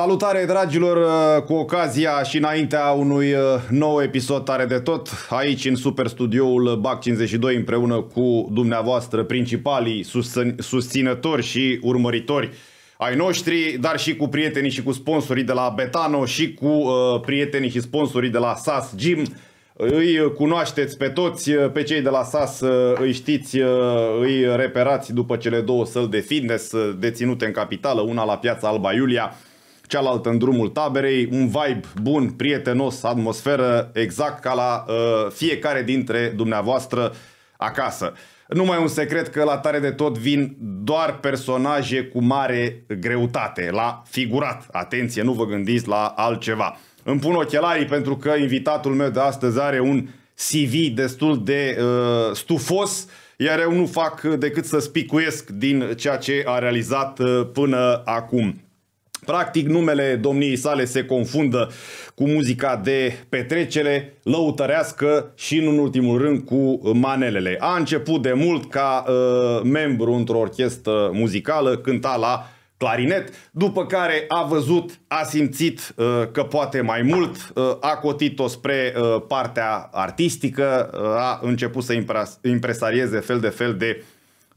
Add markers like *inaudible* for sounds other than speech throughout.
Salutare dragilor, uh, cu ocazia și înaintea unui uh, nou episod tare de tot, aici în super studioul BAC 52 împreună cu dumneavoastră principalii susținători și urmăritori ai noștri, dar și cu prietenii și cu sponsorii de la Betano și cu uh, prietenii și sponsorii de la SAS Gym. Îi cunoașteți pe toți, uh, pe cei de la SAS îi știți, îi reperați după cele două săli de fitness deținute în capitală, una la piața Alba Iulia, cealaltă în drumul taberei, un vibe bun, prietenos, atmosferă, exact ca la uh, fiecare dintre dumneavoastră acasă. Nu mai un secret că la tare de tot vin doar personaje cu mare greutate, la figurat. Atenție, nu vă gândiți la altceva. Îmi pun ochelarii pentru că invitatul meu de astăzi are un CV destul de uh, stufos, iar eu nu fac decât să spicuiesc din ceea ce a realizat uh, până acum. Practic, numele domniei sale se confundă cu muzica de petrecere lăutărească și, în ultimul rând, cu manelele. A început de mult ca uh, membru într-o orchestră muzicală, cânta la clarinet, după care a văzut, a simțit uh, că poate mai mult, uh, a cotit-o spre uh, partea artistică, uh, a început să impresarieze fel de fel de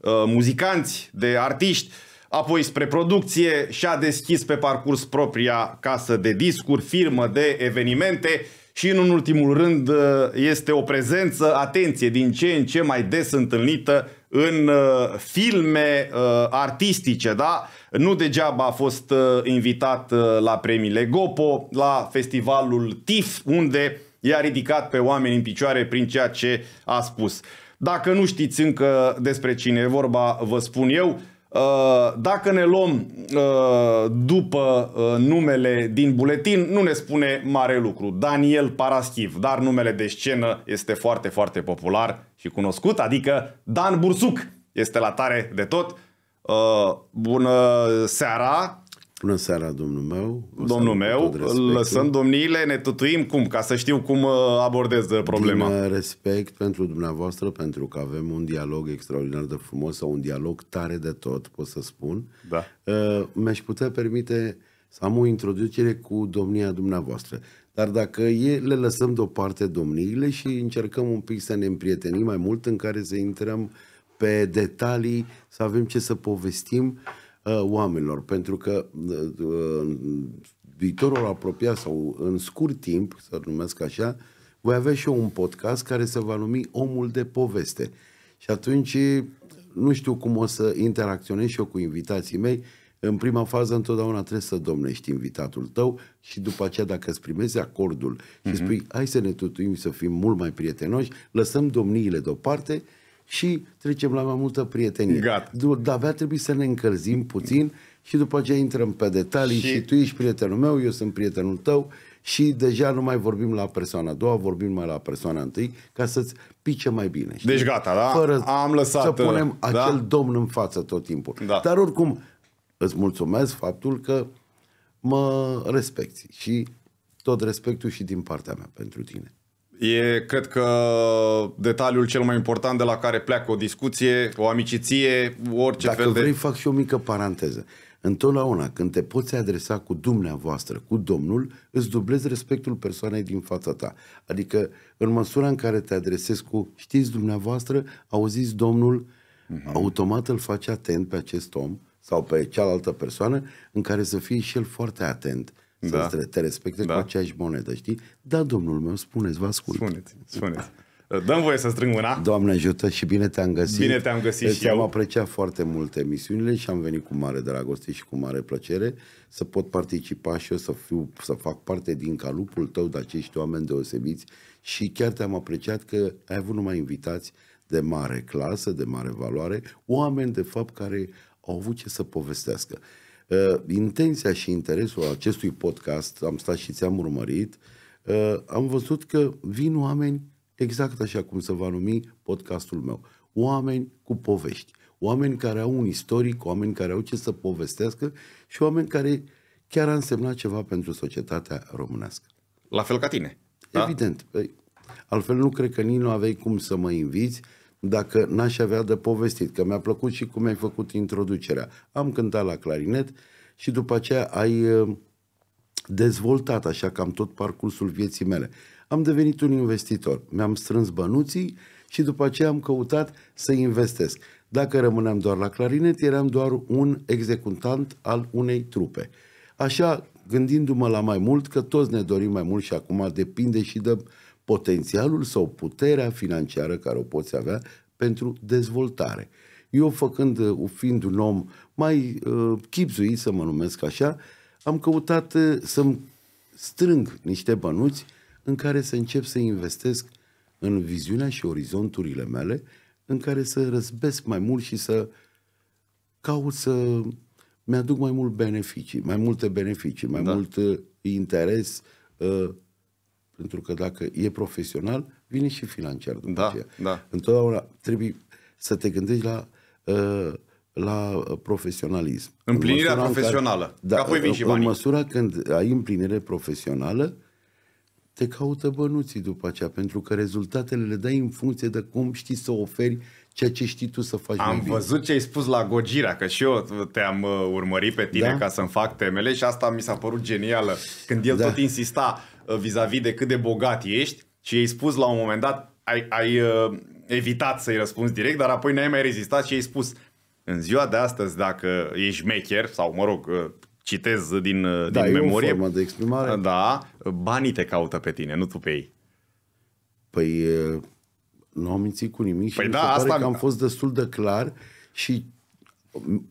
uh, muzicanți, de artiști, apoi spre producție și-a deschis pe parcurs propria casă de discuri, firmă de evenimente și în ultimul rând este o prezență, atenție, din ce în ce mai des întâlnită în uh, filme uh, artistice, da? Nu degeaba a fost uh, invitat la premiile Gopo, la festivalul TIF, unde i-a ridicat pe oameni în picioare prin ceea ce a spus. Dacă nu știți încă despre cine e vorba, vă spun eu, Uh, dacă ne luăm uh, după uh, numele din buletin, nu ne spune mare lucru. Daniel Paraschiv, dar numele de scenă este foarte, foarte popular și cunoscut, adică Dan Bursuc este la tare de tot. Bună seara! Bună seara, domnul meu. O domnul meu, lăsăm domniile, ne tutuim cum, ca să știu cum uh, abordez uh, problema. Din uh, respect pentru dumneavoastră, pentru că avem un dialog extraordinar de frumos sau un dialog tare de tot, pot să spun. Da. Uh, mi-aș putea permite să am o introducere cu domnia dumneavoastră. Dar dacă e, le lăsăm deoparte domniile și încercăm un pic să ne împrietenim mai mult în care să intrăm pe detalii, să avem ce să povestim uh, oamenilor, pentru că uh, viitorul apropiat sau în scurt timp, să numesc așa, voi avea și eu un podcast care se va numi Omul de Poveste. Și atunci nu știu cum o să interacționez și eu cu invitații mei. În prima fază întotdeauna trebuie să domnești invitatul tău și după aceea dacă îți primezi acordul uh-huh. și mhm. spui hai să ne tutuim să fim mult mai prietenoși, lăsăm domniile deoparte și trecem la mai multă prietenie. Gata. Dar abia trebuie să ne încălzim puțin și după aceea intrăm pe detalii și... și tu ești prietenul meu, eu sunt prietenul tău și deja nu mai vorbim la persoana a doua, vorbim mai la persoana întâi ca să-ți pice mai bine. Știi? Deci gata, da? Fără Am lăsat, să punem da? acel domn în față tot timpul. Da. Dar oricum, îți mulțumesc faptul că mă respecti și tot respectul și din partea mea pentru tine. E, cred că, detaliul cel mai important de la care pleacă o discuție, o amiciție, orice Dacă fel de... Dacă vrei, fac și o mică paranteză. Întotdeauna, când te poți adresa cu dumneavoastră, cu Domnul, îți dublezi respectul persoanei din fața ta. Adică, în măsura în care te adresezi cu știți dumneavoastră, auziți Domnul, uh-huh. automat îl faci atent pe acest om sau pe cealaltă persoană, în care să fie și el foarte atent da. să te respecte da. cu aceeași monedă, știi? Da, domnul meu, spuneți, vă ascult. Spuneți, spuneți. Dăm voie să strâng mâna. Doamne ajută și bine te-am găsit. Bine te-am găsit Îți și am eu. apreciat foarte mult emisiunile și am venit cu mare dragoste și cu mare plăcere să pot participa și eu să, fiu, să fac parte din calupul tău de acești oameni deosebiți și chiar te-am apreciat că ai avut numai invitați de mare clasă, de mare valoare, oameni de fapt care au avut ce să povestească. Uh, intenția și interesul acestui podcast, am stat și ți-am urmărit, uh, am văzut că vin oameni exact așa cum se va numi podcastul meu. Oameni cu povești, oameni care au un istoric, oameni care au ce să povestească și oameni care chiar a însemnat ceva pentru societatea românească. La fel ca tine. Da? Evident. Da? Altfel nu cred că nici nu aveai cum să mă inviți dacă n-aș avea de povestit, că mi-a plăcut și cum ai făcut introducerea. Am cântat la clarinet și după aceea ai ă, dezvoltat așa cam tot parcursul vieții mele. Am devenit un investitor, mi-am strâns bănuții și după aceea am căutat să investesc. Dacă rămâneam doar la clarinet, eram doar un executant al unei trupe. Așa, gândindu-mă la mai mult, că toți ne dorim mai mult și acum depinde și de potențialul sau puterea financiară care o poți avea pentru dezvoltare. Eu făcând, uh, fiind un om mai uh, chipzuit, să mă numesc așa, am căutat uh, să-mi strâng niște bănuți în care să încep să investesc în viziunea și orizonturile mele, în care să răzbesc mai mult și să caut să mi-aduc mai mult beneficii, mai multe beneficii, mai da. mult uh, interes uh, pentru că dacă e profesional, vine și financiar după da, aceea. Da. Întotdeauna trebuie să te gândești la, ă, la profesionalism. Împlinirea în profesională. În care, da, apoi vin și banii. În măsura când ai împlinire profesională, te caută bănuții după aceea, pentru că rezultatele le dai în funcție de cum știi să oferi ceea ce știi tu să faci. Am văzut ce ai spus la Gojira, că și eu te-am uh, urmărit pe tine da? ca să-mi fac temele și asta mi s-a părut genială. Când el da. tot insista, Uh, vis-a-vis de cât de bogat ești și i-ai spus la un moment dat, ai, ai uh, evitat să-i răspunzi direct, dar apoi n-ai mai rezistat și i-ai spus în ziua de astăzi dacă ești mecher sau mă rog uh, citez din, da, din memorie. o formă de exprimare. Da, banii te caută pe tine, nu tu pe ei. Păi nu am mințit cu nimic păi da, mi asta... pare că am fost destul de clar și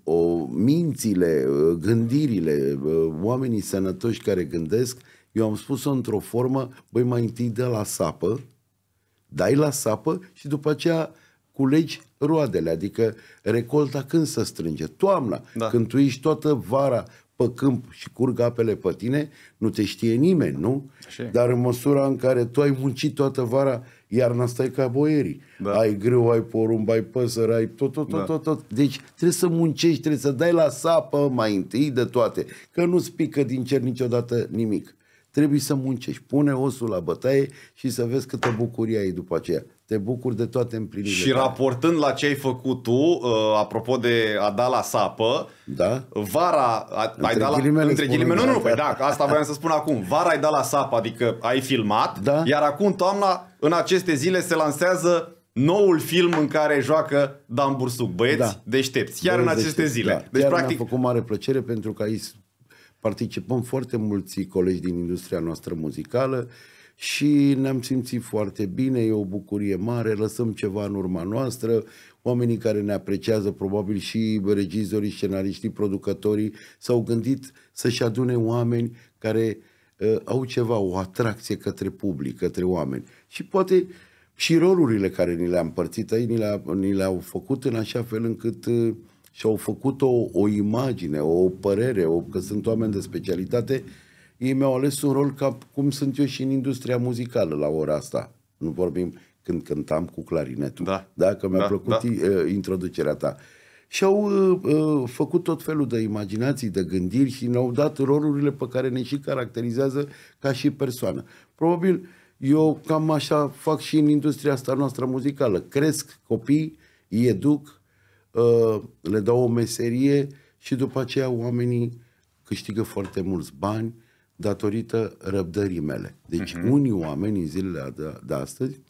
o, mințile, gândirile, oamenii sănătoși care gândesc eu am spus-o într-o formă, băi, mai întâi de la sapă, dai la sapă și după aceea culegi roadele, adică recolta când se strânge, toamna, da. când tu ești toată vara pe câmp și curg apele pe tine, nu te știe nimeni, nu? Așa. Dar în măsura în care tu ai muncit toată vara, iarna stai ca boierii. Da. Ai grâu, ai porumb, ai păsări, ai tot, tot, tot, da. tot, tot. Deci trebuie să muncești, trebuie să dai la sapă mai întâi de toate, că nu-ți pică din cer niciodată nimic. Trebuie să muncești, pune osul la bătaie și să vezi câtă bucurie ai după aceea. Te bucuri de toate împlinirile. Și raportând la ce ai făcut tu, uh, apropo de a da la sapă, da? vara între ai dat la, ghilimele între ghilimele, nu, nu, păi da, asta vreau să spun acum. Vara ai dat la sapă, adică ai filmat, da? iar acum toamna, în aceste zile se lansează noul film în care joacă Dan Bursuc. Băieți da. deștepți, chiar Băieți în aceste deștepți, zile. Da. Deci, chiar practic... mi-a făcut mare plăcere pentru că aici participăm foarte mulți colegi din industria noastră muzicală și ne-am simțit foarte bine, e o bucurie mare, lăsăm ceva în urma noastră, oamenii care ne apreciază, probabil și regizorii, scenariștii, producătorii, s-au gândit să-și adune oameni care uh, au ceva, o atracție către public, către oameni. Și poate și rolurile care ni le-am împărțit, ei ni le-au le făcut în așa fel încât uh, și au făcut o, o imagine, o părere, o, că sunt oameni de specialitate, ei mi-au ales un rol ca cum sunt eu și în industria muzicală la ora asta. Nu vorbim când cântam cu clarinetul. Da. da că mi-a da, plăcut da. introducerea ta. Și au uh, făcut tot felul de imaginații, de gândiri și ne-au dat rolurile pe care ne și caracterizează ca și persoană. Probabil eu cam așa fac și în industria asta noastră muzicală. Cresc copii, îi educ, Uh, le dau o meserie și după aceea oamenii câștigă foarte mulți bani datorită răbdării mele. Deci uh-huh. unii oameni în zilele de, de astăzi,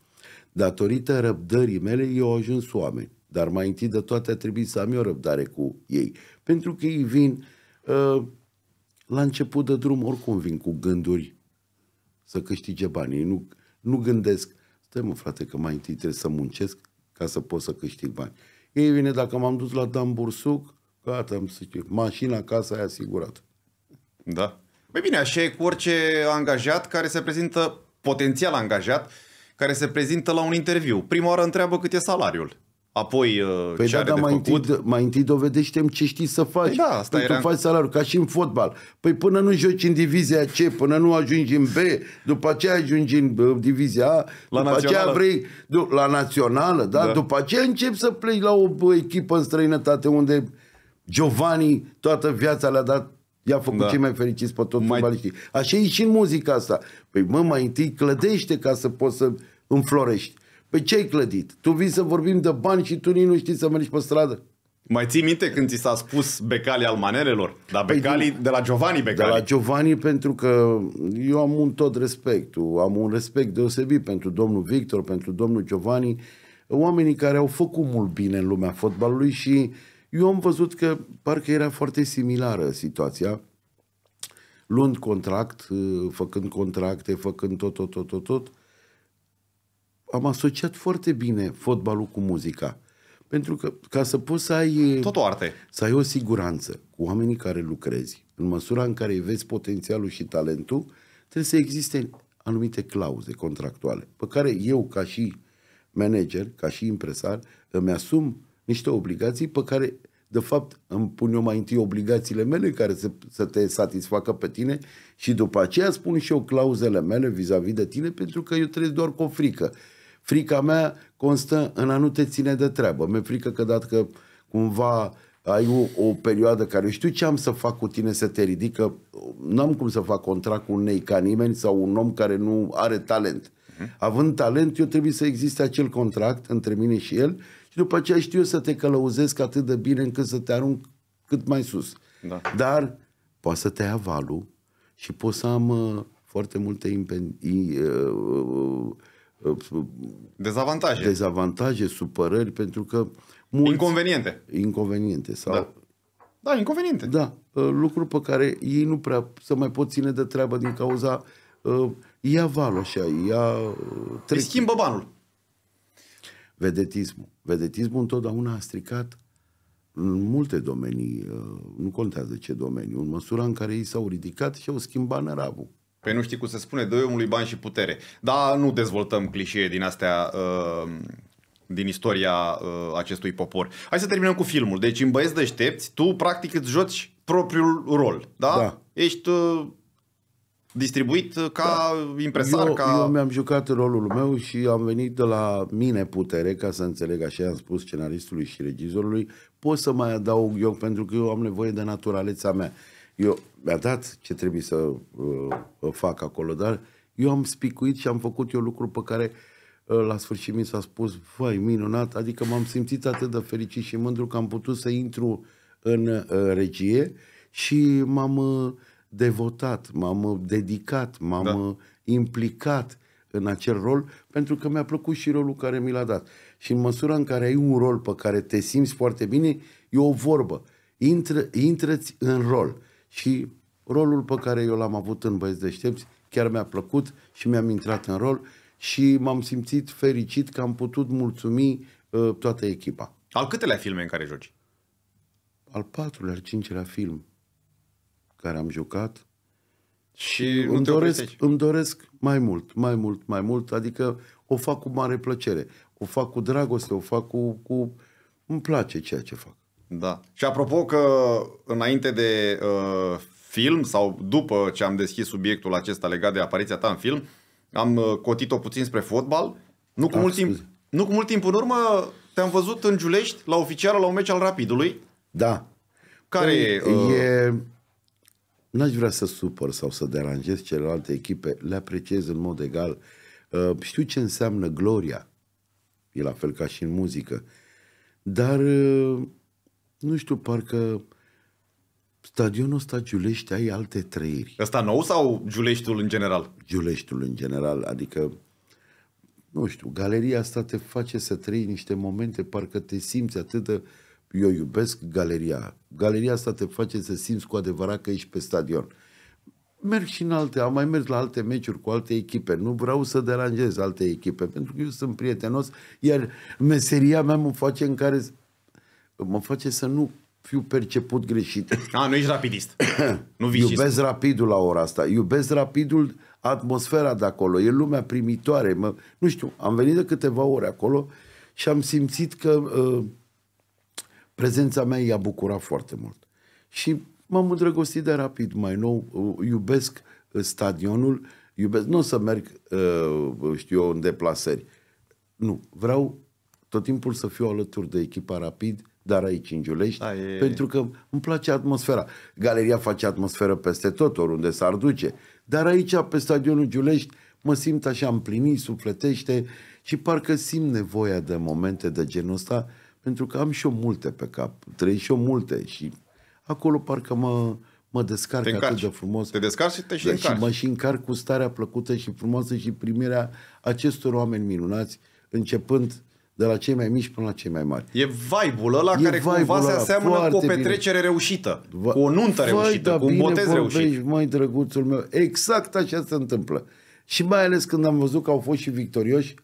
datorită răbdării mele, eu au ajuns oameni. Dar mai întâi de toate a trebuit să am eu răbdare cu ei. Pentru că ei vin uh, la început de drum, oricum vin cu gânduri să câștige bani. Ei nu, nu gândesc, stai mă frate că mai întâi trebuie să muncesc ca să pot să câștig bani. Ei vine dacă m-am dus la Tambursuc, gata, am să zic, mașina, casa e asigurată. Da. Păi bine, așa e cu orice angajat care se prezintă, potențial angajat, care se prezintă la un interviu. Prima oară întreabă cât e salariul. Apoi uh, păi ce da, are da, de mai, făcut? Întâi, mai întâi dovedește mi ce știi să faci. Păi da, asta păi era... tu faci salariul, ca și în fotbal. Păi până nu joci în divizia C, până nu ajungi în B, după aceea ajungi în uh, divizia A, la după națională. aceea vrei la națională, da? da? După aceea începi să pleci la o echipă în străinătate unde Giovanni toată viața le-a dat I-a făcut da. cei mai fericiți pe toți mai... fotbaliștii. Așa e și în muzica asta. Păi mă, mai întâi clădește ca să poți să înflorești. Pe păi ce ai clădit? Tu vii să vorbim de bani și tu nici nu știi să mergi pe stradă? Mai ții minte când ți s-a spus Becali al manerelor? Da, păi Becali, păi, de la Giovanni Becali. De la Giovanni pentru că eu am un tot respectul, am un respect deosebit pentru domnul Victor, pentru domnul Giovanni, oamenii care au făcut mult bine în lumea fotbalului și eu am văzut că parcă era foarte similară situația, luând contract, făcând contracte, făcând tot, tot, tot, tot, tot, tot am asociat foarte bine fotbalul cu muzica. Pentru că ca să poți să ai... Eh, Tot o arte. Să ai o siguranță cu oamenii care lucrezi. În măsura în care vezi potențialul și talentul, trebuie să existe anumite clauze contractuale, pe care eu, ca și manager, ca și impresar, îmi asum niște obligații pe care, de fapt, îmi pun eu mai întâi obligațiile mele care să, să te satisfacă pe tine și după aceea spun și eu clauzele mele vis-a-vis -vis de tine pentru că eu trăiesc doar cu o frică. Frica mea constă în a nu te ține de treabă. Mi-e frică că dacă cumva ai o, o perioadă care știu ce am să fac cu tine să te ridică, n-am cum să fac contract cu nei ca nimeni sau un om care nu are talent. Uh-huh. Având talent, eu trebuie să existe acel contract între mine și el și după aceea știu eu să te călăuzesc atât de bine încât să te arunc cât mai sus. Da. Dar poate să te ia valul și poți să am uh, foarte multe impen- uh, uh dezavantaje. dezavantaje, supărări, pentru că mulți, Inconveniente. Inconveniente. Sau, da. da, inconveniente. Da, uh, lucruri pe care ei nu prea să mai pot ține de treabă din cauza uh, ia valul așa, ia... Uh, Îi schimbă banul. Vedetismul. Vedetismul întotdeauna a stricat în multe domenii, nu contează ce domeniu, în măsura în care ei s-au ridicat și au schimbat nărabul. Păi nu știi cum se spune, dă omului bani și putere. Dar nu dezvoltăm clișee din astea uh, din istoria uh, acestui popor. Hai să terminăm cu filmul. Deci în Băieți Deștepți, tu practic îți joci propriul rol, da? da. Ești uh, distribuit ca da. impresar, eu, ca... Eu mi-am jucat rolul meu și am venit de la mine putere, ca să înțeleg, așa am spus scenaristului și regizorului, pot să mai adaug eu, pentru că eu am nevoie de naturaleța mea. Eu mi-a dat ce trebuie să uh, uh, fac acolo, dar eu am spicuit și am făcut eu lucru pe care uh, la sfârșit mi s-a spus, vai, minunat, adică m-am simțit atât de fericit și mândru că am putut să intru în uh, regie și m-am uh, devotat, m-am uh, dedicat, m-am da. Uh, implicat în acel rol, pentru că mi-a plăcut și rolul care mi l-a dat. Și în măsura în care ai un rol pe care te simți foarte bine, e o vorbă. Intră, intră-ți în rol și rolul pe care eu l-am avut în Băieți Deștepți chiar mi-a plăcut și mi-am intrat în rol și m-am simțit fericit că am putut mulțumi uh, toată echipa. Al câtelea filme în care joci? Al patrulea, al cincelea film care am jucat. Și, îmi, doresc, îmi doresc mai mult, mai mult, mai mult, adică o fac cu mare plăcere, o fac cu dragoste, o fac cu... cu... Îmi place ceea ce fac. Da. Și apropo că înainte de uh, film sau după ce am deschis subiectul acesta legat de apariția ta în film, am uh, cotit-o puțin spre fotbal. Nu cu, ah, mult timp, nu cu mult timp în urmă te-am văzut în Giulești la oficială la un meci al Rapidului. Da. Care păi, uh... e... N-aș vrea să supăr sau să deranjez celelalte echipe, le apreciez în mod egal. Uh, știu ce înseamnă gloria, e la fel ca și în muzică, dar uh, nu știu, parcă stadionul ăsta Giulești ai alte trăiri. Ăsta nou sau Giuleștiul în general? Giuleștiul în general, adică nu știu, galeria asta te face să trăi niște momente, parcă te simți atât de... Eu iubesc galeria. Galeria asta te face să simți cu adevărat că ești pe stadion. Merg și în alte, am mai mers la alte meciuri cu alte echipe. Nu vreau să deranjez alte echipe, pentru că eu sunt prietenos, iar meseria mea mă face în care mă face să nu fiu perceput greșit. A, *laughs* ah, nu ești rapidist. *clears throat* nu vicist. Iubesc rapidul la ora asta. Iubesc rapidul, atmosfera de acolo. E lumea primitoare. Mă, nu știu, am venit de câteva ore acolo și am simțit că uh, prezența mea i-a bucurat foarte mult. Și m-am îndrăgostit de rapid mai nou. Uh, iubesc uh, stadionul. Iubesc, nu o să merg, uh, știu eu, în deplasări. Nu, vreau tot timpul să fiu alături de echipa rapid dar aici în Giulești, da, e... pentru că îmi place atmosfera. Galeria face atmosferă peste tot, oriunde s-ar duce, dar aici, pe stadionul Giulești, mă simt așa împlinit, sufletește și parcă simt nevoia de momente de genul ăsta, pentru că am și eu multe pe cap, trăiesc și eu multe și acolo parcă mă, mă descarc te atât de frumos. Te descarci și te și da, Și mă și încarc cu starea plăcută și frumoasă și primirea acestor oameni minunați, începând de la cei mai mici până la cei mai mari. E vibe-ul ăla e care vibe cumva se aseamănă cu o petrecere bine. reușită, Va... cu o nuntă Vai, reușită, da, cu un botez vorbești, reușit. mai drăguțul meu, exact așa se întâmplă. Și mai ales când am văzut că au fost și victorioși,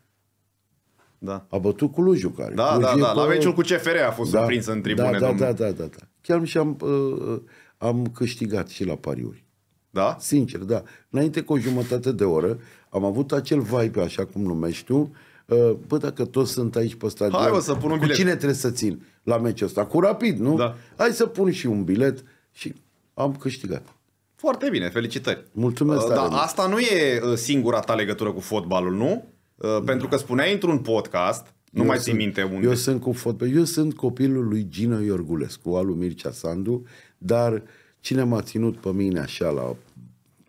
da. a bătut cu Lujul Care. Da, Lujul da, da, la meciul cu CFR a fost da, surprins în da, tribune. Da, da, da, da, da, da. Chiar și am, uh, uh, am câștigat și la pariuri. Da? Sincer, da. Înainte cu o jumătate de oră am avut acel vibe, așa cum numești tu, uh, Uh, bă, dacă toți sunt aici pe stadion, Hai, să pun un bilet. cu cine trebuie să țin la meciul ăsta? Cu rapid, nu? Da. Hai să pun și un bilet și am câștigat. Foarte bine, felicitări. Mulțumesc. Uh, da, asta nu e uh, singura ta legătură cu fotbalul, nu? Uh, da. Pentru că spuneai într-un podcast, nu eu mai țin minte unde. Eu sunt cu fotbal. Eu sunt copilul lui Gino Iorgulescu, al lui Mircea Sandu, dar cine m-a ținut pe mine așa la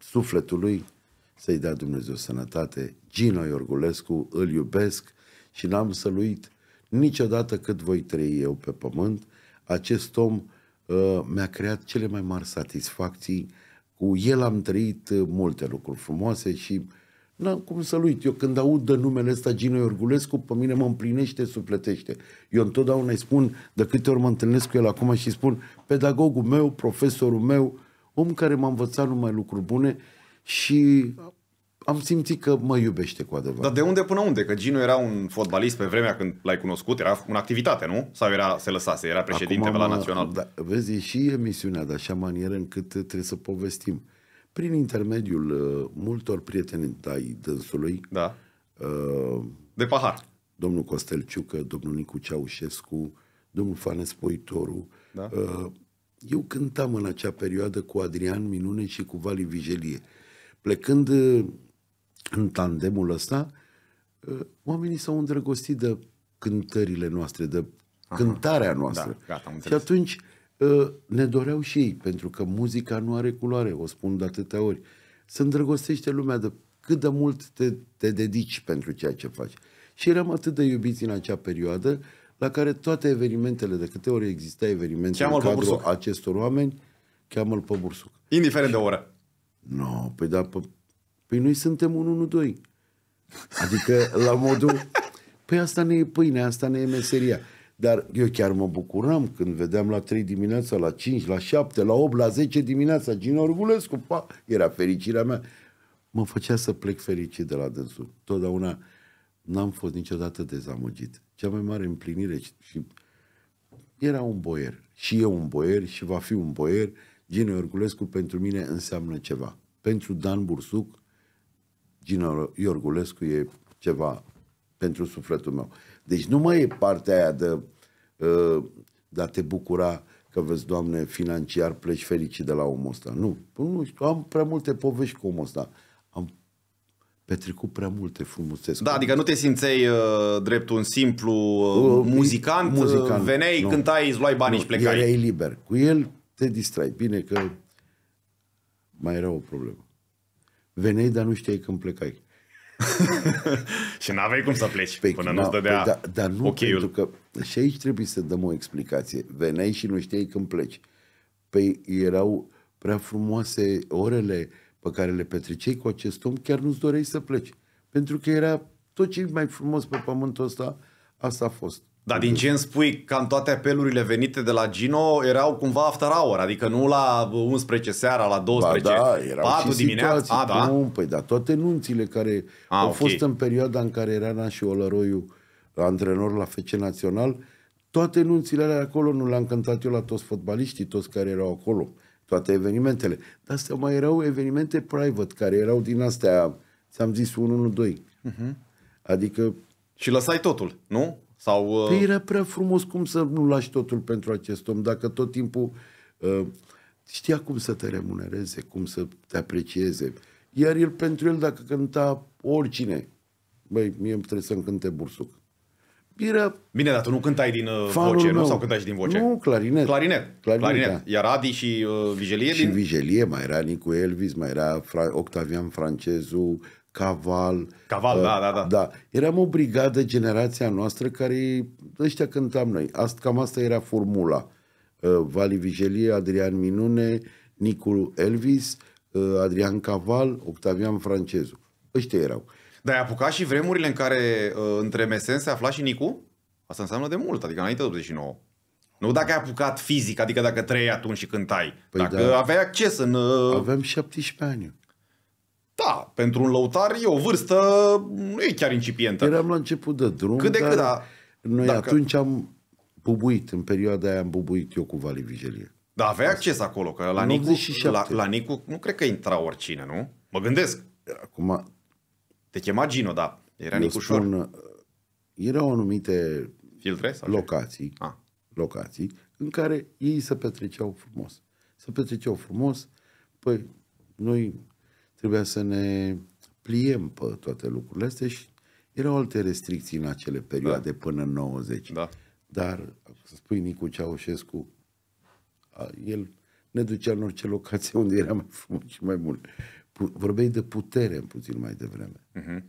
sufletul lui, să-i dea Dumnezeu sănătate, Gino Iorgulescu, îl iubesc și n-am săluit niciodată cât voi trăi eu pe pământ. Acest om uh, mi-a creat cele mai mari satisfacții. Cu el am trăit uh, multe lucruri frumoase și n-am cum să-l uit. Eu când aud de numele ăsta Gino Iorgulescu, pe mine mă împlinește, sufletește. Eu întotdeauna îi spun, de câte ori mă întâlnesc cu el acum și spun, pedagogul meu, profesorul meu, om care m-a învățat numai lucruri bune și am simțit că mă iubește cu adevărat. Dar de unde până unde? Că Gino era un fotbalist pe vremea când l-ai cunoscut, era în activitate, nu? Sau era, se lăsase, era președinte Acum, pe la Național? Da, vezi, e și emisiunea de așa manieră încât uh, trebuie să povestim. Prin intermediul uh, multor prieteni ai dânsului, da. uh, de pahar. Domnul Costel Ciucă, domnul Nicu Ceaușescu, domnul Fanes Poitoru, da. uh, eu cântam în acea perioadă cu Adrian Minune și cu Vali Vigelie. Plecând uh, în tandemul ăsta, uh, oamenii s-au îndrăgostit de cântările noastre, de Aha. cântarea da, noastră. Da, gata, și atunci uh, ne doreau și ei, pentru că muzica nu are culoare, o spun de atâtea ori. Se îndrăgostește lumea de cât de mult te, te dedici pentru ceea ce faci. Și eram atât de iubiți în acea perioadă, la care toate evenimentele, de câte ori exista evenimente cheamă în cadrul acestor oameni, cheamă-l pe Bursuc. Indiferent și... de oră. Nu, no, păi da, pe Păi noi suntem unul 1-2. Adică la modul... Păi asta ne e pâine, asta ne e meseria. Dar eu chiar mă bucuram când vedeam la 3 dimineața, la 5, la 7, la 8, la 10 dimineața Gino Orgulescu, pa, era fericirea mea. Mă făcea să plec fericit de la dânsul. Totdeauna n-am fost niciodată dezamăgit. Cea mai mare împlinire și era un boier. Și e un boier și va fi un boier. Gino Orgulescu pentru mine înseamnă ceva. Pentru Dan Bursuc Gino Iorgulescu e ceva pentru sufletul meu. Deci nu mai e partea aia de, uh, de a te bucura că vezi, Doamne, financiar pleci fericit de la omul ăsta. Nu, păi nu știu, am prea multe povești cu omul ăsta. Am petrecut prea multe frumusețe. Da, adică nu te simțeai uh, drept un simplu uh, uh muzicant, uh, muzicant, veneai, nu. cântai, îți luai banii nu, și plecai. Erai liber. Cu el te distrai. Bine că mai era o problemă veneai, dar nu știai când plecai. *laughs* și n-aveai cum să pleci pe, păi, până da, nu-ți dădea păi, da, dar nu, okay pentru că și aici trebuie să dăm o explicație. Veneai și nu știai când pleci. Păi erau prea frumoase orele pe care le petreceai cu acest om, chiar nu-ți doreai să pleci. Pentru că era tot ce mai frumos pe pământul ăsta, asta a fost. Dar din ce îmi spui, cam toate apelurile venite de la Gino erau cumva after hour, adică nu la 11 seara, la 12, da, erau 4 dimineața. da? Nu, păi da, toate nunțile care A, ah, au okay. fost în perioada în care era și Olăroiu antrenor la FC Național, toate nunțile alea acolo nu le-am cântat eu la toți fotbaliștii, toți care erau acolo, toate evenimentele. Dar astea mai erau evenimente private, care erau din astea, ți-am zis 1-1-2. Uh-huh. Mhm. Adică... Și lăsai totul, nu? Sau, uh, păi era prea frumos cum să nu lași totul pentru acest om, dacă tot timpul uh, știa cum să te remunereze, cum să te aprecieze. Iar el, pentru el, dacă cânta oricine, băi, mie îmi trebuie să-mi cânte bursuc. Era Bine, dar tu nu cântai din uh, voce, meu. nu? Sau cântai și din voce? Nu, clarinet. Clarinet. Clarinet. clarinet. Da. Iar Adi și uh, Vigelie? Și din... Vigelie, mai era Nicu Elvis, mai era Fra- Octavian Francezu, Caval. Caval, uh, da, da, da. da. Eram o brigadă, generația noastră, care ăștia cântam noi. Asta, cam asta era formula. Uh, Vali Vigelie, Adrian Minune, Nicu Elvis, uh, Adrian Caval, Octavian Francezu. Ăștia erau. Dar ai apucat și vremurile în care uh, între mesen se afla și Nicu? Asta înseamnă de mult, adică înainte de 89. Nu dacă ai apucat fizic, adică dacă trăiai atunci și cântai. Păi dacă da. aveai acces în... Uh... Aveam 17 ani. Da, pentru un lăutar e o vârstă, nu e chiar incipientă. Eram la început de drum, cât de cât, da. noi dacă... atunci am bubuit, în perioada aia am bubuit eu cu Vali Vigelie. Da, aveai Asta. acces acolo, că la Nicu, la, la Nicu nu cred că intra oricine, nu? Mă gândesc. Acum... Te chema Gino, da. Era Nicușor. Spun, erau anumite Filtre, sau locații, A. Ah. locații în care ei se petreceau frumos. Se petreceau frumos, păi noi Trebuia să ne pliem pe toate lucrurile astea și erau alte restricții în acele perioade da. până în 90. Da. Dar, să spui Nicu Ceaușescu, a, el ne ducea în orice locație unde era mai frumos și mai mult. Vorbeai de putere în puțin mai devreme. Uh-huh.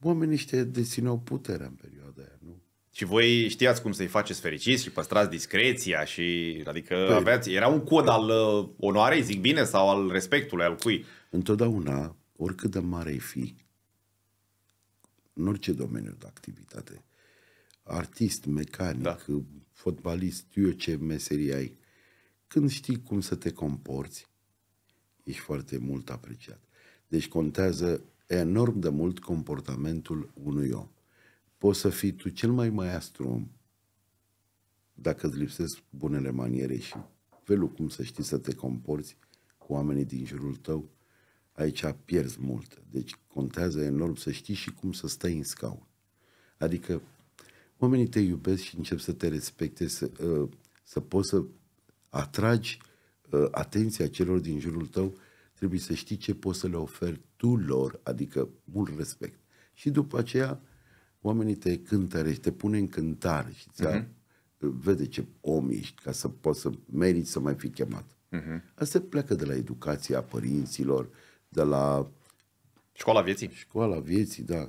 Oamenii ăștia dețineau puterea în perioada aia, nu? Și voi știați cum să-i faceți fericiți și păstrați discreția și, adică, păi, aveați, era un cod al uh, onoarei, zic bine, sau al respectului, al cui? Întotdeauna, oricât de mare ai fi, în orice domeniu de activitate, artist, mecanic, da. fotbalist, eu ce meserie ai, când știi cum să te comporți, ești foarte mult apreciat. Deci contează enorm de mult comportamentul unui om. Poți să fii tu cel mai maestru om dacă îți lipsesc bunele maniere și felul cum să știi să te comporți cu oamenii din jurul tău, aici pierzi mult. Deci contează enorm să știi și cum să stai în scaun. Adică oamenii te iubesc și încep să te respecte, să, uh, să poți să atragi uh, atenția celor din jurul tău, trebuie să știi ce poți să le oferi tu lor, adică mult respect. Și după aceea oamenii te și te pune în cântare și ți-a, uh-huh. vede ce om ești ca să poți să meriți să mai fi chemat. Uh-huh. Asta pleacă de la educația părinților, uh, de la... Școala vieții. Școala vieții, da.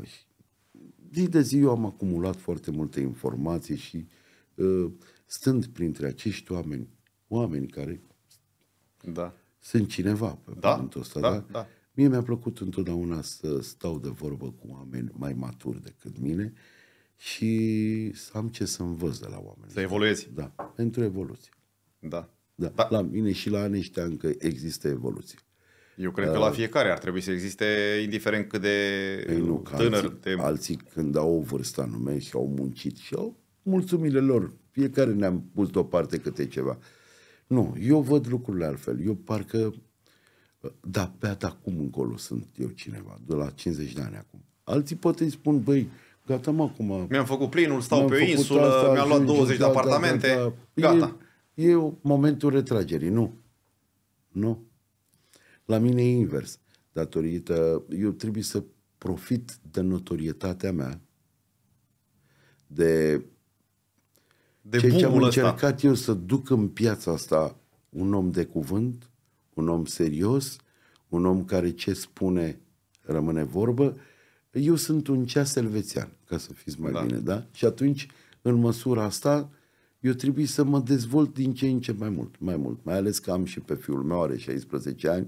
Zi de zi eu am acumulat foarte multe informații și ă, stând printre acești oameni, oameni care da. sunt cineva pe da? pământul ăsta, da, da? da. Mie mi-a plăcut întotdeauna să stau de vorbă cu oameni mai maturi decât mine și să am ce să învăț de la oameni. Să evoluezi. Da, pentru evoluție. Da. da. da. La mine și la anii ăștia încă există evoluție. Eu cred că la uh, fiecare ar trebui să existe, indiferent cât de Ei, nu, tânăr. Alții, te... alții când au o vârstă anume și au muncit și au mulțumirile lor. Fiecare ne-am pus deoparte câte ceva. Nu, eu văd lucrurile altfel. Eu parcă, da, pe acum încolo sunt eu cineva, de la 50 de ani acum. Alții poate îi spun, băi, gata mă acum. Mi-am făcut plinul, stau pe o insulă, asta, mi-am luat 20 de apartamente, da, da, da, gata. E, e momentul retragerii, nu. Nu. La mine e invers. Datorită, eu trebuie să profit de notorietatea mea, de, de ceea ce am încercat asta. eu să duc în piața asta un om de cuvânt, un om serios, un om care ce spune rămâne vorbă. Eu sunt un ceas elvețian, ca să fiți mai da. bine, da? Și atunci, în măsura asta, eu trebuie să mă dezvolt din ce în ce mai mult, mai mult, mai ales că am și pe fiul meu, are 16 ani,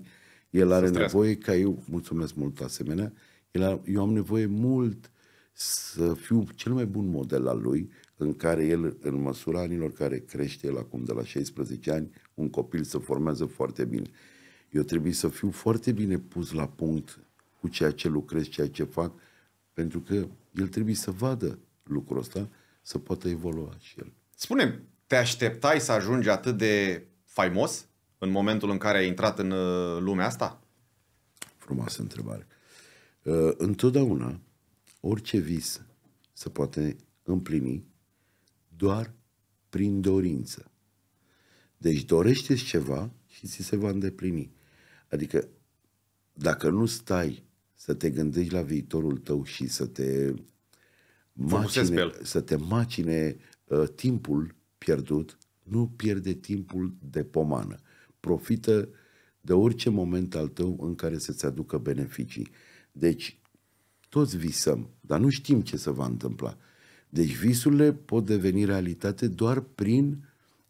el are nevoie ca eu, mulțumesc mult asemenea, el are, eu am nevoie mult să fiu cel mai bun model al lui, în care el, în măsura anilor care crește el acum de la 16 ani, un copil se formează foarte bine. Eu trebuie să fiu foarte bine pus la punct cu ceea ce lucrez, ceea ce fac, pentru că el trebuie să vadă lucrul ăsta, să poată evolua și el. Spune, te așteptai să ajungi atât de faimos? în momentul în care ai intrat în uh, lumea asta? Frumoasă întrebare. Uh, întotdeauna, orice vis se poate împlini doar prin dorință. Deci dorește ceva și ți se va îndeplini. Adică dacă nu stai să te gândești la viitorul tău și să te macine, să te macine uh, timpul pierdut, nu pierde timpul de pomană profită de orice moment al tău în care să-ți aducă beneficii. Deci, toți visăm, dar nu știm ce se va întâmpla. Deci visurile pot deveni realitate doar prin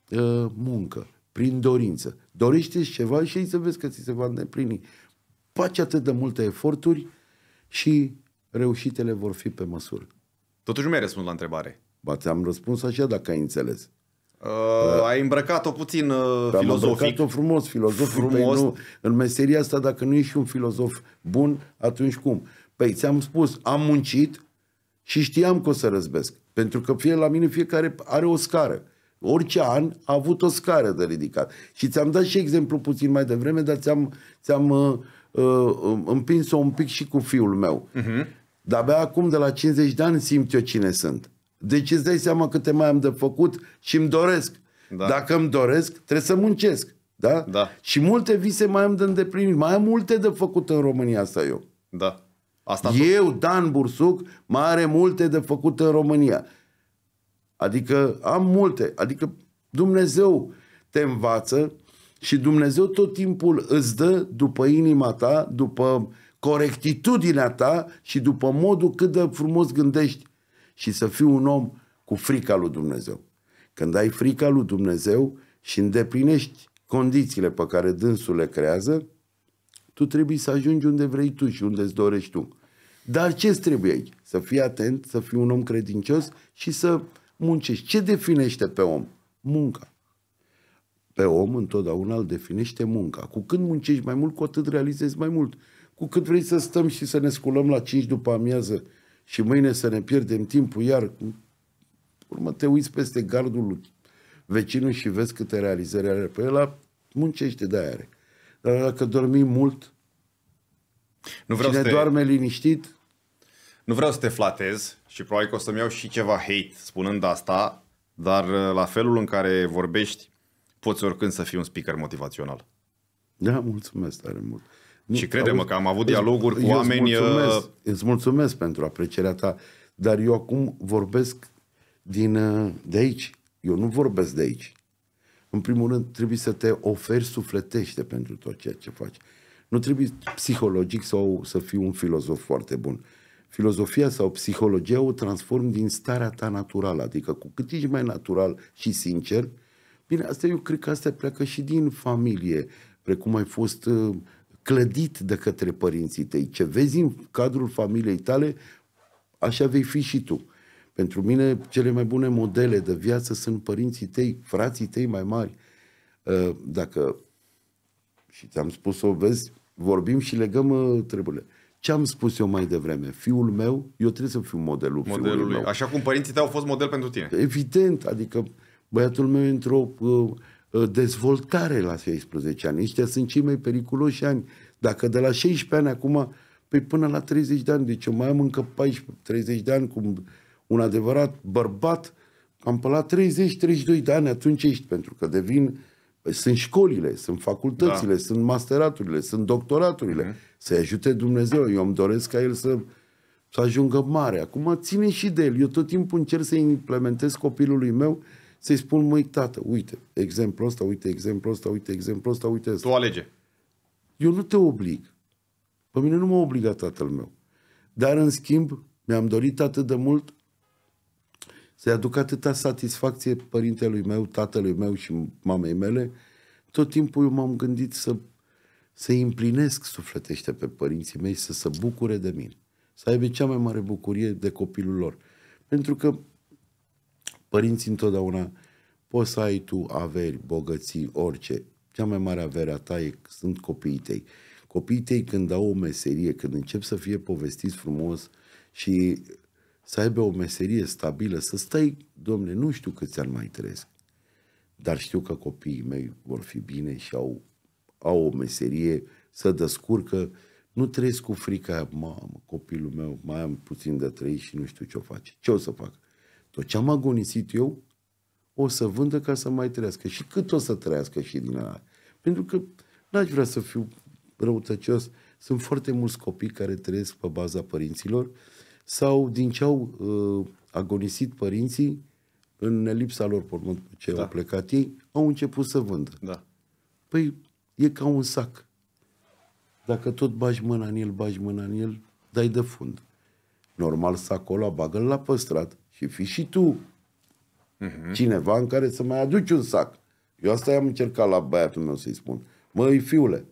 uh, muncă, prin dorință. Dorește ceva și să vezi că ți se va îndeplini. Faci atât de multe eforturi și reușitele vor fi pe măsură. Totuși nu mi-ai răspuns la întrebare. Ba, ți-am răspuns așa dacă ai înțeles. Uh, ai îmbrăcat-o puțin uh, da, filozofic. Am îmbrăcat-o frumos, filozofic. Frumos. Păi nu, în meseria asta, dacă nu ești un filozof bun, atunci cum? Păi ți-am spus, am muncit și știam că o să răzbesc. Pentru că fie la mine fiecare are o scară. Orice an a avut o scară de ridicat. Și ți-am dat și exemplu puțin mai devreme, dar ți-am, ți uh, uh, um, împins-o un pic și cu fiul meu. Uh-huh. Mhm. Dar abia acum, de la 50 de ani, simt eu cine sunt. Deci îți dai seama câte mai am de făcut și îmi doresc. Da. Dacă îmi doresc, trebuie să muncesc. Da? da? Și multe vise mai am de îndeplinit. Mai am multe de făcut în România asta eu. Da. Asta eu, Dan Bursuc, mai are multe de făcut în România. Adică am multe. Adică Dumnezeu te învață și Dumnezeu tot timpul îți dă după inima ta, după corectitudinea ta și după modul cât de frumos gândești și să fii un om cu frica lui Dumnezeu. Când ai frica lui Dumnezeu și îndeplinești condițiile pe care dânsul le creează, tu trebuie să ajungi unde vrei tu și unde îți dorești tu. Dar ce trebuie aici? Să fii atent, să fii un om credincios și să muncești. Ce definește pe om? Munca. Pe om întotdeauna îl definește munca. Cu cât muncești mai mult, cu atât realizezi mai mult. Cu cât vrei să stăm și să ne sculăm la 5 după amiază și mâine să ne pierdem timpul iar. Urmă te uiți peste gardul vecinului și vezi câte realizări are. Pe păi el muncește de aia are. Dar dacă dormi mult, nu vreau ne să te... doarme liniștit... Nu vreau să te flatez și probabil că o să-mi iau și ceva hate spunând asta, dar uh, la felul în care vorbești, poți oricând să fii un speaker motivațional. Da, mulțumesc tare mult. Și crede că am avut dialoguri cu oameni... Îți mulțumesc, uh, îți mulțumesc pentru aprecierea ta, dar eu acum vorbesc din, uh, de aici. Eu nu vorbesc de aici. În primul rând, trebuie să te oferi sufletește pentru tot ceea ce faci. Nu trebuie psihologic sau să fii un filozof foarte bun. Filozofia sau psihologia o transform din starea ta naturală, adică cu cât ești mai natural și sincer, bine, asta eu cred că asta pleacă și din familie, precum ai fost uh, clădit de către părinții tăi. Ce vezi în cadrul familiei tale, așa vei fi și tu. Pentru mine, cele mai bune modele de viață sunt părinții tăi, frații tăi mai mari. Uh, dacă, și ți-am spus-o, vezi, vorbim și legăm uh, treburile. Ce am spus eu mai devreme? Fiul meu, eu trebuie să fiu modelul Modelul fiului meu. Așa cum părinții tăi au fost model pentru tine. Evident, adică băiatul meu într-o uh, Uh, dezvoltare la 16 ani. Ăștia sunt cei mai periculoși ani. Dacă de la 16 ani acum, păi până la 30 de ani, deci eu mai am încă 14-30 de ani cu un adevărat bărbat, am pe la 30-32 de ani atunci ești, pentru că devin, păi sunt școlile, sunt facultățile, da. sunt masteraturile, sunt doctoraturile. Mm. Să-i ajute Dumnezeu, eu îmi doresc ca el să, să ajungă mare. Acum ține și de el, eu tot timpul încerc să implementez copilului meu să-i spun, măi, tată, uite, exemplu ăsta, uite, exemplu ăsta, uite, exemplu ăsta, uite ăsta. Tu alege. Eu nu te oblig. Pe mine nu m-a obligat tatăl meu. Dar, în schimb, mi-am dorit atât de mult să-i aduc atâta satisfacție părintelui meu, tatălui meu și mamei mele, tot timpul eu m-am gândit să să împlinesc sufletește pe părinții mei, să se bucure de mine, să aibă cea mai mare bucurie de copilul lor. Pentru că Părinții întotdeauna poți să ai tu averi, bogății, orice. Cea mai mare avere a ta e, sunt copiii tăi. Copiii tăi când au o meserie, când încep să fie povestiți frumos și să aibă o meserie stabilă, să stai, domne, nu știu câți ani mai trăiesc, dar știu că copiii mei vor fi bine și au, au o meserie, să descurcă, nu trăiesc cu frica aia, mamă, copilul meu, mai am puțin de trăit și nu știu ce o face, ce o să fac? Tot ce am agonisit eu, o să vândă ca să mai trăiască. Și cât o să trăiască și din ala. Pentru că n-aș vrea să fiu răutăcios. Sunt foarte mulți copii care trăiesc pe baza părinților sau din ce au uh, agonisit părinții, în lipsa lor, pe urmă, ce da. au plecat ei, au început să vândă. Da. Păi e ca un sac. Dacă tot bagi mâna în el, bagi mâna în el, dai de fund. Normal, sacul ăla bagă-l la păstrat și fii și tu uh-huh. cineva în care să mai aduci un sac. Eu asta i-am încercat la băiatul meu să-i spun. Măi, fiule,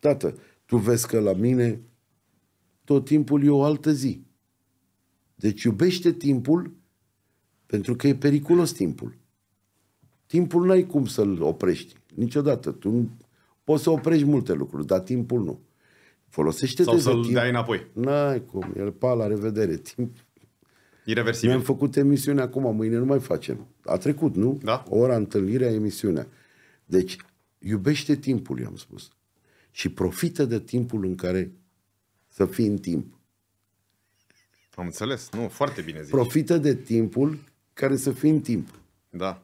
tată, tu vezi că la mine tot timpul e o altă zi. Deci iubește timpul pentru că e periculos timpul. Timpul n-ai cum să-l oprești. Niciodată. Tu poți să oprești multe lucruri, dar timpul nu. Folosește-te Sau să-l dai înapoi. N-ai cum. El, pa, la revedere. Timp, Irreversibil. Mi-am făcut emisiunea acum, mâine nu mai facem. A trecut, nu? Da. Ora, întâlnirea, emisiunea. Deci, iubește timpul, i-am spus. Și profită de timpul în care să fii în timp. Am înțeles, nu, foarte bine zis. Profită de timpul care să fii în timp. Da.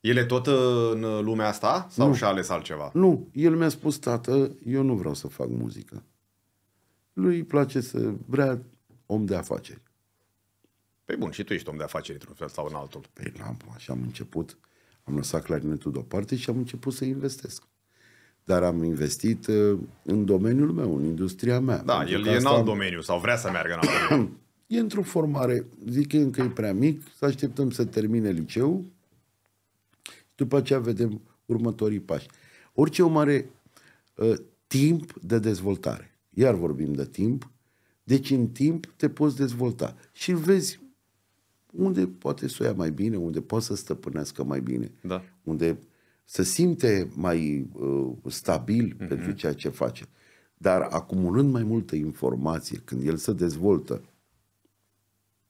El e tot în lumea asta sau nu. și-a ales altceva? Nu, el mi-a spus, tată, eu nu vreau să fac muzică. Lui îi place să vrea om de afaceri. Păi bun, și tu ești om de afaceri într-un fel sau în altul. Păi l-am, așa da, am început. Am lăsat clarinetul deoparte și am început să investesc. Dar am investit uh, în domeniul meu, în industria mea. Da, el e în alt am... domeniu sau vrea să meargă în alt domeniu. *clears throat* E într-o formare, zic că încă e prea mic, să așteptăm să termine liceul, după aceea vedem următorii pași. Orice o mare uh, timp de dezvoltare. Iar vorbim de timp, deci în timp te poți dezvolta și vezi unde poate să o ia mai bine, unde poate să stăpânească mai bine, da. unde să simte mai uh, stabil uh-huh. pentru ceea ce face. Dar acumulând mai multă informație, când el se dezvoltă,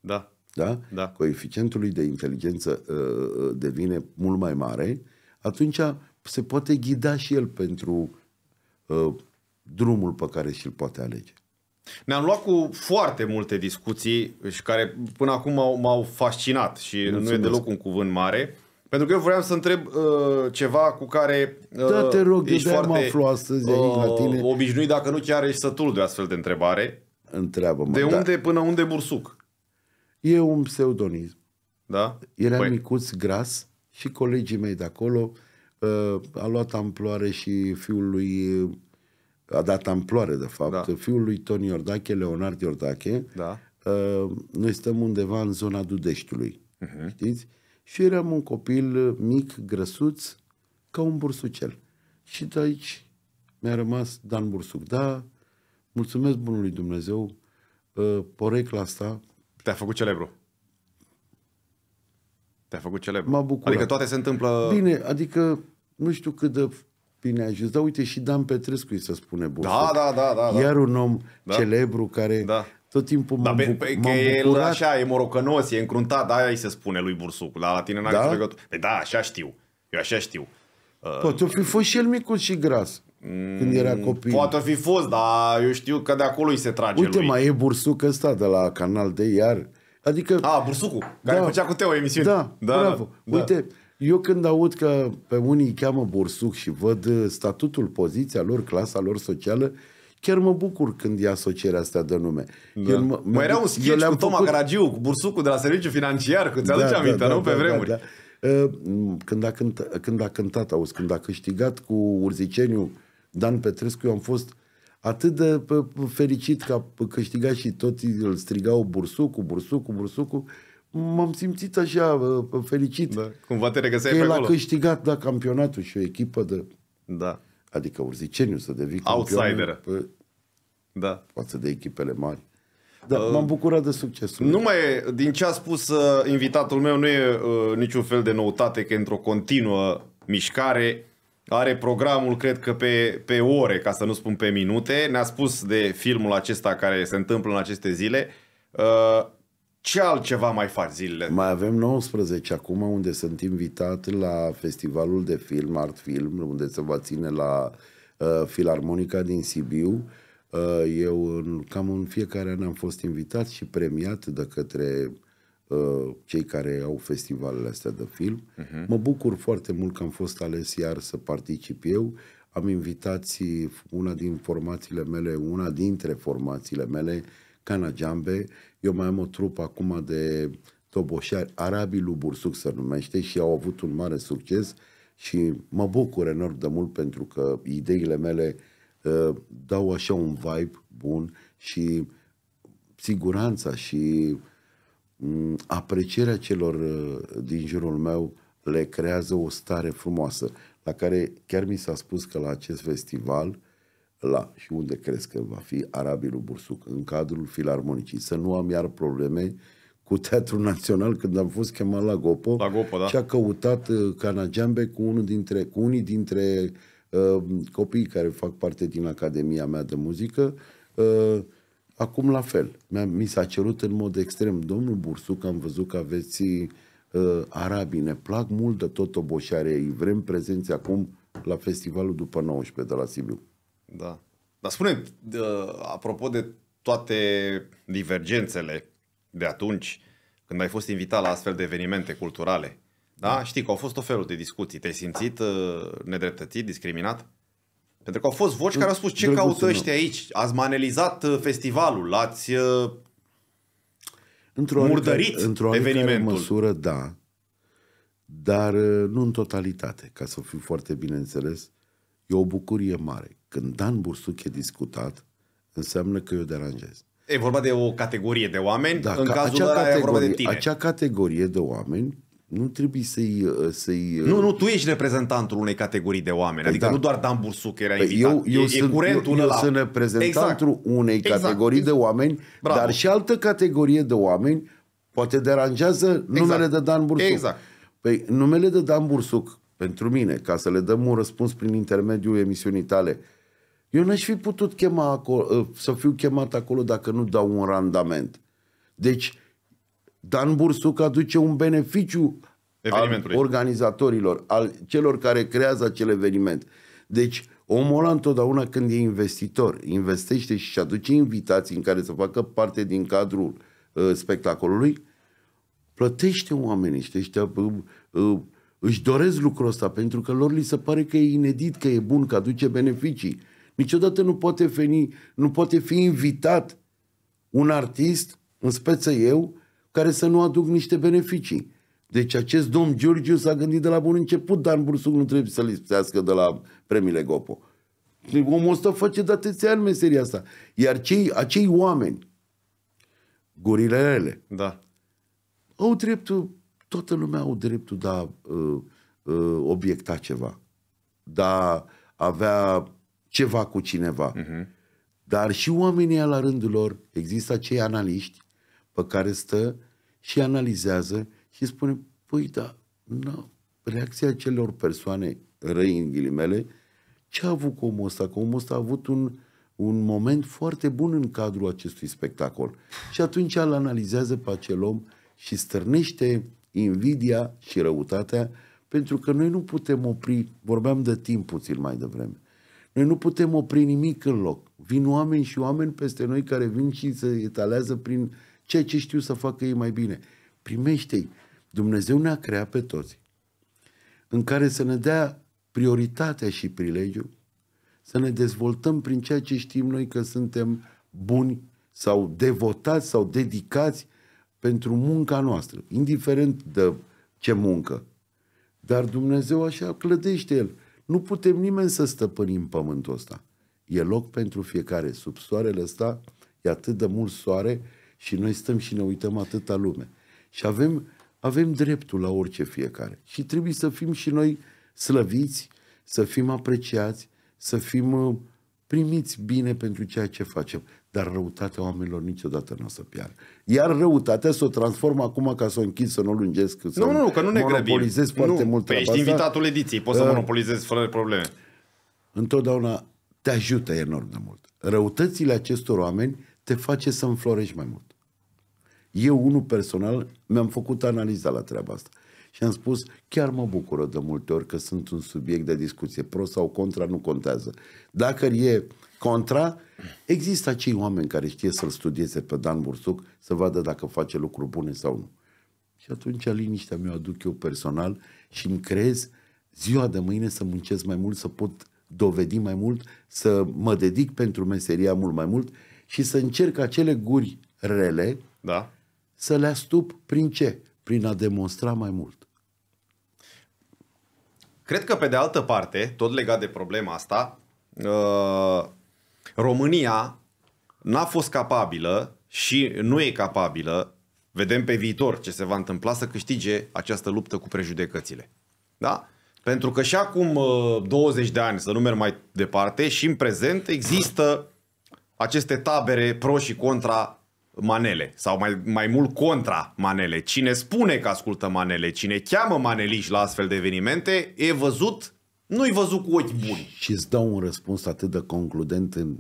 da. Da? Da. coeficientul lui de inteligență uh, uh devine mult mai mare, atunci se poate ghida și el pentru uh, drumul pe care și-l poate alege. Ne-am luat cu foarte multe discuții și care până acum m-au, m-au fascinat și Mulțumesc. nu e deloc un cuvânt mare. Pentru că eu vreau să întreb uh, ceva cu care uh, da, te rog, ești foarte aflu astăzi aici, uh, la tine. obișnuit, dacă nu chiar ești sătul de astfel de întrebare. întreabă De da. unde până unde bursuc? E un pseudonism. Da? Era păi. micuț, gras și colegii mei de acolo uh, a luat amploare și fiul lui a dat amploare, de fapt. Da. Fiul lui Toni Iordache, Leonard Iordache, da. uh, noi stăm undeva în zona Dudeștiului, uh-huh. știți? Și eram un copil mic, grăsuț, ca un bursucel. Și de aici mi-a rămas Dan Bursuc. Da, mulțumesc bunului Dumnezeu, uh, ă, porecla asta... Te-a făcut celebru. Te-a făcut celebru. M-a bucurat. Adică toate se întâmplă... Bine, adică nu știu cât de Bine ai ajuns. Da, uite, și Dan Petrescu îi se spune bun. Da, da, da, da, da. Iar un om da. celebru care da. tot timpul m-a, da, pe, pe, că el așa, e morocănos, e încruntat, da, îi se spune lui Bursuc. Dar la tine n-a da? legătură. Pe, păi da, așa știu. Eu așa știu. Uh, o fi fost și el micuț și gras. Mm, când era copil. Poate fi fost, dar eu știu că de acolo îi se trage Uite, lui. mai e bursuc ăsta de la Canal de iar. Adică... A, ah, bursucul, care da, făcea cu Teo emisiune. Da, da, da bravo. Da, Uite, eu când aud că pe unii îi cheamă bursuc și văd statutul, poziția lor, clasa lor socială, chiar mă bucur când ia asocierea asta de nume. Da. Mă, mă, mai păi era un sketch cu Toma făcut... Caragiu, cu bursucul de la serviciu financiar, că ți a da, da, aminte, da, nu? Da, pe da, vremuri. Da, da. Când, a cântat, când a cântat, auzi, când a câștigat cu Urziceniu Dan Petrescu, eu am fost atât de fericit că a câștigat și toți îl strigau bursucul, bursucul. bursucul m-am simțit așa fericit. Da, cumva te regăseai pe el acolo. a câștigat da, campionatul și o echipă de... Da. Adică urziceniu să devii Outsider. Pe... Da. Față de echipele mari. Da, uh, m-am bucurat de succesul. Nu mai e, din ce a spus uh, invitatul meu, nu e uh, niciun fel de noutate că într-o continuă mișcare are programul, cred că pe, pe ore, ca să nu spun pe minute. Ne-a spus de filmul acesta care se întâmplă în aceste zile. Uh, ce altceva mai faci zilele? Mai avem 19 acum unde sunt invitat la festivalul de film, Art Film, unde se va ține la uh, Filarmonica din Sibiu. Uh, eu în, cam în fiecare an am fost invitat și premiat de către uh, cei care au festivalele astea de film. Uh-huh. Mă bucur foarte mult că am fost ales iar să particip eu. Am invitații, una din formațiile mele, una dintre formațiile mele, Cana Jambe, eu mai am o trupă acum de toboșari, Arabii lui Bursuc se numește și au avut un mare succes și mă bucur enorm de mult pentru că ideile mele uh, dau așa un vibe bun și siguranța și um, aprecierea celor uh, din jurul meu le creează o stare frumoasă, la care chiar mi s-a spus că la acest festival uh, la și unde crezi că va fi Arabilul Bursuc în cadrul filarmonicii. Să nu am iar probleme cu Teatrul Național când am fost chemat la Gopo, la Gopo da. și a căutat uh, Canageambe cu, unul dintre, cu unii dintre uh, copiii care fac parte din Academia mea de muzică. Uh, acum la fel, mi, mi s-a cerut în mod extrem, domnul Bursuc, am văzut că aveți uh, arabii, ne plac mult de tot oboșarea ei, vrem prezenți acum la festivalul după 19 de la Sibiu. Da. Dar spune apropo de toate divergențele de atunci, când ai fost invitat la astfel de evenimente culturale, da? da. Știi că au fost o felul de discuții. Te-ai simțit uh, nedreptățit, discriminat? Pentru că au fost voci care au spus ce caută ăștia aici. Ați manelizat uh, festivalul, l-ați uh, într-o murdărit într-o evenimentul. măsură, da, dar uh, nu în totalitate, ca să fiu foarte bine înțeles, E o bucurie mare când Dan Bursuc e discutat, înseamnă că eu deranjez. E vorba de o categorie de oameni, da, în cazul acea categorie, e vorba de tine. Acea categorie de oameni nu trebuie să-i... să Nu, nu, tu ești reprezentantul unei categorii de oameni. Păi adică da. nu doar Dan Bursuc era păi invitat. Eu, eu e, sunt, e curentul eu, eu sunt reprezentantul exact. unei exact. categorii exact. de oameni, Bravo. dar și altă categorie de oameni poate deranjează exact. numele de Dan Bursuc. Exact. Păi numele de Dan Bursuc, pentru mine, ca să le dăm un răspuns prin intermediul emisiunii tale, eu n-aș fi putut chema acolo, ă, să fiu chemat acolo dacă nu dau un randament. Deci, Dan Bursuc aduce un beneficiu al organizatorilor, al celor care creează acel eveniment. Deci, omul ăla întotdeauna când e investitor, investește și aduce invitații în care să facă parte din cadrul uh, spectacolului, plătește oamenii ăștia, ăștia uh, uh, își doresc lucrul ăsta pentru că lor li se pare că e inedit, că e bun, că aduce beneficii. Niciodată nu poate, veni, nu poate fi invitat un artist, în speță eu, care să nu aduc niște beneficii. Deci acest domn Giurgiu s-a gândit de la bun început, dar în bursul nu trebuie să lipsească de la premiile Gopo. Omul ăsta face de atâția ani meseria asta. Iar cei, acei oameni, gurile ele, da. au dreptul, toată lumea au dreptul de a uh, uh, obiecta ceva, da, avea ceva cu cineva. Uh-huh. Dar și oamenii la rândul lor, există acei analiști pe care stă și analizează și spune, păi da, na, reacția celor persoane răi în ghilimele, ce a avut cu omul ăsta? Că omul ăsta a avut un, un moment foarte bun în cadrul acestui spectacol. Și atunci îl analizează pe acel om și stârnește invidia și răutatea, pentru că noi nu putem opri, vorbeam de timp puțin mai devreme, noi nu putem opri nimic în loc. Vin oameni și oameni peste noi care vin și se etalează prin ceea ce știu să facă ei mai bine. Primește-i. Dumnezeu ne-a creat pe toți în care să ne dea prioritatea și prilegiul să ne dezvoltăm prin ceea ce știm noi că suntem buni sau devotați sau dedicați pentru munca noastră, indiferent de ce muncă. Dar Dumnezeu așa clădește El. Nu putem nimeni să stăpânim pământul ăsta. E loc pentru fiecare. Sub soarele ăsta e atât de mult soare și noi stăm și ne uităm atâta lume. Și avem, avem dreptul la orice fiecare. Și trebuie să fim și noi slăviți, să fim apreciați, să fim uh, primiți bine pentru ceea ce facem, dar răutatea oamenilor niciodată nu o să piară. Iar răutatea să o transform acum ca să o închid, să nu o lungesc, să nu, nu, că nu ne monopolizez grăbim. foarte nu, mult. Păi ești invitatul ediției, poți uh, să monopolizezi fără probleme. Întotdeauna te ajută enorm de mult. Răutățile acestor oameni te face să înflorești mai mult. Eu, unul personal, mi-am făcut analiza la treaba asta. Și am spus, chiar mă bucură de multe ori că sunt un subiect de discuție. Pro sau contra nu contează. Dacă e contra, există acei oameni care știe să-l studieze pe Dan Bursuc să vadă dacă face lucruri bune sau nu. Și atunci liniștea mi-o aduc eu personal și îmi creez ziua de mâine să muncesc mai mult, să pot dovedi mai mult, să mă dedic pentru meseria mult mai mult și să încerc acele guri rele da. să le astup prin ce? prin a demonstra mai mult. Cred că, pe de altă parte, tot legat de problema asta, uh, România n-a fost capabilă și nu e capabilă, vedem pe viitor ce se va întâmpla, să câștige această luptă cu prejudecățile. Da? Pentru că și acum 20 uh, de ani, să nu merg mai departe, și în prezent există aceste tabere pro și contra manele sau mai, mai mult contra manele. Cine spune că ascultă manele, cine cheamă maneliști la astfel de evenimente, e văzut, nu-i văzut cu ochi buni. Și îți dau un răspuns atât de concludent în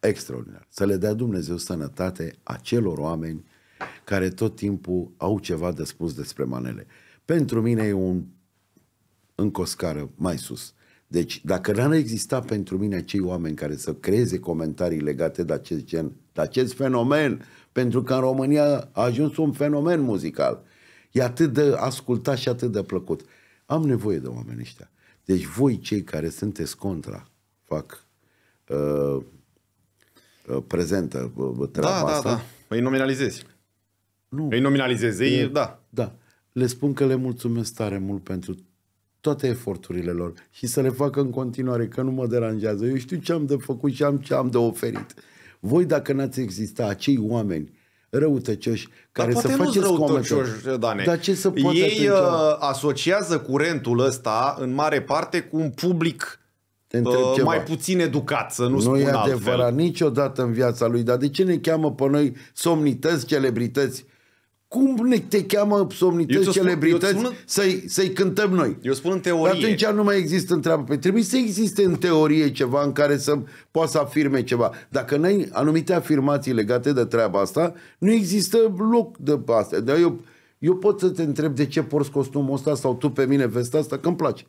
extraordinar. Să le dea Dumnezeu sănătate acelor oameni care tot timpul au ceva de spus despre manele. Pentru mine e un încă o scară mai sus. Deci, dacă n-ar exista pentru mine acei oameni care să creeze comentarii legate de acest gen acest fenomen, pentru că în România a ajuns un fenomen muzical. E atât de ascultat și atât de plăcut. Am nevoie de oamenii ăștia. Deci voi, cei care sunteți contra, fac uh, uh, prezentă uh, treaba da, da asta. Da, da, Îi nominalizezi. Nu. Îi nominalizezi, ei, da. Da. Le spun că le mulțumesc tare mult pentru toate eforturile lor și să le facă în continuare, că nu mă deranjează. Eu știu ce am de făcut și am ce am de oferit. Voi, dacă n-ați exista, acei oameni răutăcioși care dar să faceți Dane. Dar ce să poate Ei atunci? Uh, asociază curentul ăsta în mare parte cu un public Te uh, mai puțin educat, să nu, nu spun e adevărat altfel. niciodată în viața lui. Dar de ce ne cheamă pe noi somnități, celebrități? cum ne te cheamă somnități, celebrități spun, să-i, să cântăm noi? Eu spun în teorie. Dar atunci nu mai există întreabă. Pe trebuie să existe în teorie ceva în care să poată să afirme ceva. Dacă n ai anumite afirmații legate de treaba asta, nu există loc de asta. Dar eu, eu pot să te întreb de ce porți costumul ăsta sau tu pe mine vestea asta, că îmi place.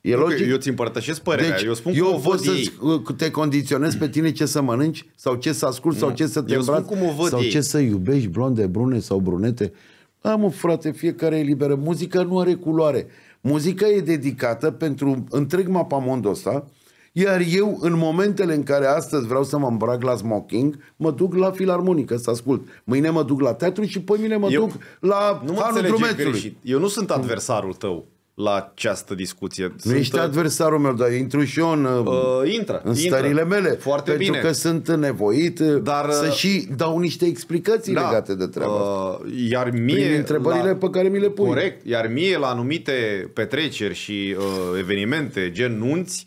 E logic? Eu ți împărtășesc părerea. Deci, eu spun eu că să uh, te condiționez pe tine ce să mănânci sau ce să ascult, sau ce să te eu îmbraci cum o văd sau ei. ce să iubești, blonde, brune sau brunete. Am da, frate, fiecare e liberă. Muzica nu are culoare. Muzica e dedicată pentru întreg mapamondul ăsta, iar eu, în momentele în care astăzi vreau să mă îmbrac la smoking, mă duc la filarmonică să ascult. Mâine mă duc la teatru și pe mine mă eu duc la nu mă Eu nu sunt adversarul tău la această discuție. Nu sunt, ești uh, adversarul meu, dar intru și eu în, uh, uh intră, în stările mele. Foarte pentru bine. că sunt nevoit uh, dar, să și dau niște explicații da, legate de treaba uh, Iar mie, prin întrebările la, pe care mi le pui. Corect. Iar mie la anumite petreceri și uh, evenimente gen nunți,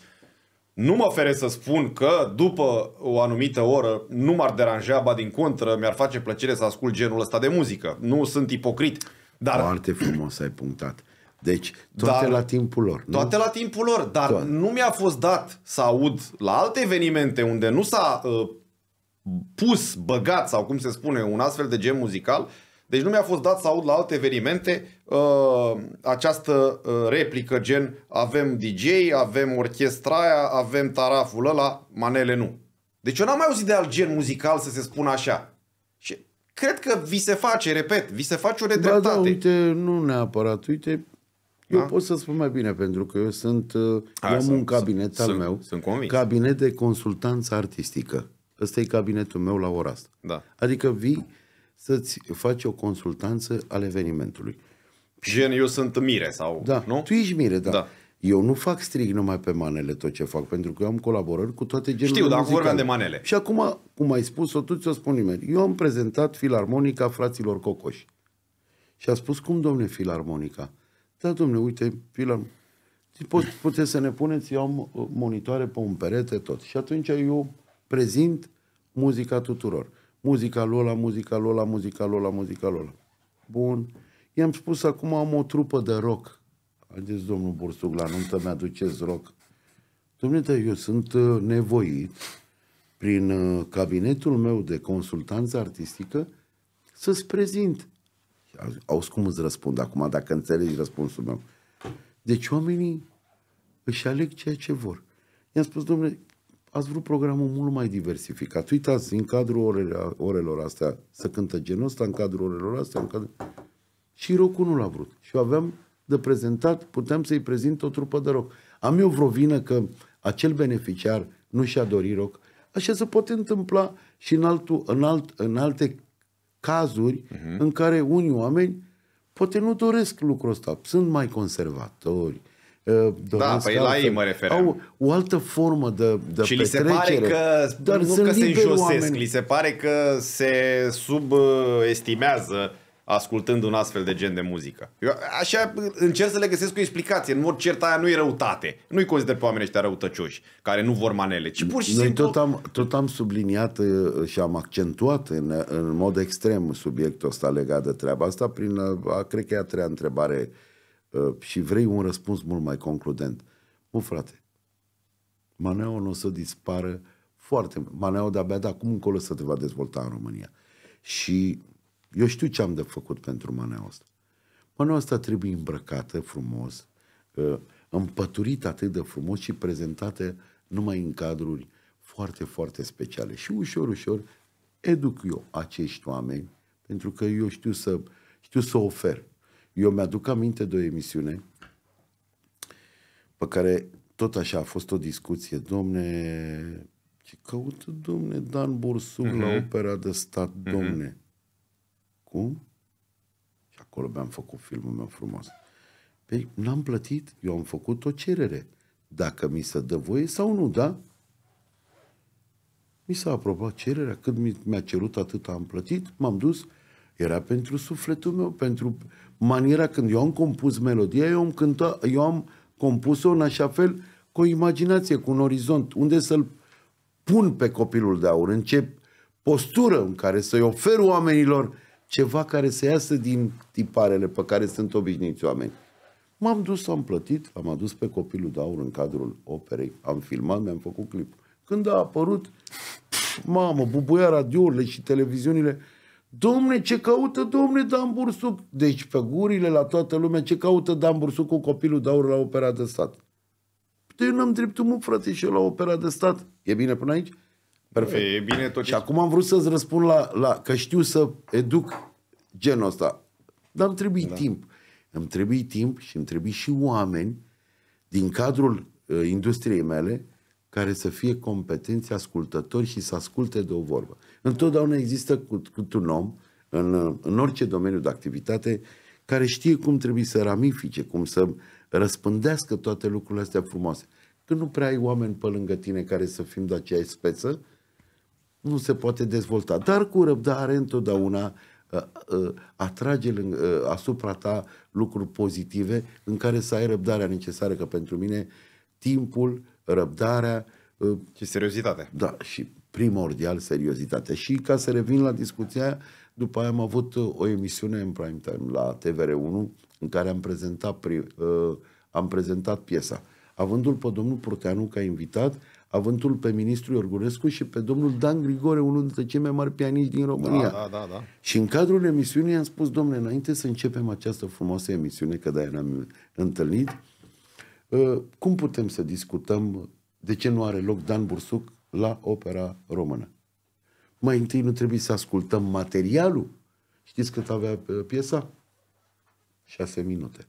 nu mă fere să spun că după o anumită oră nu m-ar deranja, ba din contră, mi-ar face plăcere să ascult genul ăsta de muzică. Nu sunt ipocrit. Dar... Foarte frumos ai punctat. Deci, toate dar, la timpul lor. Nu? Toate la timpul lor, dar toate. nu mi-a fost dat să aud la alte evenimente unde nu s-a uh, pus, băgat sau cum se spune, un astfel de gen muzical, deci nu mi-a fost dat să aud la alte evenimente uh, această uh, replică gen avem DJ, avem orchestra aia, avem taraful ăla, manele nu. Deci eu n-am mai auzit de alt gen muzical să se spună așa. Și cred că vi se face, repet, vi se face o redreptate. Da, da, uite, nu neapărat, uite, eu da? pot să spun mai bine, pentru că eu sunt, Hai, uh, am sunt, un cabinet sunt, al meu, sunt, sunt cabinet de consultanță artistică. Ăsta e cabinetul meu la ora asta. Da. Adică vii să-ți faci o consultanță al evenimentului. Gen, eu sunt mire sau... Da, nu? tu ești mire, da. da. Eu nu fac strig numai pe manele tot ce fac, pentru că eu am colaborări cu toate genurile Știu, dar acum vorbeam de manele. Și acum, cum ai spus-o tu, ți-o spun nimeni. Eu am prezentat Filarmonica Fraților Cocoși. Și a spus, cum, domne, Filarmonica? Da, domnule, uite, pila, pot, puteți să ne puneți, eu am uh, monitoare pe un perete, tot. Și atunci eu prezint muzica tuturor. Muzica lui ăla, muzica lui ăla, muzica lui ăla, muzica lui ăla. Bun. I-am spus, acum am o trupă de rock. Haideți, domnul Bursuc, la nuntă mi-aduceți rock. Domnule, da, eu sunt uh, nevoit prin uh, cabinetul meu de consultanță artistică să-ți prezint auzi cum îți răspund acum, dacă înțelegi răspunsul meu. Deci oamenii își aleg ceea ce vor. I-am spus, domnule, ați vrut programul mult mai diversificat. Uitați, în cadrul orelor, orelor astea să cântă genul ăsta, în cadrul orelor astea, în cadrul... Și rocul nu l-a vrut. Și aveam de prezentat, puteam să-i prezint o trupă de rock. Am eu vreo vină că acel beneficiar nu și-a dorit rock. Așa se poate întâmpla și în, altul, în, alt, în alte cazuri uh-huh. în care unii oameni poate nu doresc lucrul ăsta, sunt mai conservatori, da, păi la ei mă refer. Au o altă formă de, de Și li se pare că, dar nu că se înjosesc, oameni. li se pare că se subestimează ascultând un astfel de gen de muzică. Eu așa încerc să le găsesc o explicație. În mod cert, aia nu e răutate. Nu-i consider pe oamenii ăștia răutăcioși, care nu vor manele, ci pur și Noi simplu... tot am, tot am subliniat uh, și am accentuat în, în mod extrem subiectul ăsta legat de treaba asta prin, uh, a, cred că e a treia întrebare uh, și vrei un răspuns mult mai concludent. Mă, frate, Maneo nu o să dispară foarte... Maneo de-abia de da, acum încolo să te va dezvolta în România. Și eu știu ce am de făcut pentru maneaua asta. Maneaua asta trebuie îmbrăcată frumos, ă, împăturită atât de frumos și prezentată numai în cadruri foarte, foarte speciale. Și ușor, ușor educ eu acești oameni pentru că eu știu să, știu să ofer. Eu mi-aduc aminte de o emisiune pe care tot așa a fost o discuție, domne, ce caută, domne, Dan Bursu uh-huh. la mhm. opera de stat, mhm. domne. Uh-huh acum și acolo mi-am făcut filmul meu frumos. Păi n-am plătit, eu am făcut o cerere. Dacă mi se dă voie sau nu, da? Mi s-a aprobat cererea, cât mi-a cerut atât am plătit, m-am dus, era pentru sufletul meu, pentru maniera când eu am compus melodia, eu am, cânta, eu am compus-o în așa fel cu o imaginație, cu un orizont, unde să-l pun pe copilul de aur, în ce postură în care să-i ofer oamenilor ceva care să iasă din tiparele pe care sunt obișnuiți oameni. M-am dus, am plătit, am adus pe copilul de aur în cadrul operei, am filmat, mi-am făcut clip. Când a apărut, mamă, bubuia radiourile și televiziunile. Domne, ce caută, domne, Dan Bursuc? Deci pe gurile la toată lumea, ce caută Dan Bursuc cu copilul de aur la opera de stat? Păi eu n-am dreptul, mă, frate, și eu la opera de stat. E bine până aici? Perfect. E bine tot Și acum am vrut să-ți răspund la, la... Că știu să educ genul ăsta. Dar îmi trebuie da. timp. Îmi trebuie timp și îmi trebuie și oameni din cadrul uh, industriei mele care să fie competenți ascultători și să asculte de o vorbă. Întotdeauna există cu un om în, uh, în orice domeniu de activitate care știe cum trebuie să ramifice, cum să răspândească toate lucrurile astea frumoase. Când nu prea ai oameni pe lângă tine care să fim de aceeași speță, nu se poate dezvolta. Dar cu răbdare întotdeauna uh, uh, atrage uh, asupra ta lucruri pozitive în care să ai răbdarea necesară, că pentru mine timpul, răbdarea... Și seriozitatea. Da, și primordial seriozitatea. Și ca să revin la discuția după aia am avut o emisiune în prime time la TVR1 în care am prezentat, am prezentat piesa. Avându-l pe domnul Proteanu ca invitat, avântul pe ministrul Iorgurescu și pe domnul Dan Grigore, unul dintre cei mai mari pianiști din România. Da, da, da, da. Și în cadrul emisiunii am spus, domnule, înainte să începem această frumoasă emisiune, că de-aia ne-am întâlnit, uh, cum putem să discutăm de ce nu are loc Dan Bursuc la opera română? Mai întâi nu trebuie să ascultăm materialul? Știți cât avea uh, piesa? 6 minute.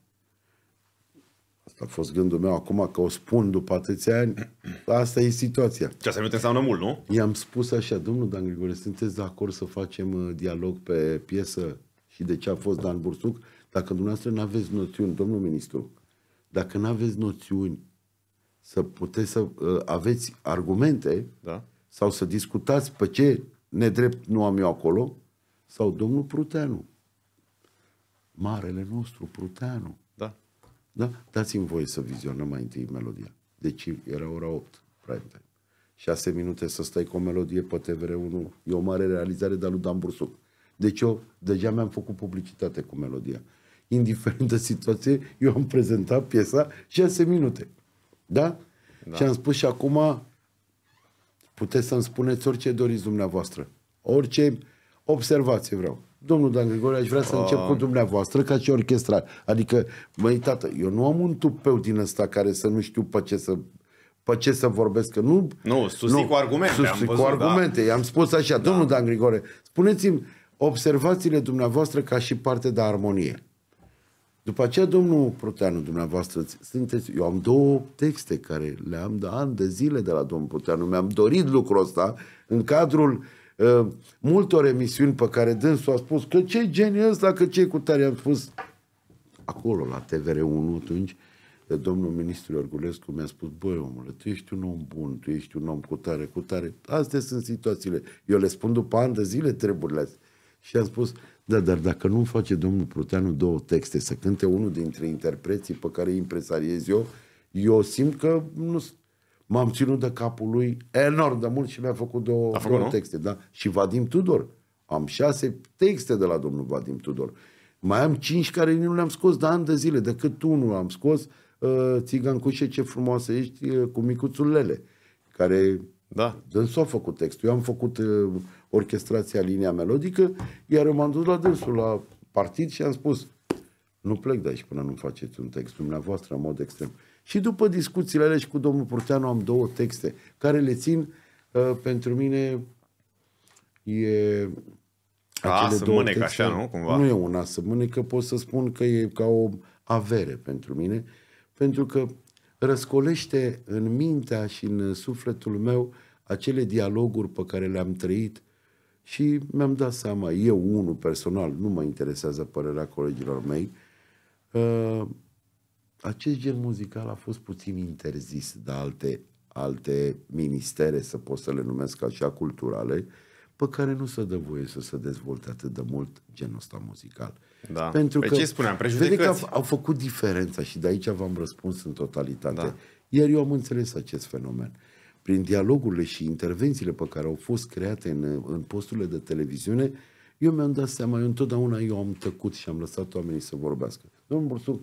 Asta a fost gândul meu acum că o spun după atâția ani. Asta e situația. Ce să te înseamnă mult, nu? I-am spus așa, domnul Dan Grigore, sunteți de acord să facem uh, dialog pe piesă și de ce a fost Dan Bursuc? Dacă dumneavoastră nu aveți noțiuni, domnul ministru, dacă nu aveți noțiuni să puteți să uh, aveți argumente da. sau să discutați pe ce nedrept nu am eu acolo, sau domnul Pruteanu, marele nostru Pruteanu, da? Dați-mi voie să vizionăm mai întâi melodia. Deci era ora 8, prime time. 6 minute să stai cu o melodie pe TVR1 e o mare realizare, dar nu Dan Bursuc. Deci eu deja mi-am făcut publicitate cu melodia. Indiferent de situație, eu am prezentat piesa 6 minute. Da? da. Și am spus și acum puteți să-mi spuneți orice doriți dumneavoastră. Orice observație vreau. Domnul Dan Grigore, aș vrea să încep uh. cu dumneavoastră ca și orchestra. Adică, măi, tată, eu nu am un tupeu din ăsta care să nu știu pe ce să pe ce să vorbesc, că nu... Nu, susi nu, cu argumente, Susi am văzut, cu da. argumente, da. i-am spus așa, da. domnul Dan Grigore, spuneți-mi observațiile dumneavoastră ca și parte de armonie. După aceea, domnul Proteanu, dumneavoastră, sunteți, eu am două texte care le am de ani de zile de la domnul Proteanu, mi-am dorit lucrul ăsta în cadrul uh, Ă, multor emisiuni pe care dânsul a spus că ce geniu ăsta, că ce cu tare am spus acolo la TVR1 atunci, domnul ministru Orgulescu mi-a spus, băi omule, tu ești un om bun, tu ești un om cu tare, cu tare. Astea sunt situațiile. Eu le spun după ani de zile treburile astea. Și am spus, da, dar dacă nu face domnul Pruteanu două texte, să cânte unul dintre interpreții pe care îi impresariez eu, eu simt că nu M-am ținut de capul lui enorm de mult și mi-a făcut două, a făcut, două texte. Da? Și Vadim Tudor. Am șase texte de la domnul Vadim Tudor. Mai am cinci care nu le-am scos de ani de zile, decât unul am scos, uh, Țigancușe, ce frumoasă ești, uh, cu micuțul Lele, care da. dânsul a făcut textul. Eu am făcut uh, orchestrația linia melodică, iar eu m-am dus la dânsul, la partid și am spus, nu plec de aici până nu faceți un text dumneavoastră în mod extrem. Și după discuțiile alea și cu domnul Purteanu am două texte care le țin uh, pentru mine e a, să mânecă texte, așa, nu? Cumva. Nu e una să mânecă, pot să spun că e ca o avere pentru mine, pentru că răscolește în mintea și în sufletul meu acele dialoguri pe care le-am trăit și mi-am dat seama, eu unul personal, nu mă interesează părerea colegilor mei, uh, acest gen muzical a fost puțin interzis de alte, alte ministere, să pot să le numesc așa, culturale, pe care nu se dă voie să se dezvolte atât de mult genul ăsta muzical. Da. Pentru Pe păi că, ce spuneam, vede că au, au făcut diferența și de aici v-am răspuns în totalitate. Da. Iar eu am înțeles acest fenomen. Prin dialogurile și intervențiile pe care au fost create în, în posturile de televiziune, eu mi-am dat seama, eu întotdeauna eu am tăcut și am lăsat oamenii să vorbească. Domnul Bursuc,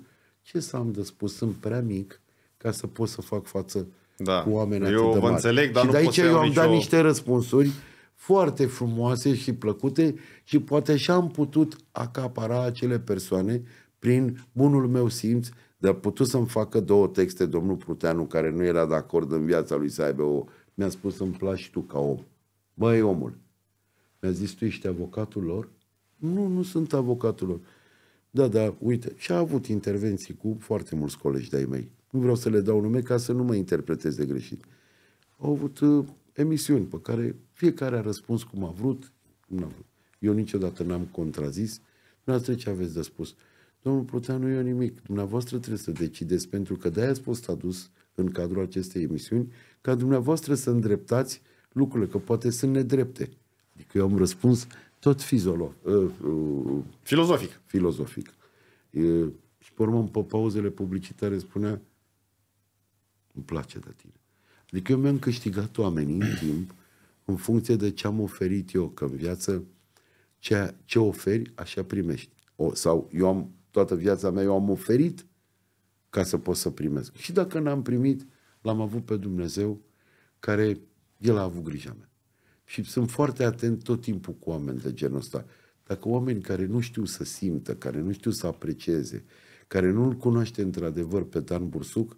ce să am de spus, sunt prea mic ca să pot să fac față da. cu oameni atât eu atât de mari. Înțeleg, dar și de aici eu am nicio... dat niște răspunsuri foarte frumoase și plăcute și poate așa am putut acapara acele persoane prin bunul meu simț de a putut să-mi facă două texte domnul Pruteanu care nu era de acord în viața lui să aibă o... Mi-a spus îmi placi tu ca om. Băi omul, mi-a zis tu ești avocatul lor? Nu, nu sunt avocatul lor. Da, da, uite, și a avut intervenții cu foarte mulți colegi de-ai mei. Nu vreau să le dau nume ca să nu mă interpretez de greșit. Au avut uh, emisiuni pe care fiecare a răspuns cum a vrut, cum n-a vrut. Eu niciodată n-am contrazis. Dumneavoastră ce aveți de spus? Domnul Proteanu, eu nimic. Dumneavoastră trebuie să decideți, pentru că de-aia ați fost adus în cadrul acestei emisiuni, ca dumneavoastră să îndreptați lucrurile, că poate sunt nedrepte. Adică eu am răspuns tot fizolo, uh, ă, uh, ă, filozofic. filozofic. Uh, și pe urmă, pe pauzele publicitare, spunea îmi place de tine. Adică eu mi-am câștigat oamenii în timp în funcție de ce am oferit eu, că în viață ce, ce oferi, așa primești. O, sau eu am, toată viața mea eu am oferit ca să pot să primesc. Și dacă n-am primit, l-am avut pe Dumnezeu care El a avut grija mea. Și sunt foarte atent tot timpul cu oameni de genul ăsta. Dacă oameni care nu știu să simtă, care nu știu să aprecieze, care nu-l cunoaște într-adevăr pe Dan Bursuc,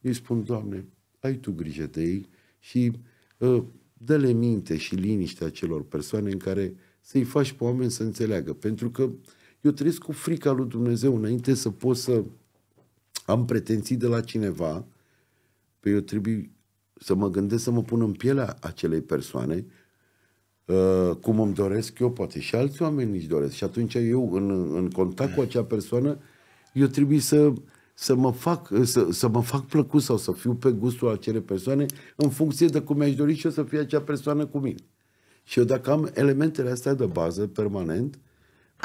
îi spun, Doamne, ai Tu grijă de ei și uh, dă-le minte și liniștea celor persoane în care să-i faci pe oameni să înțeleagă. Pentru că eu trăiesc cu frica lui Dumnezeu înainte să pot să am pretenții de la cineva, pe păi eu trebuie să mă gândesc să mă pun în pielea acelei persoane Uh, cum îmi doresc eu, poate și alți oameni își doresc. Și atunci eu, în, în contact cu acea persoană, eu trebuie să, să, mă fac, să, să mă fac plăcut sau să fiu pe gustul acelei persoane în funcție de cum mi-aș dori și eu să fie acea persoană cu mine. Și eu dacă am elementele astea de bază permanent,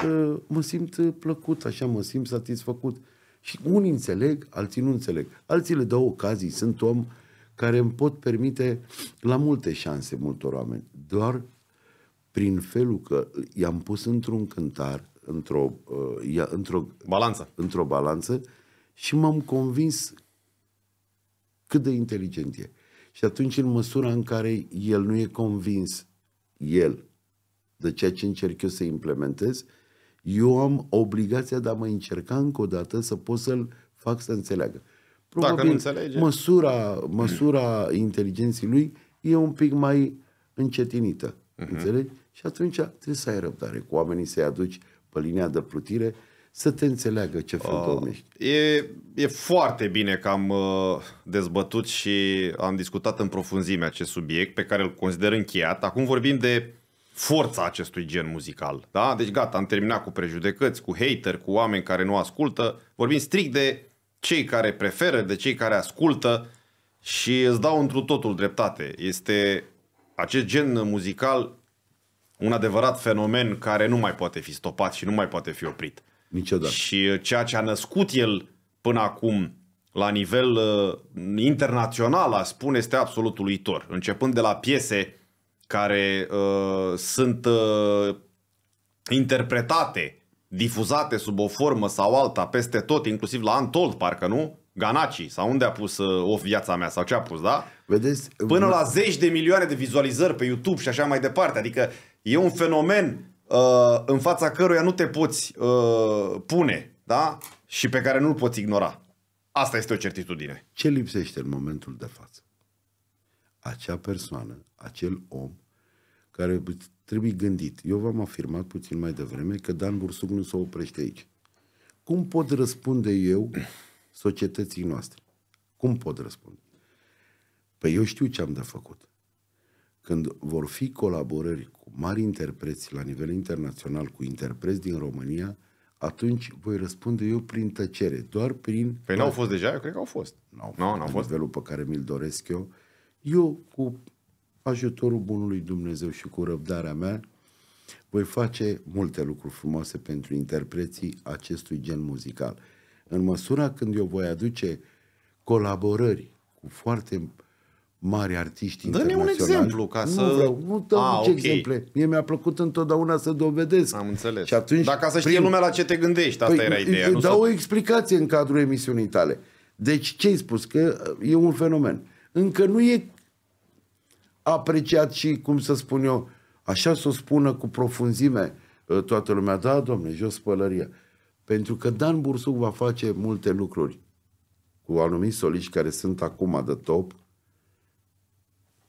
uh, mă simt plăcut, așa, mă simt satisfăcut. Și unii înțeleg, alții nu înțeleg. Alții le dau ocazii. Sunt om care îmi pot permite la multe șanse multor oameni. Doar prin felul că i-am pus într-un cântar, într-o, uh, într-o balanță. Într-o balanță și m-am convins cât de inteligent e. Și atunci, în măsura în care el nu e convins, el, de ceea ce încerc eu să implementez, eu am obligația de a mă încerca încă o dată să pot să-l fac să înțeleagă. Probabil Dacă înțelege. măsura, măsura inteligenței lui e un pic mai încetinită. Uh-huh. Înțelegi? Și atunci trebuie să ai răbdare cu oamenii, să-i aduci pe linia de plutire, să te înțeleagă ce fel uh, de ah, E, e foarte bine că am uh, dezbătut și am discutat în profunzime acest subiect pe care îl consider încheiat. Acum vorbim de forța acestui gen muzical. Da? Deci gata, am terminat cu prejudecăți, cu hater, cu oameni care nu ascultă. Vorbim strict de cei care preferă, de cei care ascultă și îți dau întru totul dreptate. Este acest gen muzical, un adevărat fenomen care nu mai poate fi stopat și nu mai poate fi oprit. Niciodată. Și uh, ceea ce a născut el până acum la nivel uh, internațional, a spune, este absolut uluitor. Începând de la piese care uh, sunt uh, interpretate, difuzate sub o formă sau alta peste tot, inclusiv la Antold, parcă nu? Ganaci sau unde a pus uh, o viața mea sau ce a pus, da? Vedeți? Până la zeci de milioane de vizualizări pe YouTube și așa mai departe. Adică e un fenomen uh, în fața căruia nu te poți uh, pune, da? Și pe care nu-l poți ignora. Asta este o certitudine. Ce lipsește în momentul de față? Acea persoană, acel om care trebuie gândit. Eu v-am afirmat puțin mai devreme că Dan Bursuc nu se oprește aici. Cum pot răspunde eu societății noastre? Cum pot răspunde? Păi eu știu ce am de făcut. Când vor fi colaborări cu mari interpreți la nivel internațional, cu interpreți din România, atunci voi răspunde eu prin tăcere, doar prin... Păi n-au fost deja? Eu cred că au fost. N-au fost. N-au fost. nivelul pe care mi-l doresc eu. Eu, cu ajutorul bunului Dumnezeu și cu răbdarea mea, voi face multe lucruri frumoase pentru interpreții acestui gen muzical. În măsura când eu voi aduce colaborări cu foarte mari artiști Dă-ne un exemplu ca să... Nu vreau, nu dă A, ah, okay. exemple. Mie mi-a plăcut întotdeauna să dovedesc. Am înțeles. Și atunci, Dacă să știe prim... lumea la ce te gândești, asta păi, era ideea. Îi dau o explicație în cadrul emisiunii tale. Deci ce-ai spus? Că uh, e un fenomen. Încă nu e apreciat și, cum să spun eu, așa să o spună cu profunzime uh, toată lumea. Da, domne, jos pălăria. Pentru că Dan Bursuc va face multe lucruri cu anumiți soliști care sunt acum de top,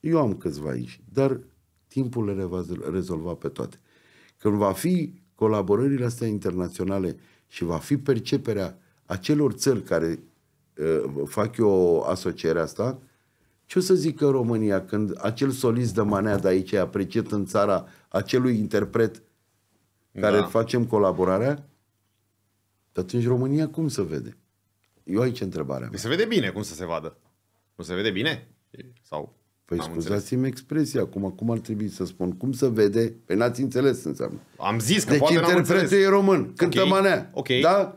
eu am câțiva aici, dar timpul le va rezolva pe toate. Când va fi colaborările astea internaționale și va fi perceperea acelor țări care uh, fac eu asocierea asta, ce o să zică România când acel solist de manea de aici e apreciat în țara acelui interpret care da. facem colaborarea? Atunci România cum se vede? Eu aici întrebarea păi mea. Se vede bine cum să se vadă. Nu se vede bine? Sau Păi scuzați-mi expresia, acum cum ar trebui să spun? Cum să vede? Păi n-ați înțeles înseamnă. Am zis că deci poate înțeles. Deci român, cântă okay. manea. Ok. Da?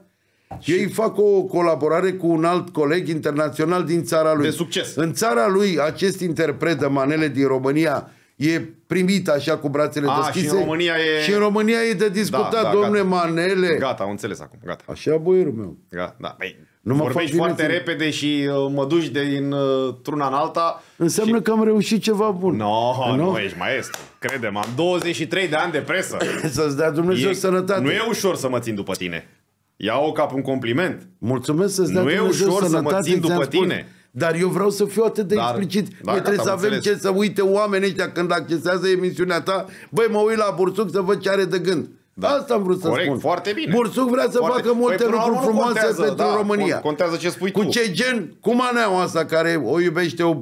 Și... Ei fac o colaborare cu un alt coleg internațional din țara lui. De succes. În țara lui, acest interpret de manele din România e primit așa cu brațele A, deschise. Și în România e... Și în România e de da, discutat, da, da, domne gata. manele. Gata, am înțeles acum, gata. Așa, boierul meu. Gata, da, păi... Nu mă Vorbești foarte să... repede și uh, mă duci dintr uh, truna în alta. Înseamnă și... că am reușit ceva bun. No, nu, no? nu ești maestru. Credem, am 23 de ani de presă. *coughs* Să-ți dea Dumnezeu e... sănătate. Nu e ușor să mă țin după tine. Ia-o cap un compliment. Mulțumesc să-ți dea nu Dumnezeu e ușor sănătate, să mă țin după tine. Dar eu vreau să fiu atât de dar, explicit. Da, Noi da, trebuie să da, avem înțeles. ce să uite oamenii ăștia când accesează emisiunea ta. Băi, mă uit la bursuc să văd ce are de gând. Da. Asta am vrut să Corect, spun. foarte bine. Bursuc vrea să foarte... facă multe păi, lucruri frumoase contează, pentru da, România. Contează ce spui Cu tu. ce gen, Cum aneau asta care o iubește o,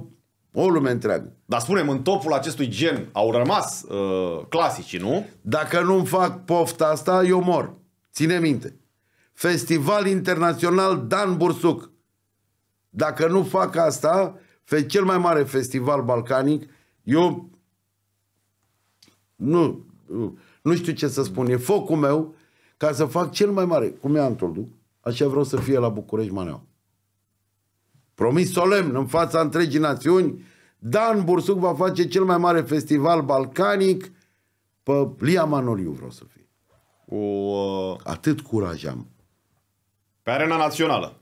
o lume întreagă. Dar spunem, în topul acestui gen au rămas uh, clasici, nu? Dacă nu-mi fac pofta asta, eu mor. Ține minte. Festival Internațional Dan Bursuc. Dacă nu fac asta, pe cel mai mare festival balcanic, eu nu, nu nu știu ce să spun, e focul meu ca să fac cel mai mare. Cum e Antoldu? Așa vreau să fie la București Maneaua. Promis solemn în fața întregii națiuni, Dan Bursuc va face cel mai mare festival balcanic pe Lia Manoliu vreau să fie. O... Uh, Atât curaj am. Pe arena națională.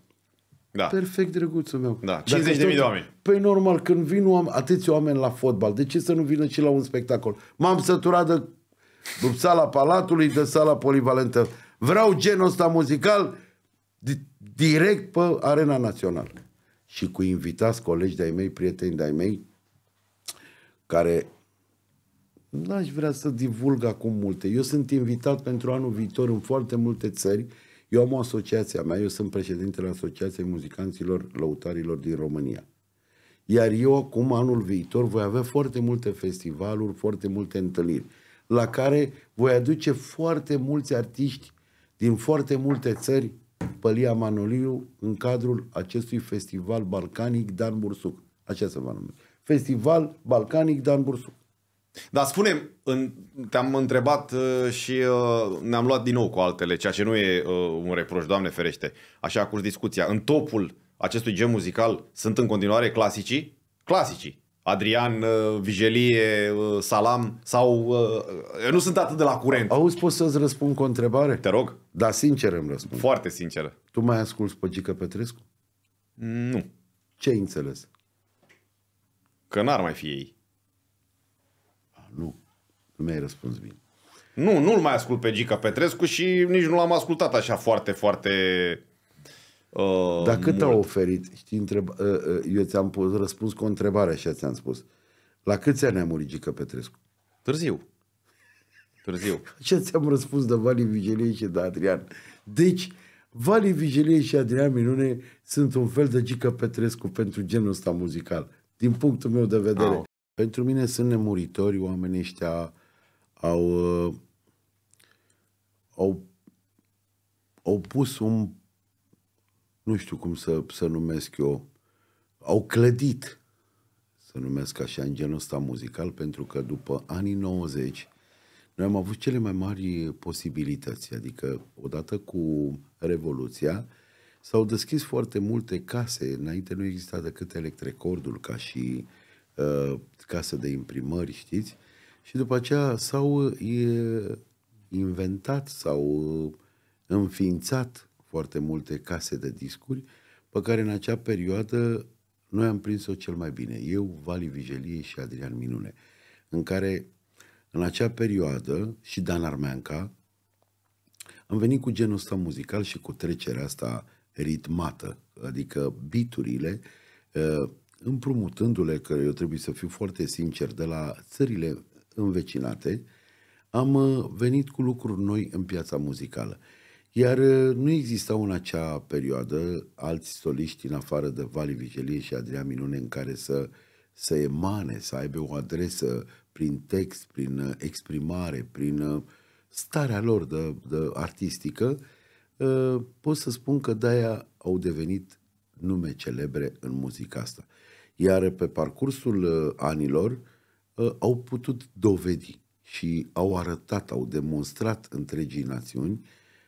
Da. Perfect, drăguțul meu. Da, 50.000 de, de oameni. Păi normal, când vin oameni, atâți oameni la fotbal, de ce să nu vină și la un spectacol? M-am săturat de sala Palatului, de sala polivalentă. Vreau genul ăsta muzical direct pe Arena Națională. Și cu invitați colegi de-ai mei, prieteni de-ai mei, care n-aș vrea să divulg acum multe. Eu sunt invitat pentru anul viitor în foarte multe țări. Eu am o asociație a mea, eu sunt președintele Asociației Muzicanților Lăutarilor din România. Iar eu acum, anul viitor, voi avea foarte multe festivaluri, foarte multe întâlniri la care voi aduce foarte mulți artiști din foarte multe țări Pălia Manoliu în cadrul acestui festival balcanic Dan Bursuc. Așa se va numi. Festival Balcanic Dan Bursuc. Dar spune, în, te-am întrebat uh, și uh, ne-am luat din nou cu altele, ceea ce nu e uh, un reproș, Doamne ferește, așa a curs discuția. În topul acestui gen muzical sunt în continuare clasicii? Clasicii. Adrian, uh, Vigelie, uh, Salam sau... Uh, eu nu sunt atât de la curent. Auzi, pot să-ți răspund cu o întrebare? Te rog. Da, sincer îmi răspund. Foarte sincer. Tu mai asculti pe Gică Petrescu? Mm, nu. Ce ai înțeles? Că n-ar mai fi ei. Nu. Nu mi-ai răspuns bine. Nu, nu-l mai ascult pe Gica Petrescu și nici nu l-am ascultat așa foarte, foarte Uh, Dar cât mult. a oferit? Știi, întreb, uh, ă, uh, ă, eu ți-am pus, răspuns cu o întrebare, așa ți-am spus. La câți ani a murit Gică Petrescu? Târziu. Târziu. Ce ți-am răspuns de Vali Vigelie și de Adrian? Deci, Vali Vigelie și Adrian Minune sunt un fel de Gică Petrescu pentru genul ăsta muzical, din punctul meu de vedere. Au. Pentru mine sunt nemuritori, oamenii ăștia au, ă, au, au pus un nu știu cum să, să numesc eu, au clădit, să numesc așa, în genul ăsta muzical, pentru că după anii 90 noi am avut cele mai mari posibilități, adică odată cu Revoluția s-au deschis foarte multe case, înainte nu exista decât electrecordul ca și uh, casă de imprimări, știți, și după aceea s-au inventat, s-au înființat foarte multe case de discuri, pe care în acea perioadă noi am prins-o cel mai bine. Eu, Vali Vigelie și Adrian Minune, în care în acea perioadă și Dan Armeanca am venit cu genul ăsta muzical și cu trecerea asta ritmată, adică biturile, ă, împrumutându-le, că eu trebuie să fiu foarte sincer, de la țările învecinate, am ă, venit cu lucruri noi în piața muzicală. Iar uh, nu exista în acea perioadă alți soliști în afară de Vali Vigelie și Adrian Minune în care să, să emane, să aibă o adresă prin text, prin uh, exprimare, prin uh, starea lor de, de artistică, pot să spun că de-aia au devenit nume celebre în muzica asta. Iar pe parcursul anilor au putut dovedi și au arătat, au demonstrat întregii națiuni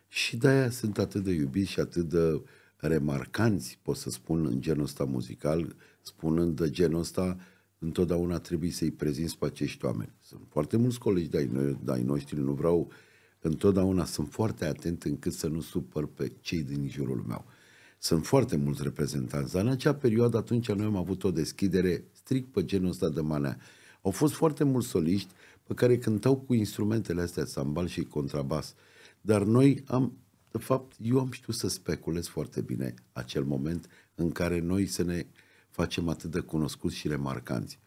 și de-aia sunt atât de iubiți și atât de remarcanți, pot să spun, în genul ăsta muzical, spunând de genul ăsta, întotdeauna trebuie să-i prezinți pe acești oameni. Sunt foarte mulți colegi de-ai, noi, de-ai noștri, nu vreau, întotdeauna sunt foarte atent încât să nu supăr pe cei din jurul meu. Sunt foarte mulți reprezentanți, dar în acea perioadă atunci noi am avut o deschidere strict pe genul ăsta de manea. Au fost foarte mulți soliști pe care cântau cu instrumentele astea, sambal și contrabas. Uh, dar noi am, de fapt, eu am știut să speculez foarte bine acel moment în care noi să ne facem atât de cunoscuți și remarcanți.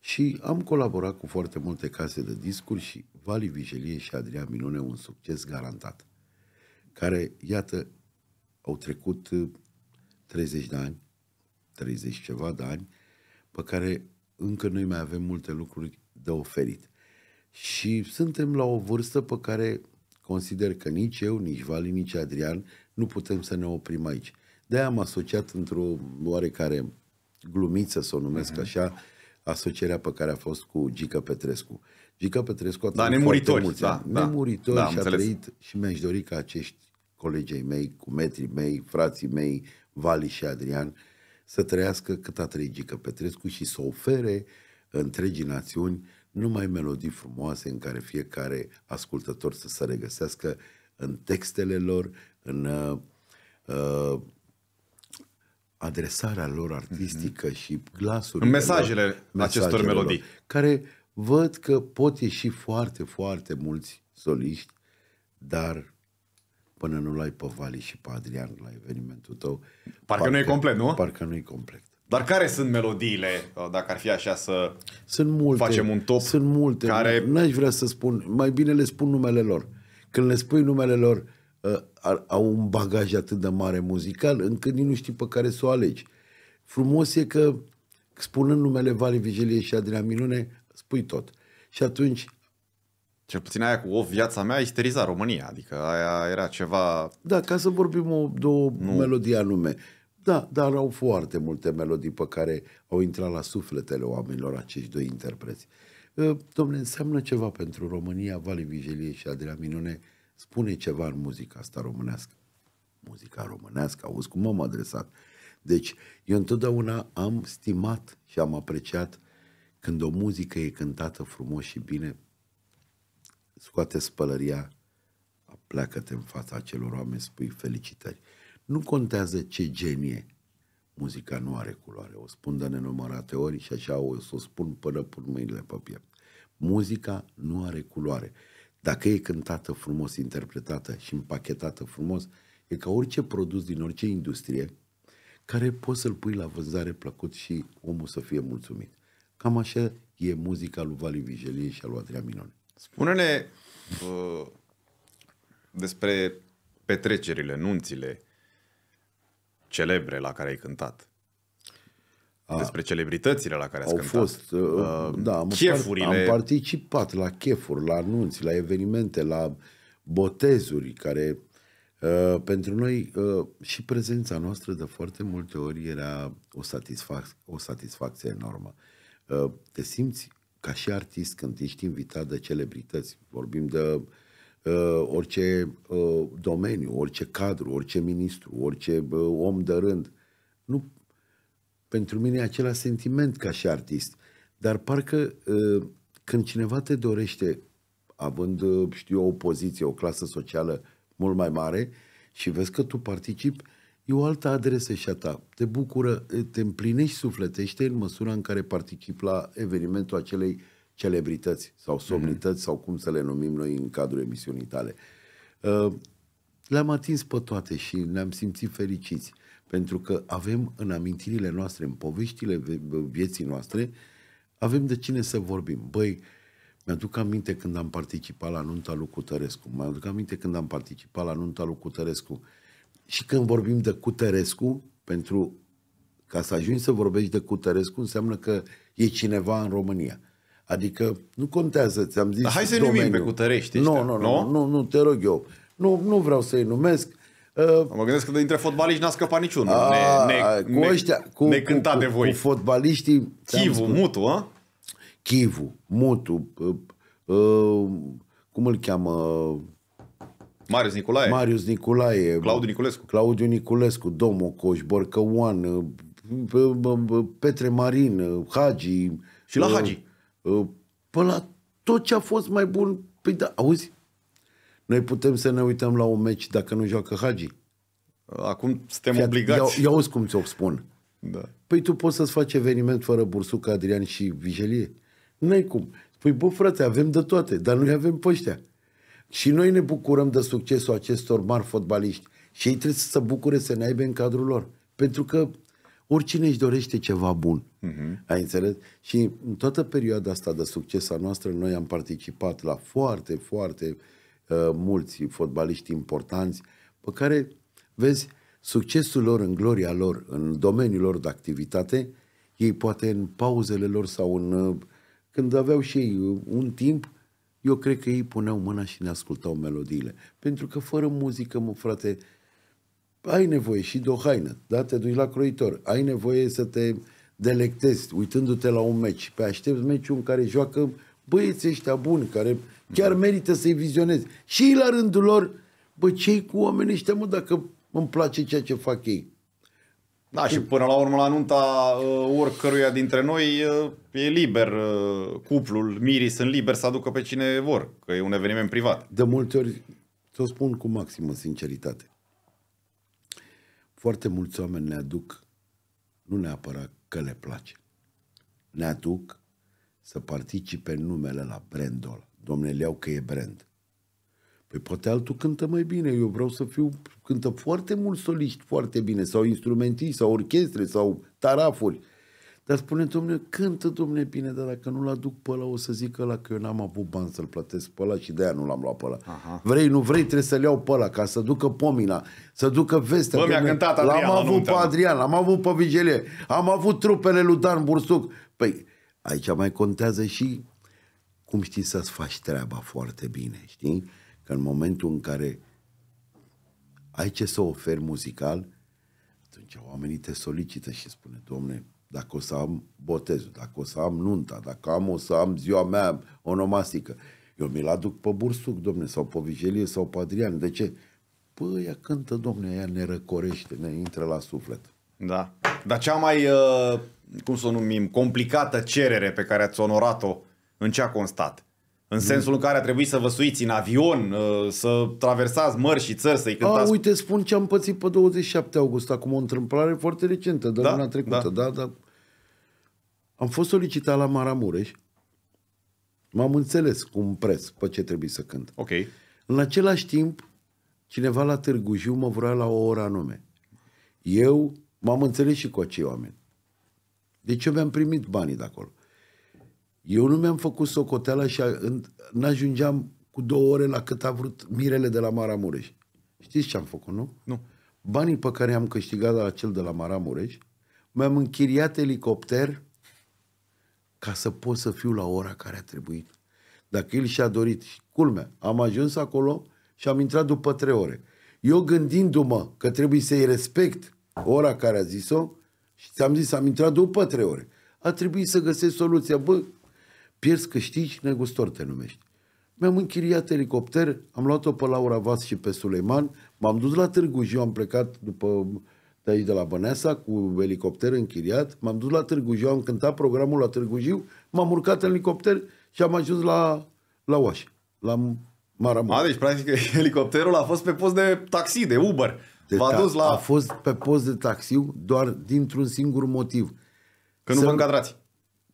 Și am colaborat cu foarte multe case de discuri și Vali Vigelie și Adrian Minune un succes garantat, care, iată, au trecut 30 uh, de ani, 30 ceva de ani, pe care încă noi mai avem multe lucruri de oferit. Și suntem la o vârstă pe care Consider că nici eu, nici Vali, nici Adrian nu putem să ne oprim aici. De-aia am asociat într-o oarecare glumiță, să o numesc uh-huh. așa, asocierea pe care a fost cu Gica Petrescu. Gica Petrescu a da, trăit foarte mulți da, ani. Da, nemuritori da, și a trăit și mi-aș dori ca acești colegii mei, cu metrii mei, frații mei, Vali și Adrian, să trăiască cât a trăit Gica Petrescu și să ofere întregii națiuni numai melodii frumoase în care fiecare ascultător să se regăsească în textele lor, în uh, uh adresarea lor artistică mm-hmm. și glasurile. În mesajele lor, mesajele acestor melodii. care văd că pot ieși foarte, foarte mulți soliști, dar până nu l-ai pe Vali și pe Adrian la evenimentul tău. Parcă, parcă nu e complet, nu? Parcă nu e complet. Dar care sunt melodiile, uh, dacă ar fi așa să sunt multe, facem un top? Sunt multe. Care... N-aș vrea să spun, mai bine le spun numele lor. Când le spui numele lor, uh, au un bagaj atât de mare muzical, încât nici nu știi pe care să o alegi. Frumos e că, spunând numele Vale Vigilie și Adrian Minune, spui tot. Și atunci cel puțin aia cu o viața mea isteriza România, adică aia era ceva... Da, ca să vorbim o, două nu. melodii anume. Da, dar au foarte multe melodii pe care au intrat la sufletele oamenilor acești doi interpreți. Ă, Domnule, înseamnă ceva pentru România, Vali Vigilie și Adrian Minune spune ceva în muzica asta românească. Muzica românească, auzi cum m-am adresat. Deci, eu întotdeauna am stimat și am apreciat când o muzică e cântată frumos și bine, scoate spălăria, pleacă-te în fața acelor oameni, spui felicitări. Nu contează ce genie. Muzica nu are culoare. O spun de nenumărate ori și așa o să o spun până pun mâinile pe piept. Muzica nu are culoare. Dacă e cântată frumos, interpretată și împachetată frumos, e ca orice produs din orice industrie care poți să-l pui la vânzare plăcut și omul să fie mulțumit. Cam așa e muzica lui Vali Vigelie și a lui Adrian Minone. Spune-ne uh, despre petrecerile, nunțile, celebre la care ai cântat. Despre celebritățile la care ați au cântat. fost, uh, uh da, am, chefurile... am participat la chefuri, la anunți, la evenimente, la botezuri care uh, pentru noi uh, și prezența noastră de foarte multe ori era o, satisfac- o satisfacție enormă. Uh, te simți ca și artist când ești invitat de celebrități. Vorbim de uh, Uh, orice uh, domeniu, orice cadru, orice ministru, orice uh, om de rând. Nu, pentru mine e același sentiment ca și artist. Dar parcă când cineva te dorește, având, știu eu, o poziție, o clasă socială mult mai mare și vezi că tu participi, e o altă adresă și a ta. Te bucură, te împlinești sufletește în măsura în care participi la evenimentul acelei uh, celebrități sau mhm. somnități mm-hmm. sau cum să le numim noi în cadrul emisiunii tale. Uh, le-am atins pe toate și ne-am simțit fericiți pentru că avem în amintirile noastre, în poveștile vieții noastre, avem de cine să vorbim. Băi, mi-aduc aminte când am participat la nunta lui Cutărescu, mi-aduc aminte când am participat la nunta lui Cutărescu. Și când vorbim de Cutărescu, pentru ca să ajungi să vorbești de Cutărescu, înseamnă că e cineva în România. Adică nu contează, ți-am zis Dar hai să numim pe cutărești. Nu, nu, nu, nu, nu, te rog eu. Nu, nu vreau să-i numesc. Uh, mă gândesc că dintre fotbaliști n-a scăpat niciunul. Ne, ne, cu ăștia, cu, ne cânta cu, de voi. Cu fotbaliștii... Chivu, Mutu, a? Chivu, Mutu, uh, uh, cum îl cheamă? Marius Nicolae. Marius Nicolae. Claudiu Niculescu. Claudiu Niculescu, Domocoș, Borcăuan, Petre Marin, Hagi. Și la Hagi. Ă, pe la tot ce a fost mai bun. Păi da, auzi, noi putem să ne uităm la un meci dacă nu joacă Hagi. Acum suntem Fiat, obligați. Ia, ia auzi cum ți-o spun. Da. Păi tu poți să-ți faci eveniment fără Bursuc, Adrian și Vigelie. N-ai cum. Păi bă frate, avem de toate, dar noi avem pe ăștia. Și noi ne bucurăm de succesul acestor mari fotbaliști. Și ei trebuie să se bucure să ne aibă în cadrul lor. Pentru că Oricine își dorește ceva bun. Uh-huh. Ai înțeles? Și în toată perioada asta de succes a noastră, noi am participat la foarte, foarte uh, mulți fotbaliști importanți, pe care, vezi, succesul lor în gloria lor, în domeniul lor de activitate, ei poate în pauzele lor sau în... Uh, când aveau și ei uh, un timp, eu cred că ei puneau mâna și ne ascultau melodiile. Pentru că fără muzică, mă frate, uh, ai nevoie și de o haină, da? Te duci la croitor, ai nevoie să te delectezi uitându-te la un meci. Pe aștepți meciul în care joacă băieți ăștia buni, care chiar merită să-i vizionezi. Și la rândul lor, bă, ce cu oamenii ăștia, mă, dacă îmi place ceea ce fac ei? Da, și până la urmă, la nunta uh, oricăruia dintre noi uh, e liber uh, cuplul, mirii sunt liberi să aducă pe cine vor, că e un eveniment privat. De multe ori, să o spun cu maximă sinceritate, foarte mulți oameni ne aduc, nu neapărat că le place, ne aduc să participe numele la brandul ăla. Domnule, iau că e brand. Păi poate altul cântă mai bine, eu vreau să fiu, cântă foarte mult soliști foarte bine, sau instrumentiști, sau orchestre, sau tarafuri. Dar spune domnule, cântă domnule bine, dar dacă nu-l aduc pe ăla, o să zic ăla că eu n-am avut bani să-l plătesc pe ăla și de-aia nu l-am luat pe ăla. Aha. Vrei, nu vrei, trebuie să-l iau pe ăla ca să ducă pomina, să ducă vestea. Bă, domnule, cântat Adrian, L-am avut pe Adrian, l-am avut pe Vigelie, am avut trupele lui Dan Bursuc. Păi, aici mai contează și cum știi să-ți faci treaba foarte bine, știi? Că în momentul în care ai ce să oferi muzical, atunci oamenii te solicită și spune, domnule, dacă o să am botezul, dacă o să am nunta, dacă am o să am ziua mea onomastică. Eu mi-l aduc pe bursuc, domne, sau pe vigilie, sau pe Adrian. De ce? Păi, ea cântă, domne, ea ne răcorește, ne intră la suflet. Da. Dar cea mai, uh, cum să o numim, complicată cerere pe care ați onorat-o, în ce a constat? În mhm. sensul în care a trebuit să vă suiți în avion, uh, să traversați mări și țări, să-i cântați... A, uite, spun ce am pățit pe 27 august, acum o întâmplare foarte recentă, de da, luna trecută. Da. da, da. Am fost solicitat la Maramureș, m-am înțeles cu un preț pe ce trebuie să cânt. Ok. În același timp, cineva la Târgu Jiu mă vrea la o oră anume. Eu m-am înțeles și cu acei oameni. Deci eu mi-am primit banii de acolo. Eu nu mi-am făcut socoteala și n-ajungeam cu două ore la cât a vrut Mirele de la Maramureș. Știți ce am făcut, nu? Nu. Banii pe care am câștigat la cel de la Maramureș, mi-am închiriat elicopter ca să pot să fiu la ora care a trebuit. Dacă el și-a dorit. Și culmea, am ajuns acolo și am intrat după trei ore. Eu gândindu-mă că trebuie să-i respect ora care a zis-o, și ți-am zis, am intrat după trei ore. A trebuit să găsesc soluția. Bă, pierzi câștigi, negustor te numești. Mi-am închiriat elicopter, am luat-o pe Laura Vas și pe Suleiman, m-am dus la Târgu Jiu, am plecat după de aici de la Băneasa cu elicopter închiriat, m-am dus la Târgu Jiu, am cântat programul la Târgu Jiu, m-am urcat în elicopter și am ajuns la, la Oaș, la Maramureș. deci practic *laughs* elicopterul a fost pe post de taxi, de Uber. De a dus la... A fost pe post de taxi doar dintr-un singur motiv. Că nu să... vă încadrați.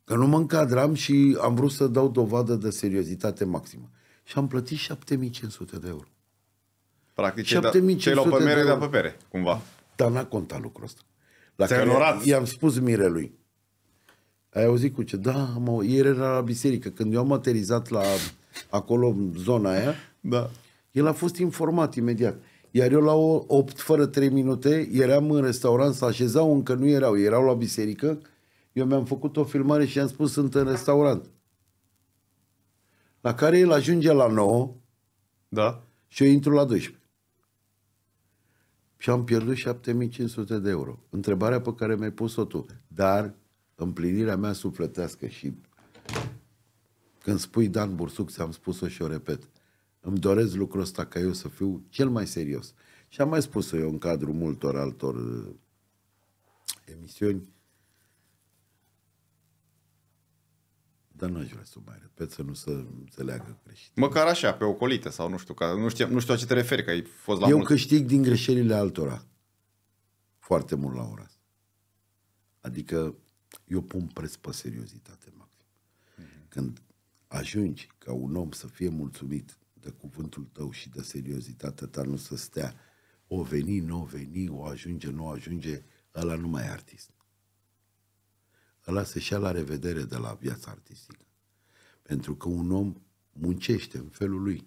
Că nu mă încadram și am vrut să dau dovadă de seriozitate maximă. Și am plătit 7500 de euro. Practic, 7500 da- de, de de, pe pere, cumva. Dar n-a contat lucrul ăsta. La Ți-ai care i-am spus mirelui. Ai auzit cu ce? Da, mă, ieri era la biserică. Când eu am aterizat la acolo, zona aia, da. el a fost informat imediat. Iar eu la 8 fără 3 minute eram în restaurant, s-așezau, încă nu erau, erau la biserică, eu mi-am făcut o filmare și am spus sunt în restaurant. La care el ajunge la 9 da? și eu intru la 12. Și am pierdut 7500 de euro. Întrebarea pe care mi-ai pus-o tu. Dar împlinirea mea sufletească și când spui Dan Bursuc, ți-am spus-o și o repet, îmi doresc lucrul ăsta ca eu să fiu cel mai serios. Și am mai spus-o eu în cadrul multor altor uh, emisiuni, Dar nu aș vrea să o mai repet, să nu se înțeleagă greșit. Măcar așa, pe ocolită sau nu știu, ca, nu, știu, nu știu ce te referi, că ai fost la Eu mult. câștig din greșelile altora. Foarte mult la ora asta. Adică eu pun preț pe seriozitate maxim. Mm-hmm. Când ajungi ca un om să fie mulțumit de cuvântul tău și de seriozitatea ta, nu să stea o veni, nu o veni, o ajunge, nu o ajunge, ăla nu mai e artist ăla se și la revedere de la viața artistică. Pentru că un om muncește în felul lui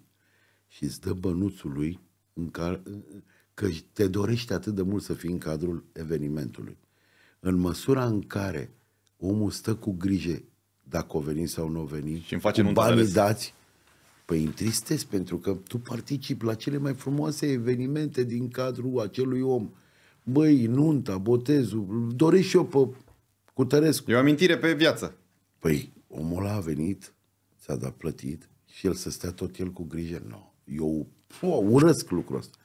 și îți dă bănuțul lui în care, că te dorește atât de mult să fii în cadrul evenimentului. În măsura în care omul stă cu grijă dacă o veni sau nu o veni, și îmi face cu banii dați, păi întristezi pentru că tu participi la cele mai frumoase evenimente din cadrul acelui om. Băi, nunta, botezul, dorești și eu pe cu Tărescu. E o amintire pe viață. Păi, omul a venit, ți-a dat plătit și el să stea tot el cu grijă. Nu, eu pă, urăsc lucrul ăsta.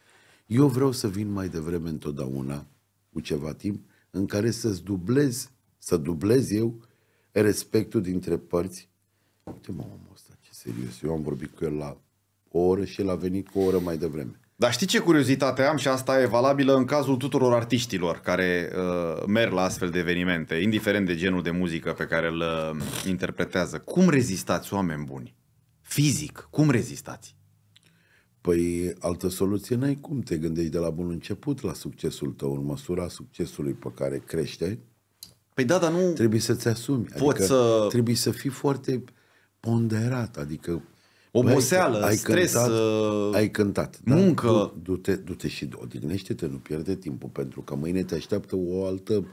Eu vreau să vin mai devreme întotdeauna, cu ceva timp, în care să-ți dublez, să dublez eu respectul dintre părți. Uite mă, omul ăsta, ce serios. Eu am vorbit cu el la o oră și el a venit cu o oră mai devreme. Dar știi ce curiozitate am și asta e valabilă în cazul tuturor artiștilor care uh, merg la astfel de evenimente, indiferent de genul de muzică pe care îl uh, interpretează. Cum rezistați, oameni buni? Fizic, cum rezistați? Păi altă soluție n-ai cum. Te gândești de la bun început la succesul tău, în măsura succesului pe care crește. Păi da, dar nu... Trebuie să-ți asumi. Poți adică să... Trebuie să fii foarte ponderat, adică Oboseală, ai, ai stres, cântat, uh, ai cântat, da. muncă. Du-te, du du și odihnește-te, nu pierde timpul, pentru că mâine te așteaptă o altă,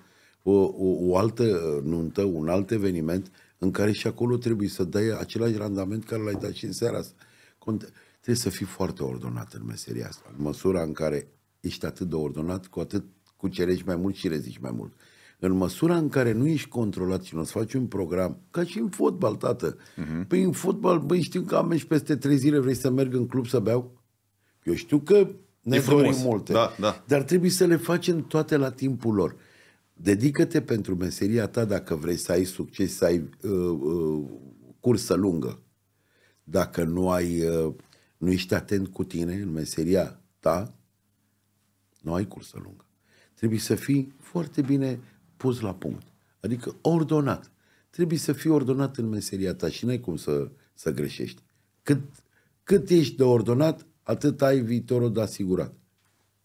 o, o, o altă uh, nuntă, un alt eveniment în care și acolo trebuie să dai același randament care l-ai dat și în seara asta. Conte- trebuie să fii foarte ordonat în meseria asta. În măsura în care ești atât de ordonat, cu atât cucerești mai mult și rezici mai mult. În măsura în care nu ești controlat și nu-ți faci un program, ca și în fotbal, tată. Uh-huh. Păi în fotbal, băi, știu că am meci peste trei zile, vrei să merg în club să beau? Eu știu că ne dorim multe, da, da. dar trebuie să le facem toate la timpul lor. Dedică-te pentru meseria ta dacă vrei să ai succes, să ai uh, uh, cursă lungă. Dacă nu ai, uh, nu ești atent cu tine în meseria ta, nu ai cursă lungă. Trebuie să fii foarte bine pus la punct. Adică ordonat. Trebuie să fii ordonat în meseria ta și n-ai cum să, să greșești. Cât, cât ești de ordonat, atât ai viitorul de asigurat.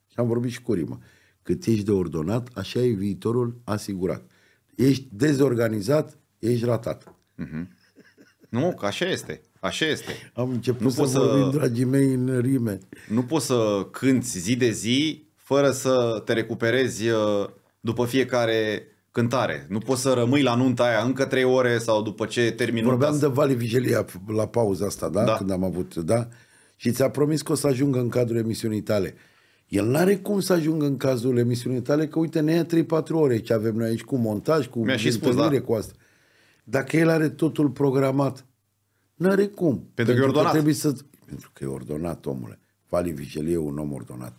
Și am vorbit și cu Rima. Cât ești de ordonat, așa e viitorul asigurat. Ești dezorganizat, ești ratat. Mm-hmm. Nu, că așa este. Așa este. Am început nu să poți vorbim, să... dragii mei, în rime. Nu poți să cânti zi de zi fără să te recuperezi uh, după fiecare cântare. Nu poți să rămâi la nunta aia încă trei ore sau după ce termin Vorbeam de Vali Vigelia la pauza asta, da? da? Când am avut, da? Și ți-a promis că o să ajungă în cadrul emisiunii tale. El nu are cum să ajungă în cazul emisiunii tale, că uite, ne ia 3-4 ore ce avem noi aici cu montaj, cu Mi-a și spus, da. cu asta. Dacă el are totul programat, nu are cum. Pentru, pentru că e ordonat. Că trebuie să... Pentru că e ordonat, omule. Vali Vigelie e un om ordonat.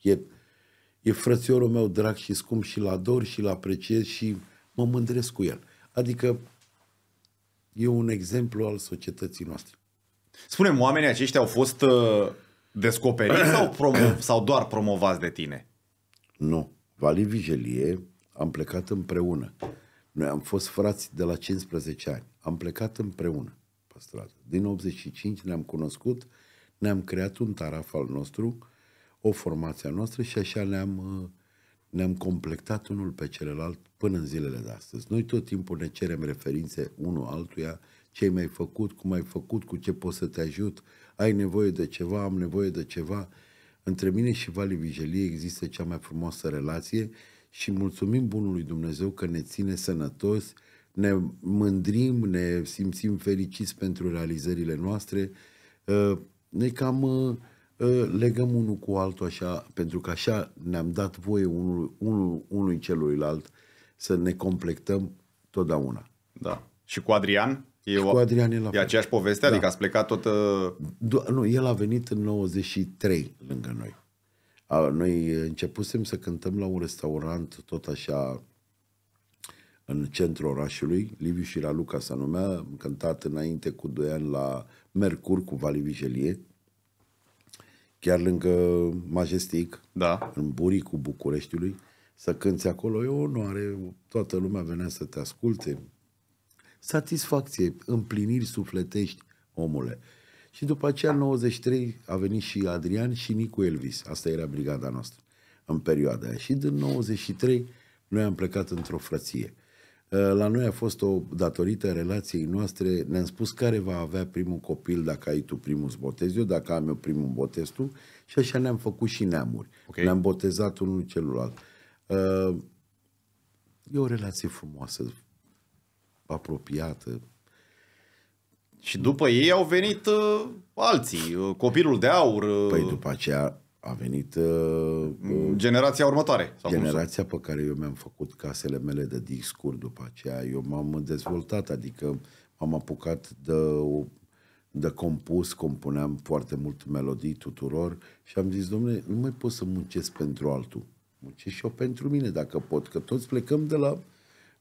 E E frățiorul meu drag și scump și-l ador și-l apreciez și mă mândresc cu el. Adică e un exemplu al societății noastre. Spune-mi oamenii aceștia au fost uh, descoperiți sau, promo- *coughs* sau doar promovați de tine? Nu. Vali Vigelie am plecat împreună. Noi am fost frați de la 15 ani. Am plecat împreună pe stradă. Din 85 ne-am cunoscut, ne-am creat un taraf al nostru o formație a noastră și așa ne-am, uh, ne-am completat unul pe celălalt până în zilele de astăzi. Noi tot timpul ne cerem referințe unul altuia, ce ai mai făcut, cum ai făcut, cu ce pot să te ajut, ai nevoie de ceva, am nevoie de ceva. Între mine și Vali Vigelie există cea mai frumoasă relație și mulțumim Bunului Dumnezeu că ne ține sănătos, ne mândrim, ne simțim fericiți pentru realizările noastre. Uh, ne cam uh, Ă, legăm unul cu altul așa, pentru că așa ne-am dat voie unul, unul, unui celuilalt să ne completăm totdeauna. Da. Și cu Adrian? E, și o, cu Adrian e la E aceeași poveste? Da. Adică ați plecat tot... Uh... Nu, el a venit în 93 lângă noi. A, noi începusem să cântăm la un restaurant tot așa în centrul orașului, Liviu și Raluca s-a numea, cântat înainte cu doi ani la Mercur cu Vali Vigelie, chiar lângă Majestic, da. în buricul Bucureștiului, să cânți acolo. E o onoare, toată lumea venea să te asculte. Satisfacție, împliniri sufletești, omule. Și după aceea, în 93, a venit și Adrian și Nicu Elvis. Asta era brigada noastră în perioada aia. Și din 93, noi am plecat într-o frăție. Eh, la noi a fost o, datorită relației noastre, ne-am spus care va avea primul copil, dacă ai tu primul botez, eu, dacă am eu primul botez tu și așa ne-am făcut și neamuri. Okay. Ne-am botezat unul celălalt. Eh, e o relație frumoasă, apropiată. Și după ei au venit uh, alții, copilul de aur. Uh... Păi după aceea a venit... Uh, mm, uh generația următoare. Sau generația pe care eu mi-am făcut casele mele de discuri după aceea. Eu m-am dezvoltat, adică m-am apucat de, de compus, compuneam foarte mult melodii tuturor și am zis, domnule, nu mai pot să muncesc pentru altul. Muncesc și eu pentru mine, dacă pot, că toți plecăm de la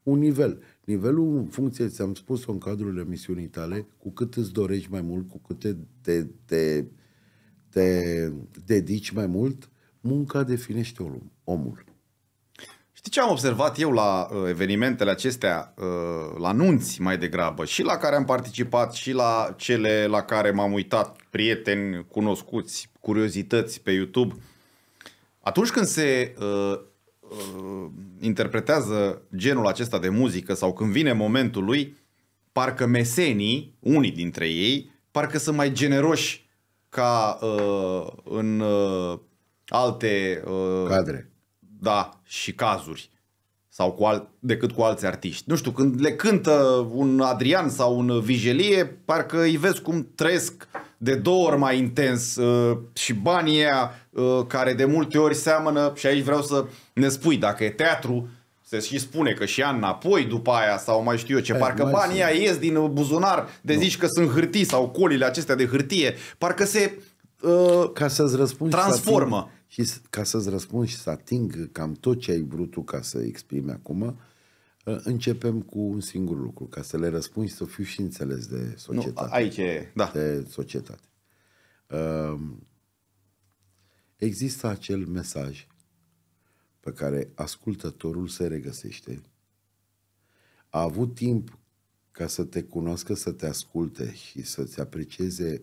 un nivel. Nivelul în funcție, ți-am spus-o în cadrul emisiunii tale, cu cât îți dorești mai mult, cu cât te, te, te te dedici mai mult, munca definește omul. Știi ce am observat eu la uh, evenimentele acestea, uh, la anunți mai degrabă, și la care am participat, și la cele la care m-am uitat, prieteni, cunoscuți, curiozități pe YouTube, atunci când se uh, uh, interpretează genul acesta de muzică sau când vine momentul lui, parcă mesenii, unii dintre ei, parcă sunt mai generoși ca uh, în uh, alte uh, cadre. Da, și cazuri sau cu al, decât cu alți artiști. Nu știu, când le cântă un Adrian sau un Vigelie, parcă îi vezi cum trăiesc de două ori mai intens uh, și banii aia, uh, care de multe ori seamănă, și aici vreau să ne spui dacă e teatru, se și spune că și ea înapoi după aia sau mai știu eu ce, parcă banii aia ies din buzunar de nu. zici că sunt hârtii sau colile acestea de hârtie, parcă se uh, ca să-ți răspund transformă. Și, să ating, și ca să-ți răspund și să ating cam tot ce ai vrut tu ca să exprimi acum, uh, începem cu un singur lucru, ca să le răspund și să fiu și înțeles de societate. Nu, aici e, da. De societate. Uh, există acel mesaj pe care ascultătorul se regăsește, a avut timp ca să te cunoască, să te asculte și să-ți aprecieze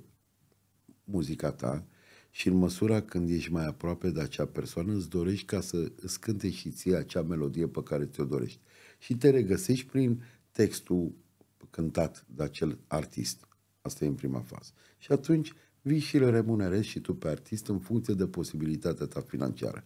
muzica ta și în măsura când ești mai aproape de acea persoană, îți dorești ca să îți cânte și ție acea melodie pe care ți-o dorești. Și te regăsești prin textul cântat de acel artist. Asta e în prima fază. Și atunci vii și le remunerezi și tu pe artist în funcție de posibilitatea ta financiară.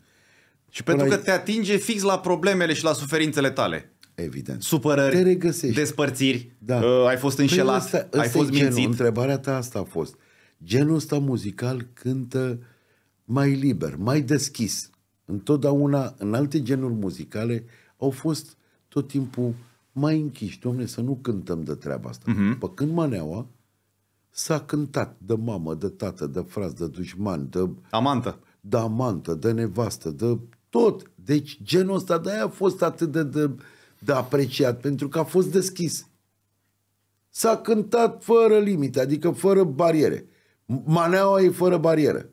Și pentru că ai... te atinge fix la problemele și la suferințele tale. Evident. Supărări, te regăsești. despărțiri, da. uh, ai fost păi înșelat, păi asta, asta ai fost mințit. Genul, întrebarea ta asta a fost. Genul ăsta muzical cântă mai liber, mai deschis. Întotdeauna, în alte genuri muzicale, au fost tot timpul mai închiși. Domne, să nu cântăm de treaba asta. Uh-huh. Mhm. Păcând maneaua, s-a cântat de mamă, de tată, de frază, de dușman, de... Amantă. De amantă, de nevastă, de tot. Deci genul ăsta de a fost atât de, de, de apreciat, pentru că a fost deschis. S-a cântat fără limite, adică fără bariere. Maneaua e fără barieră.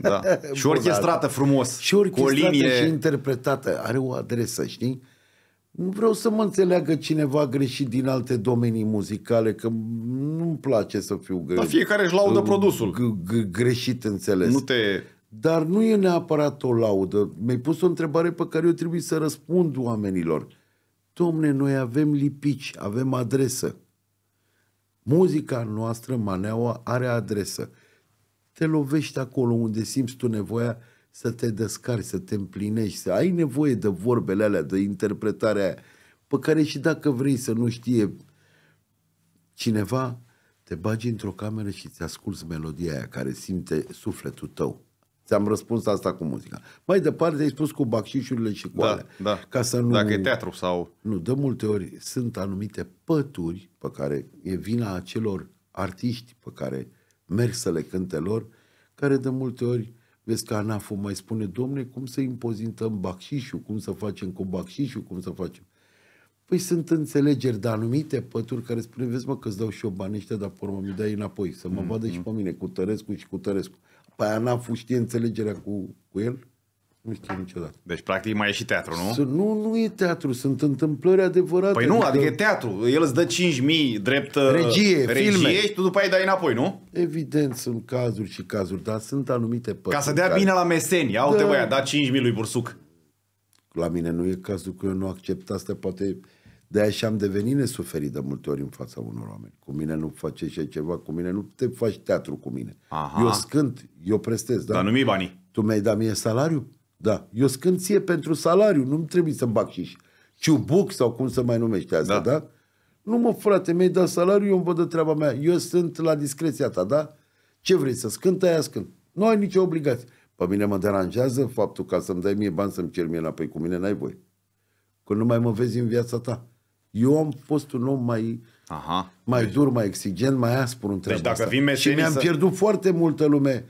Da. *laughs* și orchestrată frumos. Și orchestrată cu o linie... și interpretată. Are o adresă, știi? Nu vreau să mă înțeleagă cineva greșit din alte domenii muzicale, că nu-mi place să fiu da, greșit. Dar fiecare își laudă produsul. Greșit înțeles. Nu te dar nu e neapărat o laudă. Mi-ai pus o întrebare pe care eu trebuie să răspund oamenilor. Domne, noi avem lipici, avem adresă. Muzica noastră, maneaua, are adresă. Te lovești acolo unde simți tu nevoia să te descari, să te împlinești, să ai nevoie de vorbele alea, de interpretarea aia, pe care și dacă vrei să nu știe cineva, te bagi într-o cameră și îți asculți melodia aia care simte sufletul tău. Ți-am răspuns asta cu muzica. Mai departe ai spus cu bacșișurile și cu da, alea. Da. Ca să nu, Dacă e teatru sau... Nu, de multe ori sunt anumite pături pe care e vina acelor artiști pe care merg să le cânte lor, care de multe ori vezi că Anafu mai spune, domne, cum să impozintăm bacșișul, cum să facem cu bacșișul, cum să facem. Păi sunt înțelegeri de anumite pături care spune, vezi mă că îți dau și eu banii ăștia, dar pe urmă mi dai înapoi, să mă vadă mm-hmm. și pe mine, cu Tărescu și cu Tărescu pe păi aia n-a fost știe înțelegerea cu, cu el, nu știu niciodată. Deci, practic, mai e și teatru, nu? Sunt nu, nu e teatru, sunt întâmplări adevărate. Păi nu, adică, adică e teatru. El îți dă 5.000 drept uh, regie, regie filme. și tu după aia dai înapoi, nu? Evident, sunt cazuri și cazuri, dar sunt anumite părți. Ca să dea care... bine la meseni. iau te da. băia, da 5.000 lui Bursuc. La mine nu e cazul că eu nu accept asta, poate de aia și-am devenit nesuferit de multe ori în fața unor oameni. Cu mine nu face și ceva, cu mine nu te faci teatru cu mine. Aha. Eu scânt, eu prestez. Da? Dar nu mi banii. Tu mi-ai dat mie salariu? Da. Eu scânt ție pentru salariu, nu-mi trebuie să-mi bag și ciubuc sau cum să mai numește asta, da? da? Nu mă, frate, mi-ai dat salariu, eu îmi văd de treaba mea. Eu sunt la discreția ta, da? Ce vrei să scânt, aia scânt. Nu ai nicio obligație. Pe mine mă deranjează faptul ca să-mi dai mie bani să-mi cer mie înapoi. Cu mine n-ai voie. Că nu mai mă vezi în viața ta. Eu am fost un om mai, Aha, mai deci. dur, mai exigent, mai aspru în treaba deci dacă asta. și mi-am să... pierdut foarte multă lume.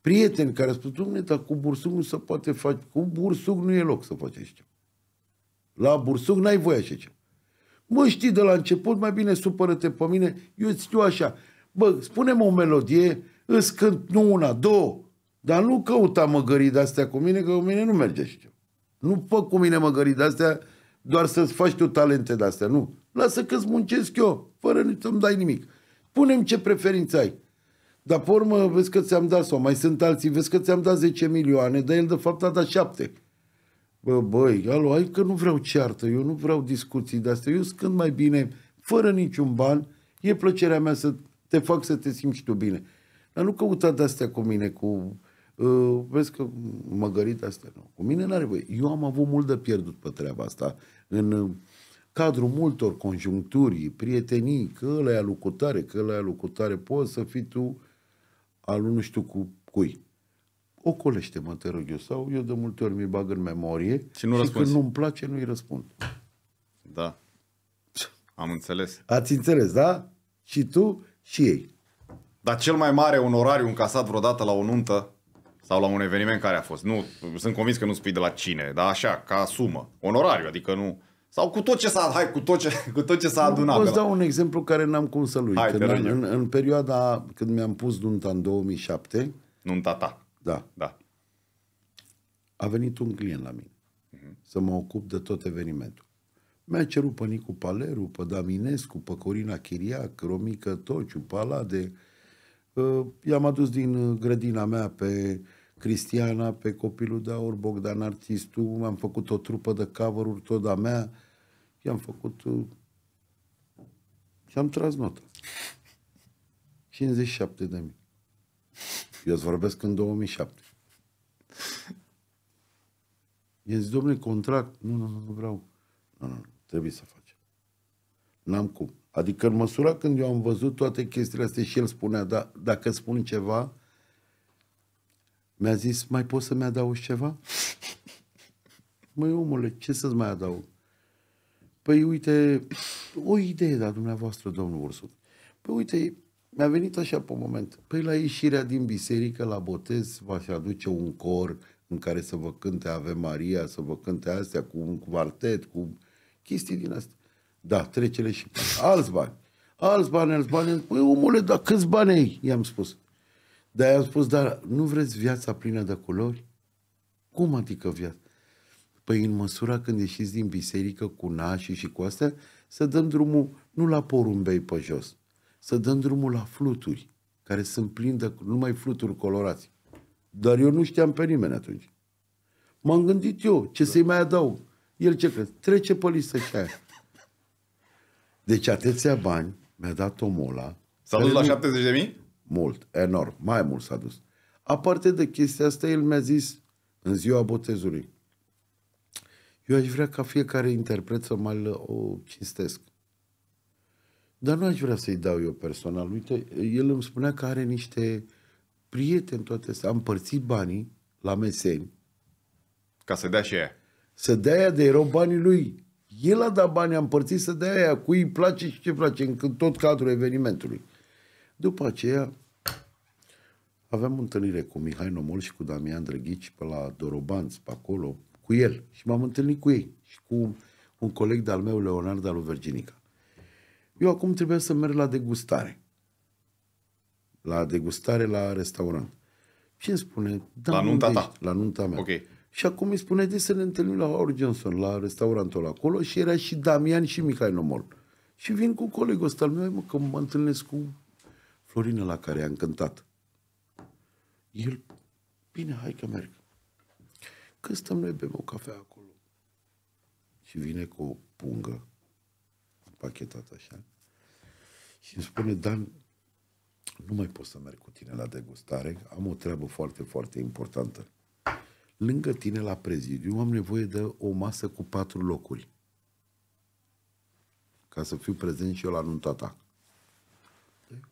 Prieteni care spun, dumne, dar cu bursuc nu se poate face, cu bursuc nu e loc să faci așa La bursuc n-ai voie așa ceva. Mă știi de la început, mai bine supără-te pe mine, eu îți știu așa. Bă, spunem o melodie, îți cânt nu una, două, dar nu căuta măgării de-astea cu mine, că cu mine nu merge așa Nu fac cu mine măgării de-astea, doar să-ți faci tu talente de astea. Nu. Lasă că-ți muncesc eu, fără să-mi dai nimic. Punem ce preferință ai. Dar pe urmă, vezi că ți-am dat, sau mai sunt alții, vezi că ți-am dat 10 milioane, dar el de fapt a dat 7. Bă, băi, alo, ai că nu vreau ceartă, eu nu vreau discuții de astea, eu scând mai bine, fără niciun ban, e plăcerea mea să te fac să te simți tu bine. Dar nu căuta de astea cu mine, cu vezi că măgărit astea nu. Cu mine n-are voie. Eu am avut mult de pierdut pe treaba asta în cadrul multor conjuncturi, prietenii, că ăla e alucutare, că ăla e alucutare, poți să fii tu al nu știu cu cui. Ocolește-mă, te rog eu, sau eu de multe ori mi bag în memorie și, nu și când nu-mi place, nu-i răspund. Da. Am înțeles. Ați înțeles, da? Și tu și ei. Dar cel mai mare onorariu încasat vreodată la o nuntă sau la un eveniment care a fost. Nu, sunt convins că nu spui de la cine, dar așa, ca sumă, onorariu, adică nu... Sau cu tot ce s-a, hai, cu tot ce, cu tot ce s-a adunat. Poți dau un exemplu care n-am cum să-l uit. Hai, când în, în, perioada când mi-am pus nunta în 2007... Nunta ta. Da. da. A venit un client la mine uh-huh. să mă ocup de tot evenimentul. Mi-a cerut pe Nicu Paleru, pe Daminescu, pe Corina Chiriac, Romică Tociu, Palade, uh, Ă, i-am adus din ă, grădina mea pe Cristiana, pe copilul de aur, Bogdan Artistu, am făcut o trupă de cover-uri tot a mea, i-am făcut... Ă, și am tras nota. 57 de mii. Eu îți vorbesc în 2007. I-am zis, domnule, contract. Nu, nu, nu, nu vreau. Nu, nu, trebuie să facem. N-am cum. Adică în măsura când eu am văzut toate chestiile astea și el spunea, da, dacă spun ceva, mi-a zis, mai poți să-mi adaugi ceva? *laughs* Măi, omule, ce să-ți mai adaug? Păi uite, o idee de da, dumneavoastră, domnul Ursul. Păi uite, mi-a venit așa pe moment. Păi la ieșirea din biserică, la botez, v-aș aduce un cor în care să vă cânte Ave Maria, să vă cânte astea cu un quartet, cu chestii din astea. Da, trecele și Alți bani. Alți bani, alți bani. Păi omule, dar câți bani ai? I-am spus. Dar i-am spus, dar nu vreți viața plină de culori? Cum adică viața? Păi în măsura când ieșiți din biserică cu nașii și cu astea, să dăm drumul nu la porumbei pe jos, să dăm drumul la fluturi, care sunt plini de numai fluturi colorați. Dar eu nu știam pe nimeni atunci. M-am gândit eu, ce da. să-i mai adaug. El ce crede? Trece pe listă și aia. Deci atâția bani mi-a dat omul ăla. S-a dus la 70 de mii? Mult, enorm, mai mult s-a dus. Aparte de chestia asta, el mi-a zis în ziua botezului, eu aș vrea ca fiecare interpret să mai o cinstesc. Dar nu aș vrea să-i dau eu personal. Uite, el îmi spunea că are niște prieteni toate astea. Am părțit banii la meseni. Ca să dea și ea. Să dea ea de erau banii lui. El a dat bani, a împărțit să dea aia, cui îi place și ce place, în tot cadrul evenimentului. După aceea, aveam întâlnire cu Mihai Nomol și cu Damian Drăghici pe la Dorobanț, pe acolo, cu el. Și m-am întâlnit cu ei și cu un coleg de-al meu, Leonard Alu Verginica. Eu acum trebuia să merg la degustare. La degustare la restaurant. Și îmi spune... Da, la nunta ta? La nunta mea. Okay. Și acum îi spune de să ne întâlnim la Howard Johnson, la restaurantul acolo și era și Damian și Mihai Nomol. Și vin cu colegul ăsta al meu, mă, că mă întâlnesc cu Florina la care a cântat. El, bine, hai că merg. Că stăm noi, bem o cafea acolo. Și vine cu o pungă pachetată așa. Și îmi spune, Dan, nu mai pot să merg cu tine la degustare, am o treabă foarte, foarte importantă lângă tine la prezidiu am nevoie de o masă cu patru locuri ca să fiu prezent și eu la nunta ta.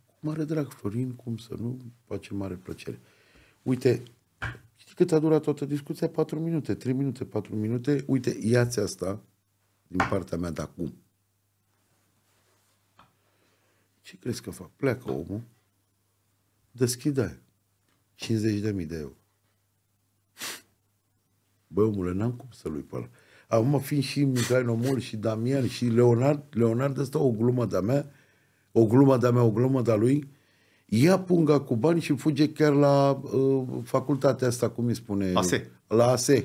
cu mare drag, Florin, cum să nu, face mare plăcere. Uite, știi cât a durat toată discuția? patru minute, trei minute, patru minute. Uite, iați asta din partea mea de acum. Ce crezi că fac? Pleacă omul, deschide 50.000 de euro. Bă, omule, n-am cum să-l uit pe ăla. Acum, fiind și Mihai Nomol și Damian și Leonard, Leonard ăsta o glumă de-a mea, o glumă de-a mea, o glumă de-a lui, ia punga cu bani și fuge chiar la uh, facultatea asta, cum îi spune? ASE. La ASE.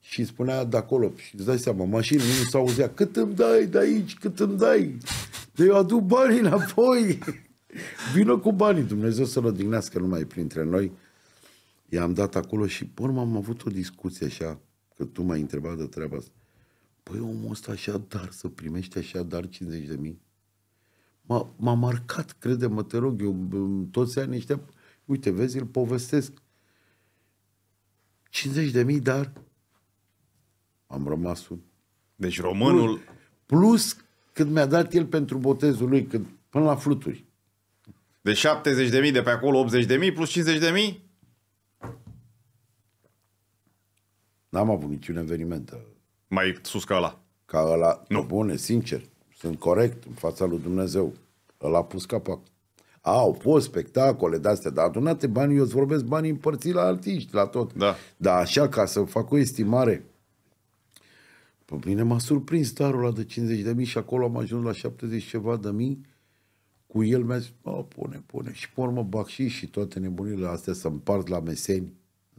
Și spunea de acolo, și îți dai seama, mașină, nu s auzea, cât îmi dai de aici, cât îmi dai? De eu aduc banii înapoi. *laughs* Vină cu banii, Dumnezeu să-l odihnească numai printre noi i-am dat acolo și pe urmă am avut o discuție așa, că tu m-ai întrebat de treaba asta. Păi omul ăsta așa dar, să primești așa dar 50 de mii. M-a, m-a marcat, crede-mă, te rog, eu toți ani ăștia, uite, vezi, îl povestesc. 50 de mii dar am rămas un... Deci românul... Plus, plus cât mi-a dat el pentru botezul lui, când, până la fluturi. De deci 70 de mii de pe acolo, 80 de mii plus 50 de mii? N-am avut niciun eveniment mai sus ca ăla. Ca ăla, nu. bune, sincer, sunt corect în fața lui Dumnezeu. L-a pus capac. Au fost spectacole de-astea, dar adunate banii, eu îți vorbesc banii împărțiți la artiști, la tot. Da. Dar așa, ca să fac o estimare, pe mine m-a surprins starul ăla de 50 de mii și acolo am ajuns la 70 ceva de mii. Cu el mi-a zis, pune, pune. Și pe urmă, și toate nebunile astea să împart la meseni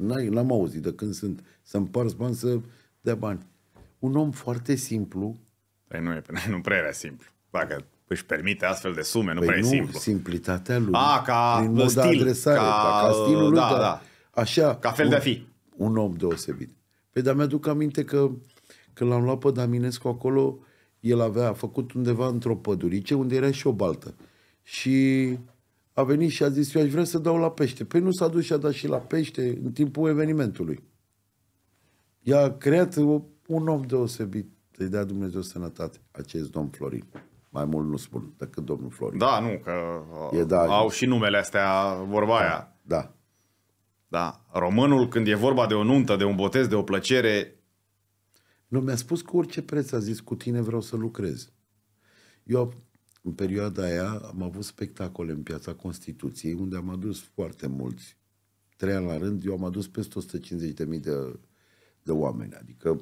N-ai, l-am auzit de când sunt, să împarți bani, să dea bani. Un om foarte simplu. Păi nu, e, *laughs* nu prea era simplu. Dacă își permite astfel de sume, nu păi prea nu, e simplu. simplitatea lui. A, ca prin mod stil. Adresare, ca, ca stilul lui, da, da. Așa, ca fel un, de a fi. Un om deosebit. Păi dar mi-aduc aminte că când l-am luat pe Daminescu acolo, el avea, făcut undeva într-o pădurice unde era și o baltă. Și a venit și a zis, eu aș vrea să dau la pește. Păi nu s-a dus și a dat și la pește în timpul evenimentului. i a creat un om deosebit, să-i dea Dumnezeu sănătate, acest domn Florin. Mai mult nu spun decât domnul Florin. Da, nu, că e, da, au și numele astea, vorba da, aia. Da. Da. Românul, când e vorba de o nuntă, de un botez, de o plăcere... Nu, mi-a spus cu orice preț, a zis, cu tine vreau să lucrez. Eu în perioada aia am avut spectacole în piața Constituției, unde am adus foarte mulți. Trei ani la rând, eu am adus peste 150.000 de, de oameni. Adică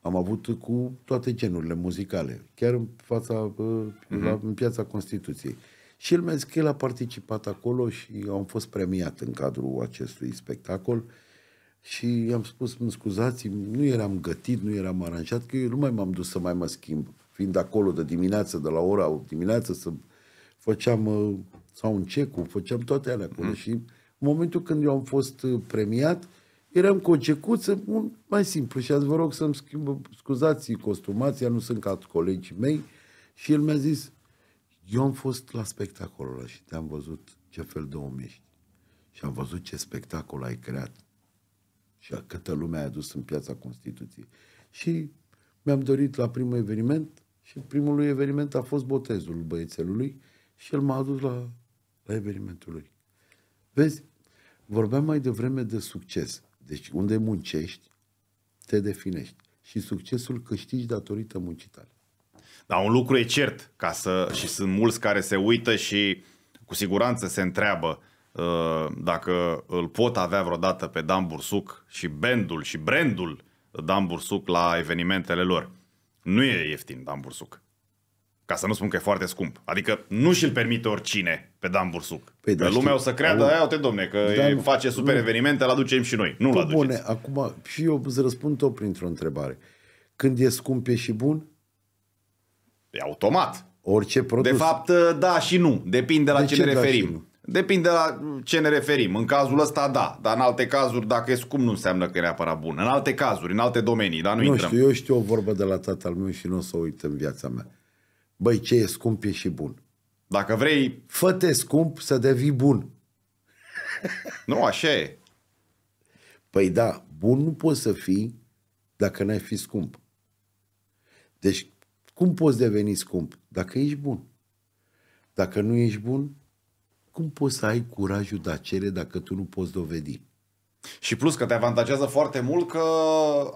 am avut cu toate genurile muzicale, chiar în fața, uh-huh. la, în piața Constituției. Și el mi-a zis că el a participat acolo și am fost premiat în cadrul acestui spectacol și i-am spus, mă scuzați, nu eram gătit, nu eram aranjat, că eu nu mai m-am dus să mai mă schimb fiind acolo de dimineață, de la ora dimineață, să făceam uh, sau un cecu, făceam toate alea acolo. Mm. Și în momentul când eu am fost uh, premiat, eram cu o cecuță un, mai simplu și azi vă rog să-mi schimbă, scuzați costumația, nu sunt ca colegii mei. Și el mi-a zis, eu am fost la spectacolul ăla și te-am văzut ce fel de om ești. Și am văzut ce spectacol ai creat și câtă lume ai adus în piața Constituției. Și mi-am dorit la primul eveniment și primul lui eveniment a fost botezul băiețelului și el m-a adus la, la evenimentul lui. Vezi, vorbeam mai devreme de succes. Deci unde muncești, te definești. Și succesul câștigi datorită muncii tale. Dar un lucru e cert, ca să, și sunt mulți care se uită și cu siguranță se întreabă uh, dacă îl pot avea vreodată pe Dan Bursuc și bandul și brandul Dan Bursuc la evenimentele lor. Nu e ieftin Dan Bursuc. Ca să nu spun că e foarte scump. Adică nu și-l permite oricine pe Dan Bursuc. Păi, da, lumea știu. o să creadă, aia te domne, că da, face super nu. evenimente, îl aducem și noi. Nu-l păi, aducem. Bune, acum și eu îți răspund tot printr-o întrebare. Când e scump, e și bun? E automat. Orice produs. De fapt, da și nu. Depinde de la de ce ne da referim. Depinde la ce ne referim. În cazul ăsta, da. Dar în alte cazuri, dacă e scump, nu înseamnă că e neapărat bun. În alte cazuri, în alte domenii, dar nu, nu intrăm. știu, eu știu o vorbă de la tatăl meu și nu o să uit în viața mea. Băi, ce e scump e și bun. Dacă vrei... Fă-te scump să devii bun. Nu, așa e. Păi da, bun nu poți să fii dacă n-ai fi scump. Deci, cum poți deveni scump? Dacă ești bun. Dacă nu ești bun, cum poți să ai curajul de a cere dacă tu nu poți dovedi? Și plus că te avantajează foarte mult că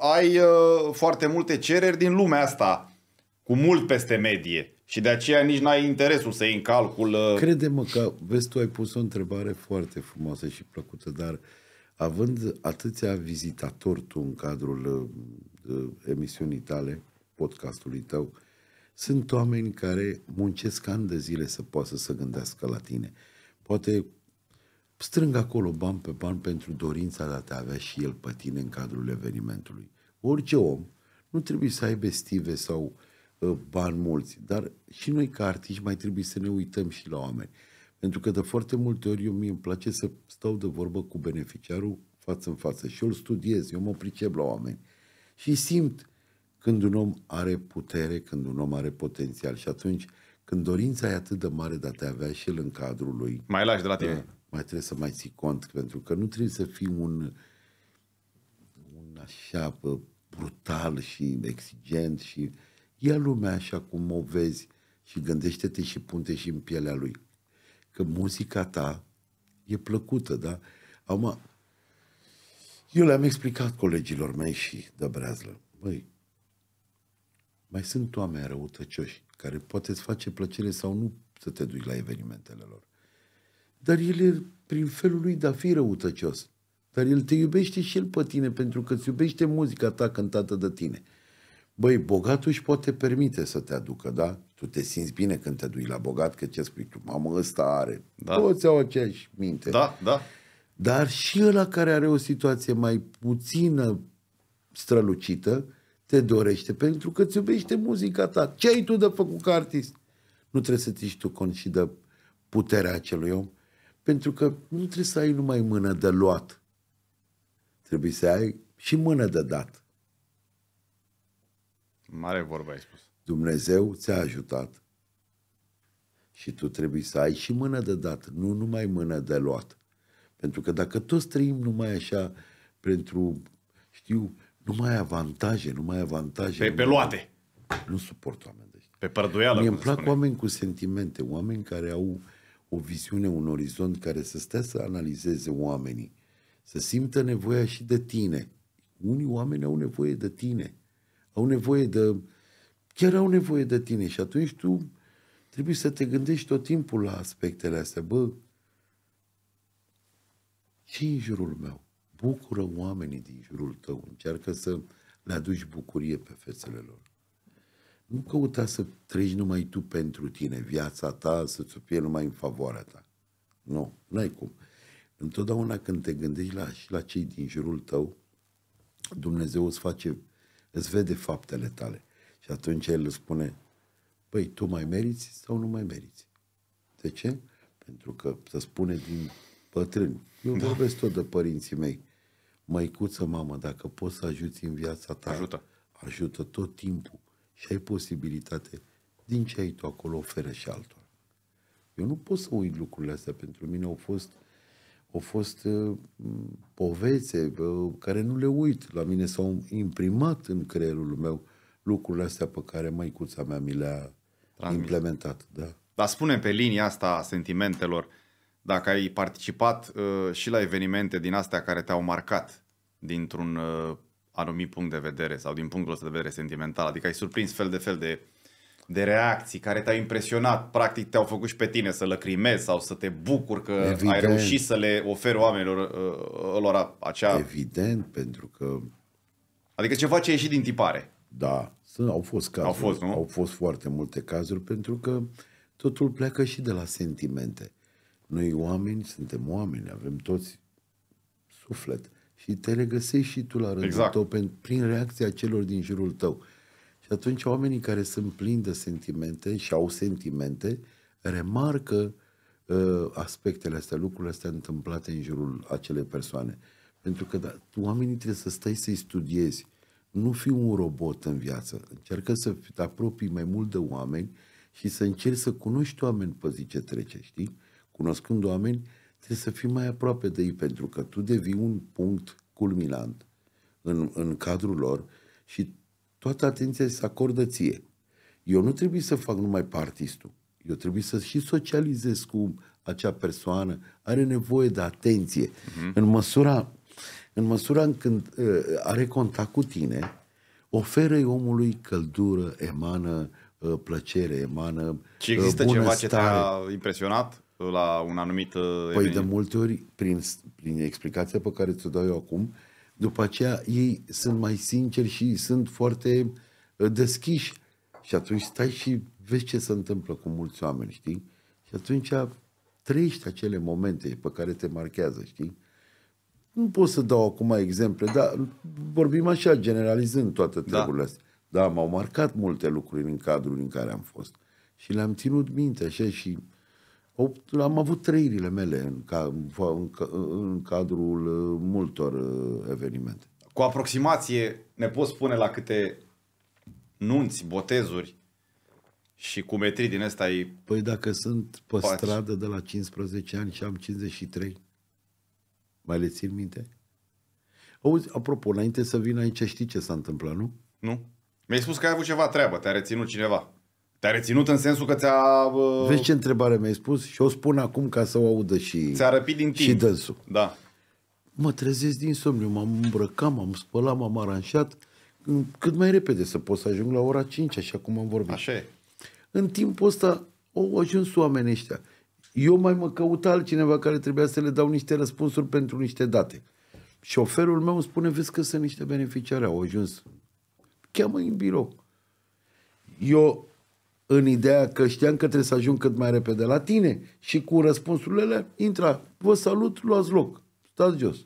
ai uh, foarte multe cereri din lumea asta, cu mult peste medie. Și de aceea nici n-ai interesul să iei în calcul. Uh... Crede-mă că, vezi, tu ai pus o întrebare foarte frumoasă și plăcută, dar având atâția vizitatori tu în cadrul uh, uh emisiunii tale, podcastului tău, sunt oameni care muncesc ani de zile să poată să gândească la tine. Poate strâng acolo bani pe bani pentru dorința de a te avea și el pe tine în cadrul evenimentului. Orice om nu trebuie să aibă stive sau uh, bani mulți, dar și noi ca artiști mai trebuie să ne uităm și la oameni. Pentru că de foarte multe ori eu mie îmi place să stau de vorbă cu beneficiarul față în față și eu îl studiez, eu mă pricep la oameni și simt când un om are putere, când un om are potențial și atunci când dorința e atât de mare de a te avea și el în cadrul lui... Mai lași de la tine. Da, mai trebuie să mai ții cont, pentru că nu trebuie să fii un, un așa brutal și exigent și ia lumea așa cum o vezi și gândește-te și punte și în pielea lui. Că muzica ta e plăcută, da? Acum, eu le-am explicat colegilor mei și de breazlă. Băi, mai sunt oameni răutăcioși care poate îți face plăcere sau nu să te duci la evenimentele lor. Dar el e prin felul lui de a fi răutăcios. Dar el te iubește și el pe tine pentru că îți iubește muzica ta cântată de tine. Băi, bogatul își poate permite să te aducă, da? Tu te simți bine când te duci la bogat, că ce spui tu? Mamă, ăsta are. Da. Toți au aceeași minte. Da, da. Dar și ăla care are o situație mai puțină strălucită, te dorește, pentru că îți iubește muzica ta. Ce ai tu de făcut ca artist? Nu trebuie să ții tu cont și de puterea acelui om, pentru că nu trebuie să ai numai mână de luat. Trebuie să ai și mână de dat. Mare vorba ai spus. Dumnezeu ți-a ajutat și tu trebuie să ai și mână de dat, nu numai mână de luat. Pentru că dacă toți trăim numai așa pentru, știu, numai avantaje, numai avantaje. Pe, pe luate. Nu suport oameni de Pe părduială. Mie îmi plac spune. oameni cu sentimente, oameni care au o viziune, un orizont care să stea să analizeze oamenii, să simtă nevoia și de tine. Unii oameni au nevoie de tine. Au nevoie de... Chiar au nevoie de tine și atunci tu trebuie să te gândești tot timpul la aspectele astea. Bă, ce în jurul meu? bucură oamenii din jurul tău, încearcă să le aduci bucurie pe fețele lor. Nu căuta să treci numai tu pentru tine, viața ta să-ți o fie numai în favoarea ta. Nu, n-ai cum. Întotdeauna când te gândești la, și la cei din jurul tău, Dumnezeu îți face, îți vede faptele tale. Și atunci El îți spune, păi tu mai meriți sau nu mai meriți? De ce? Pentru că să spune din bătrâni. Eu da. vorbesc tot de părinții mei măicuță, mamă, dacă poți să ajuți în viața ta, ajută, ajută tot timpul și ai posibilitate, din ce ai tu acolo, oferă și altora. Eu nu pot să uit lucrurile astea, pentru mine au fost, au fost uh, povețe uh, care nu le uit. La mine s-au imprimat în creierul meu lucrurile astea pe care măicuța mea mi le-a Transmis. implementat. Da. Dar spune pe linia asta a sentimentelor, uh, dacă ai participat uh, și la evenimente din astea care te-au marcat dintr-un uh, anumit punct de vedere sau din punctul ăsta de vedere sentimental, adică ai surprins fel de fel de, de reacții care te-au impresionat, practic te-au făcut și pe tine să lăcrimezi sau să te bucuri că Evident. ai reușit să le oferi oamenilor uh, lor acea... Evident, pentru că... Adică ceva ce a ieșit din tipare. Da, au fost cazuri. Au fost, nu? Au fost foarte multe cazuri pentru că totul pleacă și de la sentimente. Noi oameni suntem oameni, avem toți suflet și te regăsești și tu la rândul exact. tău prin reacția celor din jurul tău. Și atunci oamenii care sunt plini de sentimente și au sentimente, remarcă uh, aspectele astea, lucrurile astea întâmplate în jurul acelei persoane. Pentru că da, tu oamenii trebuie să stai să-i studiezi. Nu fi un robot în viață. Încearcă să te apropii mai mult de oameni și să încerci să cunoști oameni pe zi ce trece, știi? cunoscând oameni, trebuie să fii mai aproape de ei, pentru că tu devii un punct culminant în, în cadrul lor și toată atenția se acordă ție. Eu nu trebuie să fac numai partistul. Eu trebuie să și socializez cu acea persoană. Are nevoie de atenție. Uh-huh. În măsura în măsura în când uh, are contact cu tine, oferă omului căldură, emană uh, plăcere, emană Și există uh, ceva stare. ce te-a impresionat? la un anumit uh, Păi eveniment. de multe ori, prin, prin explicația pe care ți-o dau eu acum, după aceea ei sunt mai sinceri și sunt foarte uh, deschiși. Și atunci stai și vezi ce se întâmplă cu mulți oameni, știi? Și atunci trăiești acele momente pe care te marchează, știi? Nu pot să dau acum exemple, dar vorbim așa, generalizând toate da. treburile da. astea. Da, m-au marcat multe lucruri în cadrul în care am fost. Și le-am ținut minte, așa, și 8, am avut trăirile mele în, ca, în, în cadrul uh, multor uh, evenimente. Cu aproximație ne poți spune la câte nunți, botezuri și cu metri din ăsta ai... Păi dacă sunt pe faci. stradă de la 15 ani și am 53, mai le țin minte? Auzi, apropo, înainte să vin aici știi ce s-a întâmplat, nu? Nu. Mi-ai spus că ai avut ceva treabă, te-a reținut cineva. Te-a reținut în sensul că ți-a... Uh... Vezi ce întrebare mi-ai spus? Și o spun acum ca să o audă și... Ți-a răpit din timp. Și dânsul. Da. Mă trezesc din somn, eu m-am îmbrăcat, m-am spălat, m-am aranjat mm, cât mai repede să pot să ajung la ora 5, așa cum am vorbit. Așa e. În timpul ăsta au ajuns oamenii ăștia. Eu mai mă căuta altcineva care trebuia să le dau niște răspunsuri pentru niște date. Șoferul meu îmi spune, vezi că sunt niște beneficiari, au ajuns. Cheamă în birou. Eu în ideea că știam că trebuie să ajung cât mai repede la tine și cu răspunsurile alea, intra, vă salut, luați loc, stați jos.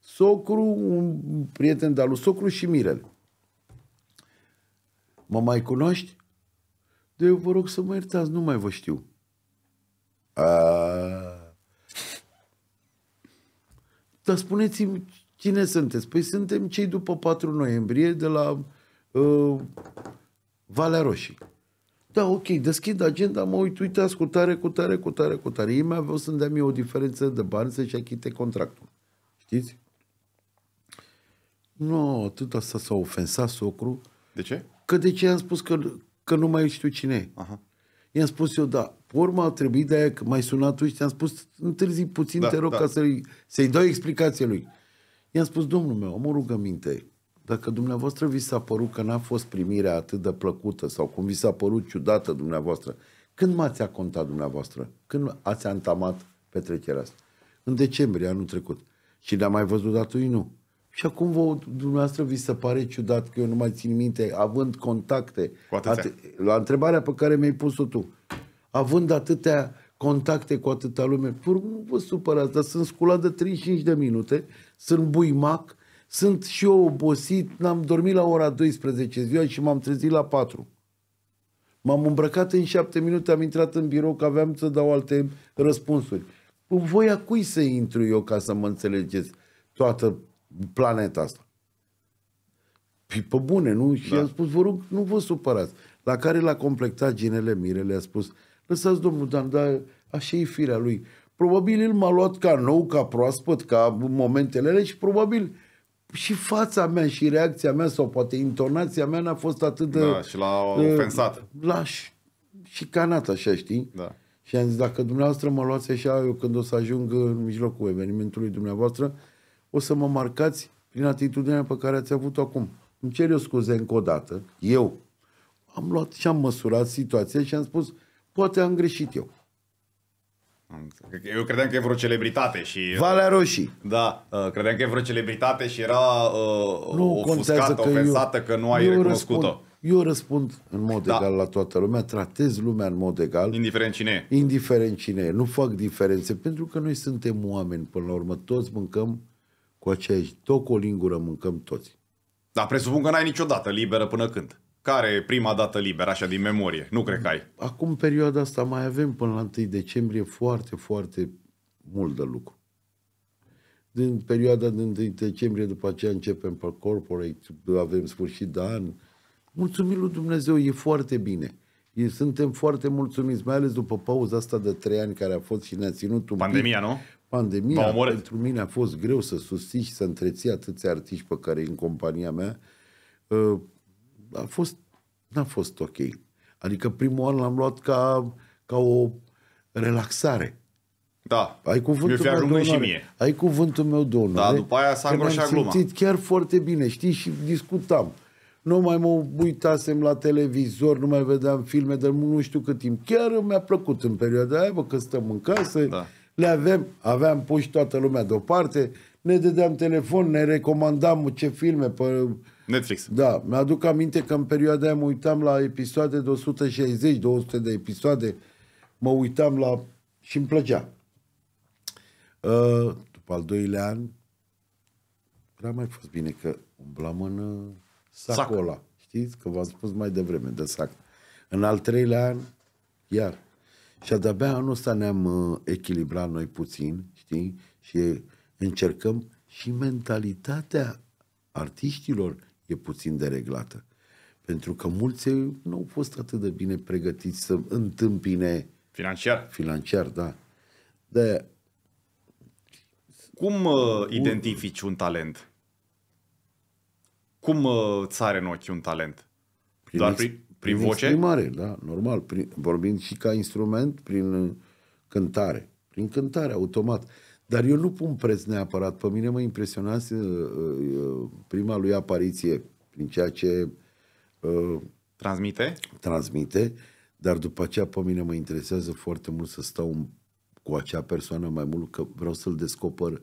Socru, un prieten de-al lui Socru și mirel. Mă mai cunoști? De eu vă rog să mă iertați, nu mai vă știu. A... Dar spuneți-mi cine sunteți? Păi suntem cei după 4 noiembrie de la uh, Valea Roșii. Da, ok, deschid agenda, mă uit, uite, ascultare cu tare, cu tare, cu tare. Ei mai aveau să-mi dea mie o diferență de bani să-și achite contractul. Știți? Nu, no, atât asta s-a ofensat socru. De ce? Că de ce i am spus că, că nu mai știu cine e. Aha. I-am spus eu, da, pe urmă a trebuit de aia că mai sunat și am spus, întârzi puțin, da, te rog, da. ca să-i, să-i dau explicație lui. I-am spus, domnul meu, am o rugăminte, dacă dumneavoastră vi s-a părut că n-a fost primirea atât de plăcută sau cum vi s-a părut ciudată dumneavoastră, când m-ați acontat dumneavoastră? Când ați antamat petrecerea asta? În decembrie anul trecut. Și ne-am mai văzut datui? Nu. Și acum vă, dumneavoastră vi se pare ciudat că eu nu mai țin minte, având contacte. Cu la întrebarea pe care mi-ai pus-o tu. Având atâtea contacte cu atâta lume, pur nu vă supărați, dar sunt sculat de 35 de minute, sunt buimac, sunt și eu obosit, n-am dormit la ora 12 ziua și m-am trezit la 4. M-am îmbrăcat în 7 minute, am intrat în birou că aveam să dau alte răspunsuri. Cu voia cui să intru eu ca să mă înțelegeți toată planeta asta? Păi pe bune, nu? Și da. am spus, vă rog, nu vă supărați. La care l-a completat ginele Mirele, a spus, lăsați domnul Dan, dar așa e firea lui. Probabil el m-a luat ca nou, ca proaspăt, ca momentele alea și probabil și fața mea și reacția mea sau poate intonația mea n-a fost atât de... Da, și l-a uh, ofensat. l și canat așa, știi? Da. Și am zis, dacă dumneavoastră mă luați așa, eu când o să ajung în mijlocul evenimentului dumneavoastră, o să mă marcați prin atitudinea pe care ați avut-o acum. Îmi cer eu scuze încă o dată, eu. Am luat și am măsurat situația și am spus, poate am greșit eu. Eu credeam că e vreo celebritate și... Uh, Valea Roșii. Da, uh, credeam că e vreo celebritate și era uh, nu ofuscată, că ofensată eu, că nu ai recunoscut-o. eu răspund în mod da. egal la toată lumea, tratez lumea în mod egal. Indiferent cine e. Indiferent cine e. Nu fac diferențe, pentru că noi suntem oameni, până la urmă, toți mâncăm cu aceeași, tot cu o lingură mâncăm toți. Dar presupun că n-ai niciodată liberă până când. Care e prima dată liberă, așa, din memorie? Nu cred că ai. Acum, perioada asta, mai avem până la 1 decembrie foarte, foarte mult de lucru. Din perioada din 1 decembrie, după aceea începem pe corporate, avem sfârșit de an. Mulțumim lui Dumnezeu, e foarte bine. E, suntem foarte mulțumiți, mai ales după pauza asta de trei ani care a fost și ne-a ținut un Pandemia, pic. nu? Pandemia, pentru mine a fost greu să susții și să întreții atâția artiști pe care în compania mea. Ă, a fost, n-a fost ok. Adică primul an l-am luat ca, ca o relaxare. Da. Ai cuvântul fi meu și mie. Ai cuvântul meu, domnule. Da, după aia s-a îngroșat gluma. simțit chiar foarte bine, știi, și discutam. Nu mai mă uitasem la televizor, nu mai vedeam filme de nu știu cât timp. Chiar mi-a plăcut în perioada aia, bă, că stăm în casă, da. le avem, aveam puși toată lumea deoparte, ne dădeam telefon, ne recomandam ce filme pe Netflix. Da, mi-aduc aminte că în perioada aia mă uitam la episoade de 160, 200 de episoade, mă uitam la și îmi plăcea. Uh, după al doilea an, prea mai fost bine că umblam în sacul ăla. Știți că v-am spus mai devreme de sac. În al treilea an, iar. Și de-abia anul ăsta ne-am uh, echilibrat noi puțin, știi? Și încercăm și mentalitatea artiștilor e puțin dereglată. Pentru că mulți nu au fost atât de bine pregătiți să întâmpine financiar. Financiar, da. De cum uh, identifici un talent? Cum uh, țare în ochi un talent? Prin Doar prin, prin, prin voce? Exprimare, da, normal. Prin, vorbind și ca instrument, prin cântare. Prin cântare, automat. Dar eu nu pun preț neapărat. Pe mine mă impresionează uh, uh, prima lui apariție prin ceea ce uh, transmite. transmite, dar după aceea pe mine mă interesează foarte mult să stau cu acea persoană mai mult că vreau să-l descoper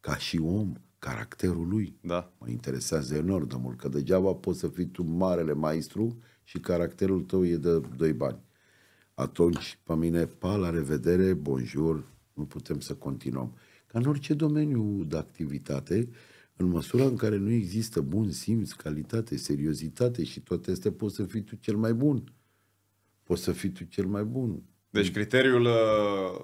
ca și om, caracterul lui. Da. Mă interesează enorm de mult, că degeaba poți să fii tu marele maestru și caracterul tău e de doi bani. Atunci, pe mine, pa, la revedere, bonjour, nu putem să continuăm. Ca în orice domeniu de activitate, în măsura în care nu există bun simț, calitate, seriozitate și toate astea, poți să fii tu cel mai bun. Poți să fii tu cel mai bun. Deci criteriul uh,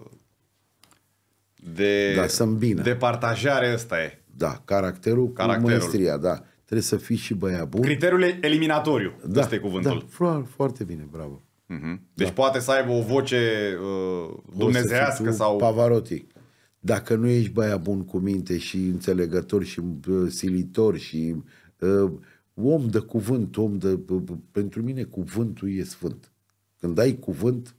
de, da, de partajare ăsta e. Da, caracterul, caracterul. cu maestria, da. Trebuie să fii și băia bun. Criteriul eliminatoriu, da, ăsta e cuvântul. Da, foarte bine, bravo. Uh-huh. Deci da. poate să aibă o voce uh, dumnezească sau... Pavarotti. Dacă nu ești băia bun cu minte și înțelegător și uh, silitor și uh, om de cuvânt, om de... Uh, pentru mine cuvântul e sfânt. Când ai cuvânt,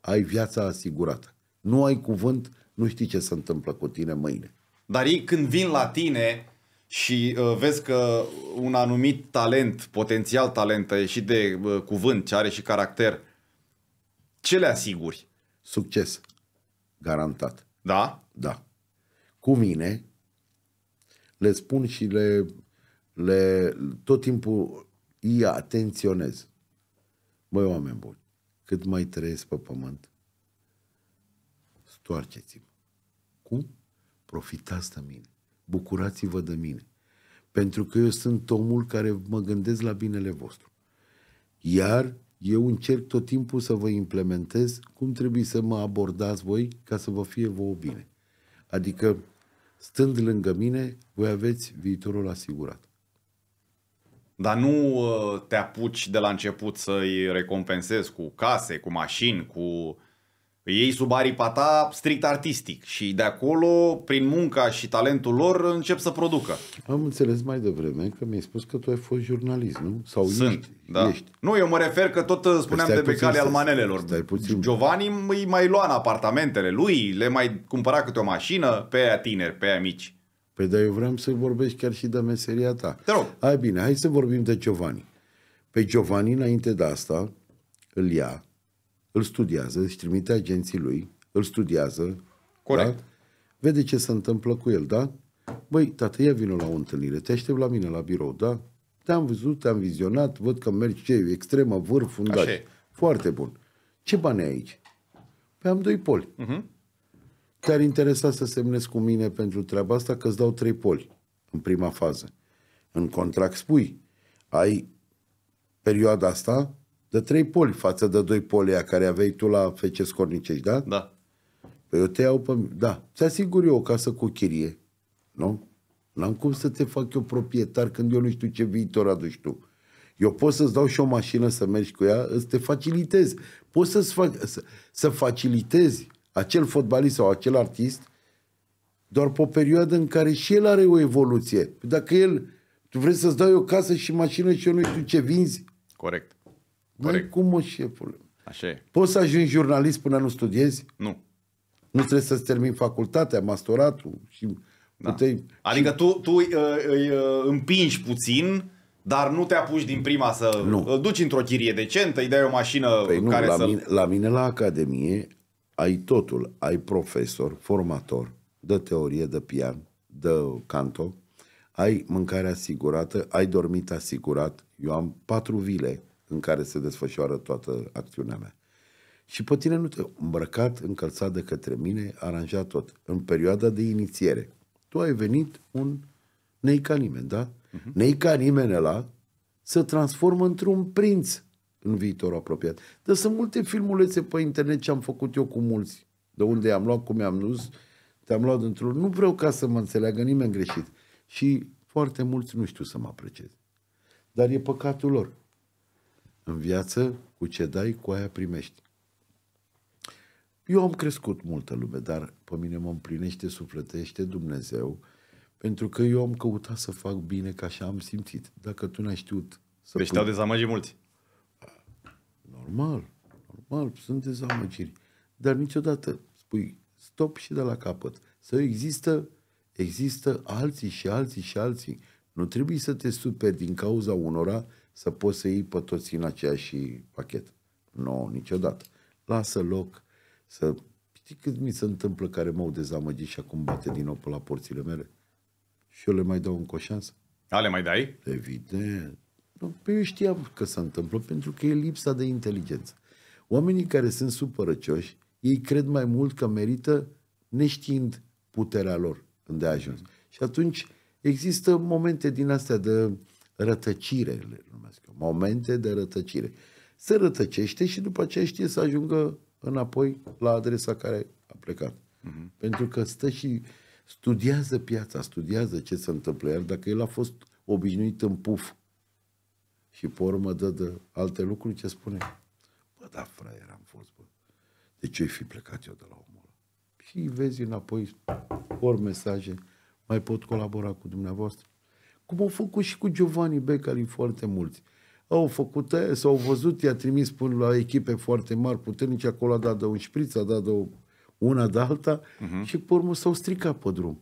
ai viața asigurată. Nu ai cuvânt, nu știi ce se întâmplă cu tine mâine. Dar ei când vin la tine și uh, vezi că un anumit talent, potențial talent, a ieșit de uh, cuvânt, ce are și caracter, ce le asiguri? Succes. Garantat. Da? Da. Cu mine le spun și le, le tot timpul îi atenționez. Băi, oameni buni, cât mai trăiesc pe pământ, stoarceți-mă. Cum? Profitați de mine. Bucurați-vă de mine. Pentru că eu sunt omul care mă gândesc la binele vostru. Iar eu încerc tot timpul să vă implementez cum trebuie să mă abordați voi ca să vă fie vouă bine. Adică, stând lângă mine, voi aveți viitorul asigurat. Dar nu uh, te apuci de la început să-i recompensezi cu case, cu mașini, cu Păi ei sub aripa ta strict artistic și de acolo, prin munca și talentul lor, încep să producă. Am înțeles mai devreme că mi-ai spus că tu ai fost jurnalist, nu? Sau Sunt, ești, da. ești. Nu, eu mă refer că tot uh, spuneam că de becale al manelelor. Giovanni îi mai lua în apartamentele lui, le mai cumpăra câte o mașină, pe aia tineri, pe aia mici. Păi dar eu vreau să vorbești chiar și de meseria ta. Te rog. Hai bine, hai să vorbim de Giovanni. Pe păi, Giovanni, înainte de asta, îl ia îl studiază, își trimite agenții lui, îl studiază, Corect. Da? vede ce se întâmplă cu el, da? Băi, tată, ia vină la o întâlnire, te aștept la mine la birou, da? Te-am văzut, te-am vizionat, văd că mergi ce extremă, vârf, fundat. Foarte bun. Ce bani ai aici? Păi am doi poli. Uh-huh. Te-ar interesa să semnezi cu mine pentru treaba asta că îți dau trei poli în prima fază. În contract spui, ai perioada asta, de trei poli față de doi poli care aveai tu la FC Scornicești, da? Da. Păi eu te iau pe... Da, ți asigur eu o casă cu chirie, nu? N-am cum să te fac eu proprietar când eu nu știu ce viitor aduci tu. Eu pot să-ți dau și o mașină să mergi cu ea, să te facilitezi. Poți să-ți fac, să, să facilitezi acel fotbalist sau acel artist doar pe o perioadă în care și el are o evoluție. Dacă el, tu vrei să-ți dau eu casă și mașină și eu nu știu ce vinzi, Corect. Păi Corect. cum mă, șefule? Așa e. Poți să ajungi jurnalist până nu studiezi? Nu. Nu trebuie să-ți termin facultatea, mastoratul și da. puteai... Adică și... tu, tu uh, îi, îi uh, împingi puțin, dar nu te apuci din prima să... Nu. Îl duci într-o chirie decentă, îi dai o mașină păi nu, care la să... Mine, la mine la Academie ai totul. Ai profesor, formator, de teorie, de pian, de canto, ai mâncare asigurată, ai dormit asigurat. Eu am patru vile în care se desfășoară toată acțiunea mea. Și pe tine nu te... Îmbrăcat, încălțat de către mine, aranjat tot. În perioada de inițiere. Tu ai venit un nei ca nimeni, da? Uh-huh. Nei ca nimeni la se transformă într-un prinț în viitorul apropiat. Dar sunt multe filmulețe pe internet ce am făcut eu cu mulți. De unde am luat, cum i-am dus, te-am luat într-un... Nu vreau ca să mă înțeleagă nimeni greșit. Și foarte mulți nu știu să mă apreciez. Dar e păcatul lor. În viață, cu ce dai, cu aia primești. Eu am crescut multă lume, dar pe mine mă împlinește, sufletește Dumnezeu, pentru că eu am căutat să fac bine, ca așa am simțit. Dacă tu n-ai știut să... Deci pui... te-au dezamăgit mulți. Normal, normal, sunt dezamăgiri. Dar niciodată spui stop și de la capăt. Să există, există alții și alții și alții. Nu trebuie să te superi din cauza unora să poți să iei pe toți în aceeași pachet. Nu, no, niciodată. Lasă loc să... Știi cât mi se întâmplă care m-au dezamăgit și acum bate din nou pe la porțile mele? Și eu le mai dau încă o șansă. A, da, le mai dai? Evident. Nu, pe păi eu știam că se întâmplă pentru că e lipsa de inteligență. Oamenii care sunt supărăcioși, ei cred mai mult că merită neștiind puterea lor unde a ajuns. Mm. Și atunci există momente din astea de rătăcire, le numesc eu, momente de rătăcire. Se rătăcește și după aceea știe să ajungă înapoi la adresa care a plecat. Uh-huh. Pentru că stă și studiază piața, studiază ce se întâmplă, iar dacă el a fost obișnuit în puf și pe urmă dă de alte lucruri, ce spune? Bă, da, fraier, am fost, bă. De ce fi plecat eu de la omul ăla? Și vezi înapoi ori mesaje, mai pot colabora cu dumneavoastră. Cum au făcut și cu Giovanni Becali foarte mulți. Au făcut, s-au văzut, i-a trimis până la echipe foarte mari, puternice, acolo a dat de un șpriț, a dat de una de alta uh-huh. și pe urmă s-au stricat pe drum.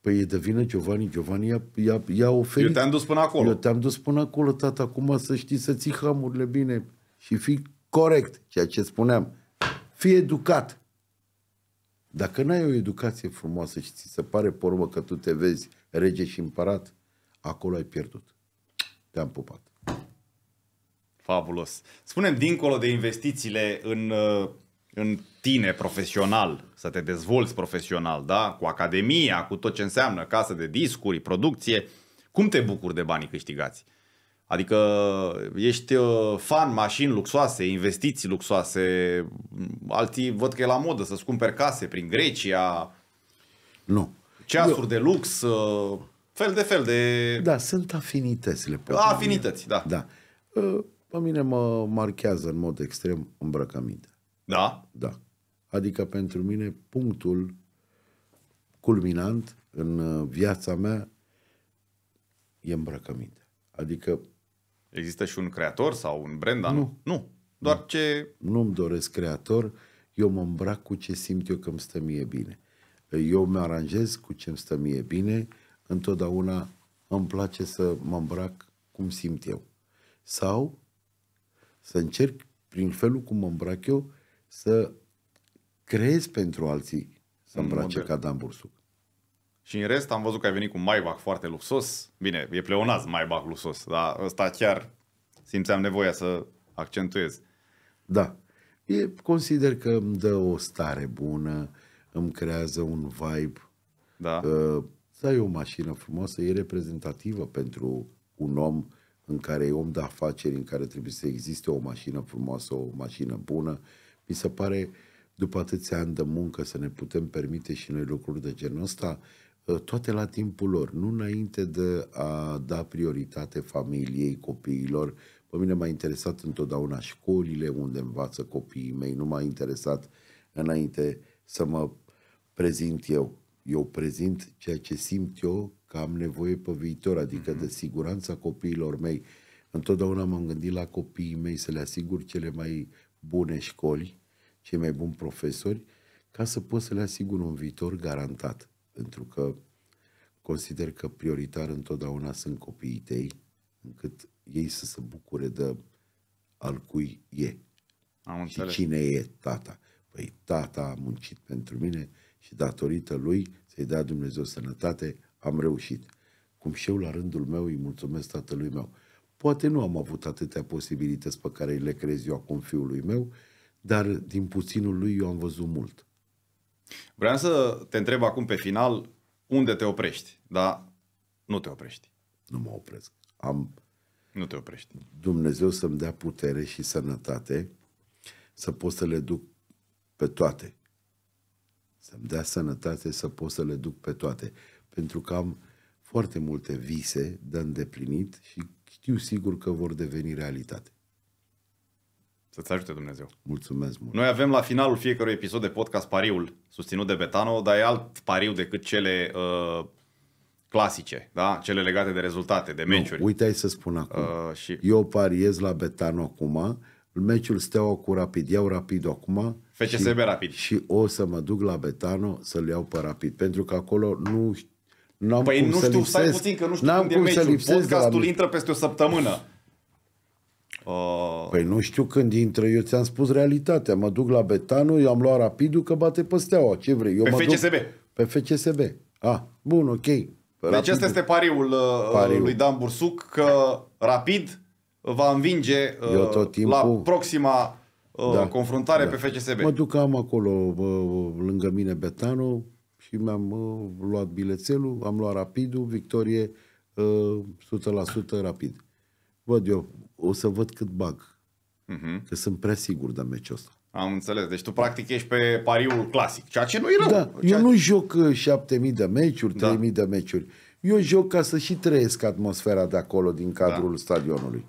Păi e de vină Giovanni, Giovanni i-a, i-a, i-a oferit. Eu te-am dus până acolo. Eu te-am dus până acolo, tata, acum să știi să ții hamurile bine și fii corect, ceea ce spuneam. Fii educat. Dacă n-ai o educație frumoasă și ți se pare urmă că tu te vezi rege și împărat, acolo ai pierdut. Te-am pupat. Fabulos. Spunem, dincolo de investițiile în, uh, în tine profesional, să te dezvolți profesional, da? cu academia, cu tot ce înseamnă casă de discuri, producție, cum te bucuri de banii câștigați? Adică ești uh, fan mașini luxoase, investiții luxoase, alții văd că e la modă să-ți cumperi case prin Grecia. Nu. Ceasuri Eu... de lux. Uh, Fel de fel de... Da, sunt afinitățile. Ah, afinități, da. da. Uh, pe mine mă marchează în mod extrem îmbrăcămintea. Da? Da. Adică pentru mine punctul culminant în uh, viața mea e îmbrăcămintea. Adică... Există și un creator sau un brand? Nu, nu. doar nu. ce... Nu-mi doresc creator, eu mă îmbrac cu ce simt eu că îmi stă mie bine. Eu mă aranjez cu ce îmi stă mie bine, întotdeauna îmi place să mă îmbrac cum simt eu. Sau să încerc prin felul cum mă îmbrac eu să creez pentru alții să îmbrace ca Dan Bursuc. Și în rest am văzut că ai venit cu Maybach foarte luxos. Bine, e pleonaz Maybach luxos, dar ăsta chiar simțeam nevoia să accentuez. Da. E, consider că îmi dă o stare bună, îmi creează un vibe. Da. Uh, să ai o mașină frumoasă, e reprezentativă pentru un om în care e om de afaceri, în care trebuie să existe o mașină frumoasă, o mașină bună. Mi se pare, după atâția ani de muncă, să ne putem permite și noi lucruri de genul ăsta, ă, toate la timpul lor, nu înainte de a da prioritate familiei, copiilor. Pe mine m-a interesat întotdeauna școlile unde învață copiii mei, nu m-a interesat înainte să mă prezint eu eu prezint ceea ce simt eu că am nevoie pe viitor, adică mm-hmm. de siguranța copiilor mei. Întotdeauna m-am gândit la copiii mei să le asigur cele mai bune școli, cei mai buni profesori, ca să pot să le asigur un viitor garantat. Pentru că consider că prioritar întotdeauna sunt copiii tăi, încât ei să se bucure de al cui e. Am înțeles. și cine e tata. Păi tata a muncit pentru mine și datorită lui să-i dea Dumnezeu sănătate, am reușit. Cum și eu la rândul meu îi mulțumesc tatălui meu. Poate nu am avut atâtea posibilități pe care le crez eu acum fiului meu, dar din puținul lui eu am văzut mult. Vreau să te întreb acum pe final unde te oprești, dar nu te oprești. Nu mă opresc. Am nu te oprești. Dumnezeu să-mi dea putere și sănătate să pot să le duc pe toate. Să-mi dea sănătate să pot să le duc pe toate. Pentru că am foarte multe vise de îndeplinit și știu sigur că vor deveni realitate. Să-ți ajute Dumnezeu. Mulțumesc mult. Noi avem la finalul fiecărui episod de podcast pariul susținut de Betano, dar e alt pariu decât cele uh, clasice, da? cele legate de rezultate, de meciuri. Nu, uite, hai să spun acum. Uh, și... Eu pariez la Betano acum meciul Steaua cu Rapid. Iau Rapid acum. FCSB Rapid. Și o să mă duc la Betano să-l iau pe Rapid. Pentru că acolo nu N-am păi cum nu știu, să lipsesc. stai puțin că nu știu N-am când cum e să lipsesc Podcastul intră peste o săptămână. Uh... Păi nu știu când intră, eu ți-am spus realitatea. Mă duc la Betanu, eu am luat rapidul că bate pe steaua, ce vrei. Eu pe mă FCSB. Duc pe FCSB. Ah, bun, ok. Rapidul. Deci ăsta este pariul, uh, pariul lui Dan Bursuc, că rapid va învinge uh, tot timpul... la proxima uh, da, confruntare da. pe FCSB. Mă duc, am acolo uh, lângă mine Betano și mi-am uh, luat bilețelul, am luat rapidul, victorie 100% rapid. Văd eu, o să văd cât bag. Uh-huh. Că sunt prea sigur de meciul ăsta. Am înțeles. Deci tu practic ești pe pariul clasic, ceea ce nu e rău. Da, ceea... eu nu joc 7000 de meciuri, 3000 da. de meciuri. Eu joc ca să și trăiesc atmosfera de acolo, din da. cadrul da. stadionului.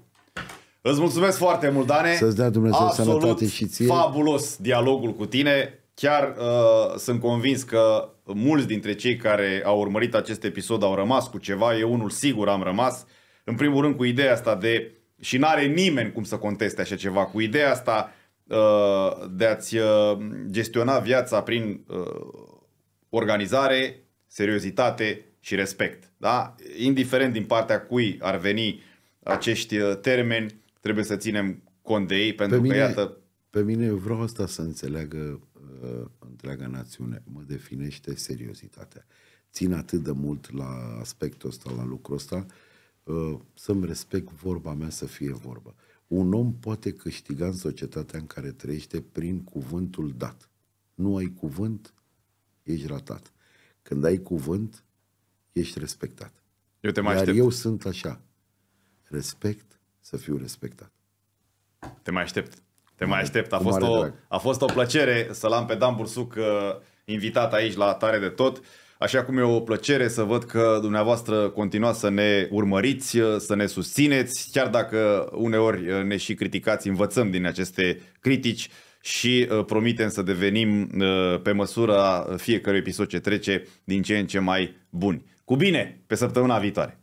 Îți mulțumesc foarte mult, Dane. Să-ți dea Dumnezeu Absolut sănătate și ție. fabulos dialogul cu tine. Chiar uh, sunt convins că mulți dintre cei care au urmărit acest episod au rămas cu ceva. Eu unul sigur am rămas. În primul rând cu ideea asta de... Și n-are nimeni cum să conteste așa ceva. Cu ideea asta uh, de a-ți uh, gestiona viața prin uh, organizare, seriozitate și respect. Da? Indiferent din partea cui ar veni acești uh, termeni, trebuie să ținem cont de ei pentru pe mine, că iată... Pe mine eu vreau asta să înțeleagă uh, întreaga națiune. Mă definește seriozitatea. Țin atât de mult la aspectul ăsta, la lucrul ăsta, uh, să-mi respect vorba mea să fie vorbă. Un om poate câștiga în societatea în care trăiește prin cuvântul dat. Nu ai cuvânt, ești ratat. Când ai cuvânt, ești respectat. Eu te mai Iar aștept. eu sunt așa. Respect, să fiu respectat. Te mai aștept. Te mai aștept. A fost, o, a fost o plăcere să-l am pe Dan Bursuc uh, invitat aici la Tare de Tot. Așa cum e o plăcere să văd că dumneavoastră continuați să ne urmăriți, uh, să ne susțineți, chiar dacă uneori uh, ne și criticați, învățăm din aceste critici și promitem să devenim pe măsura fiecărui episod ce trece din ce în ce mai buni. Cu bine, pe săptămâna viitoare!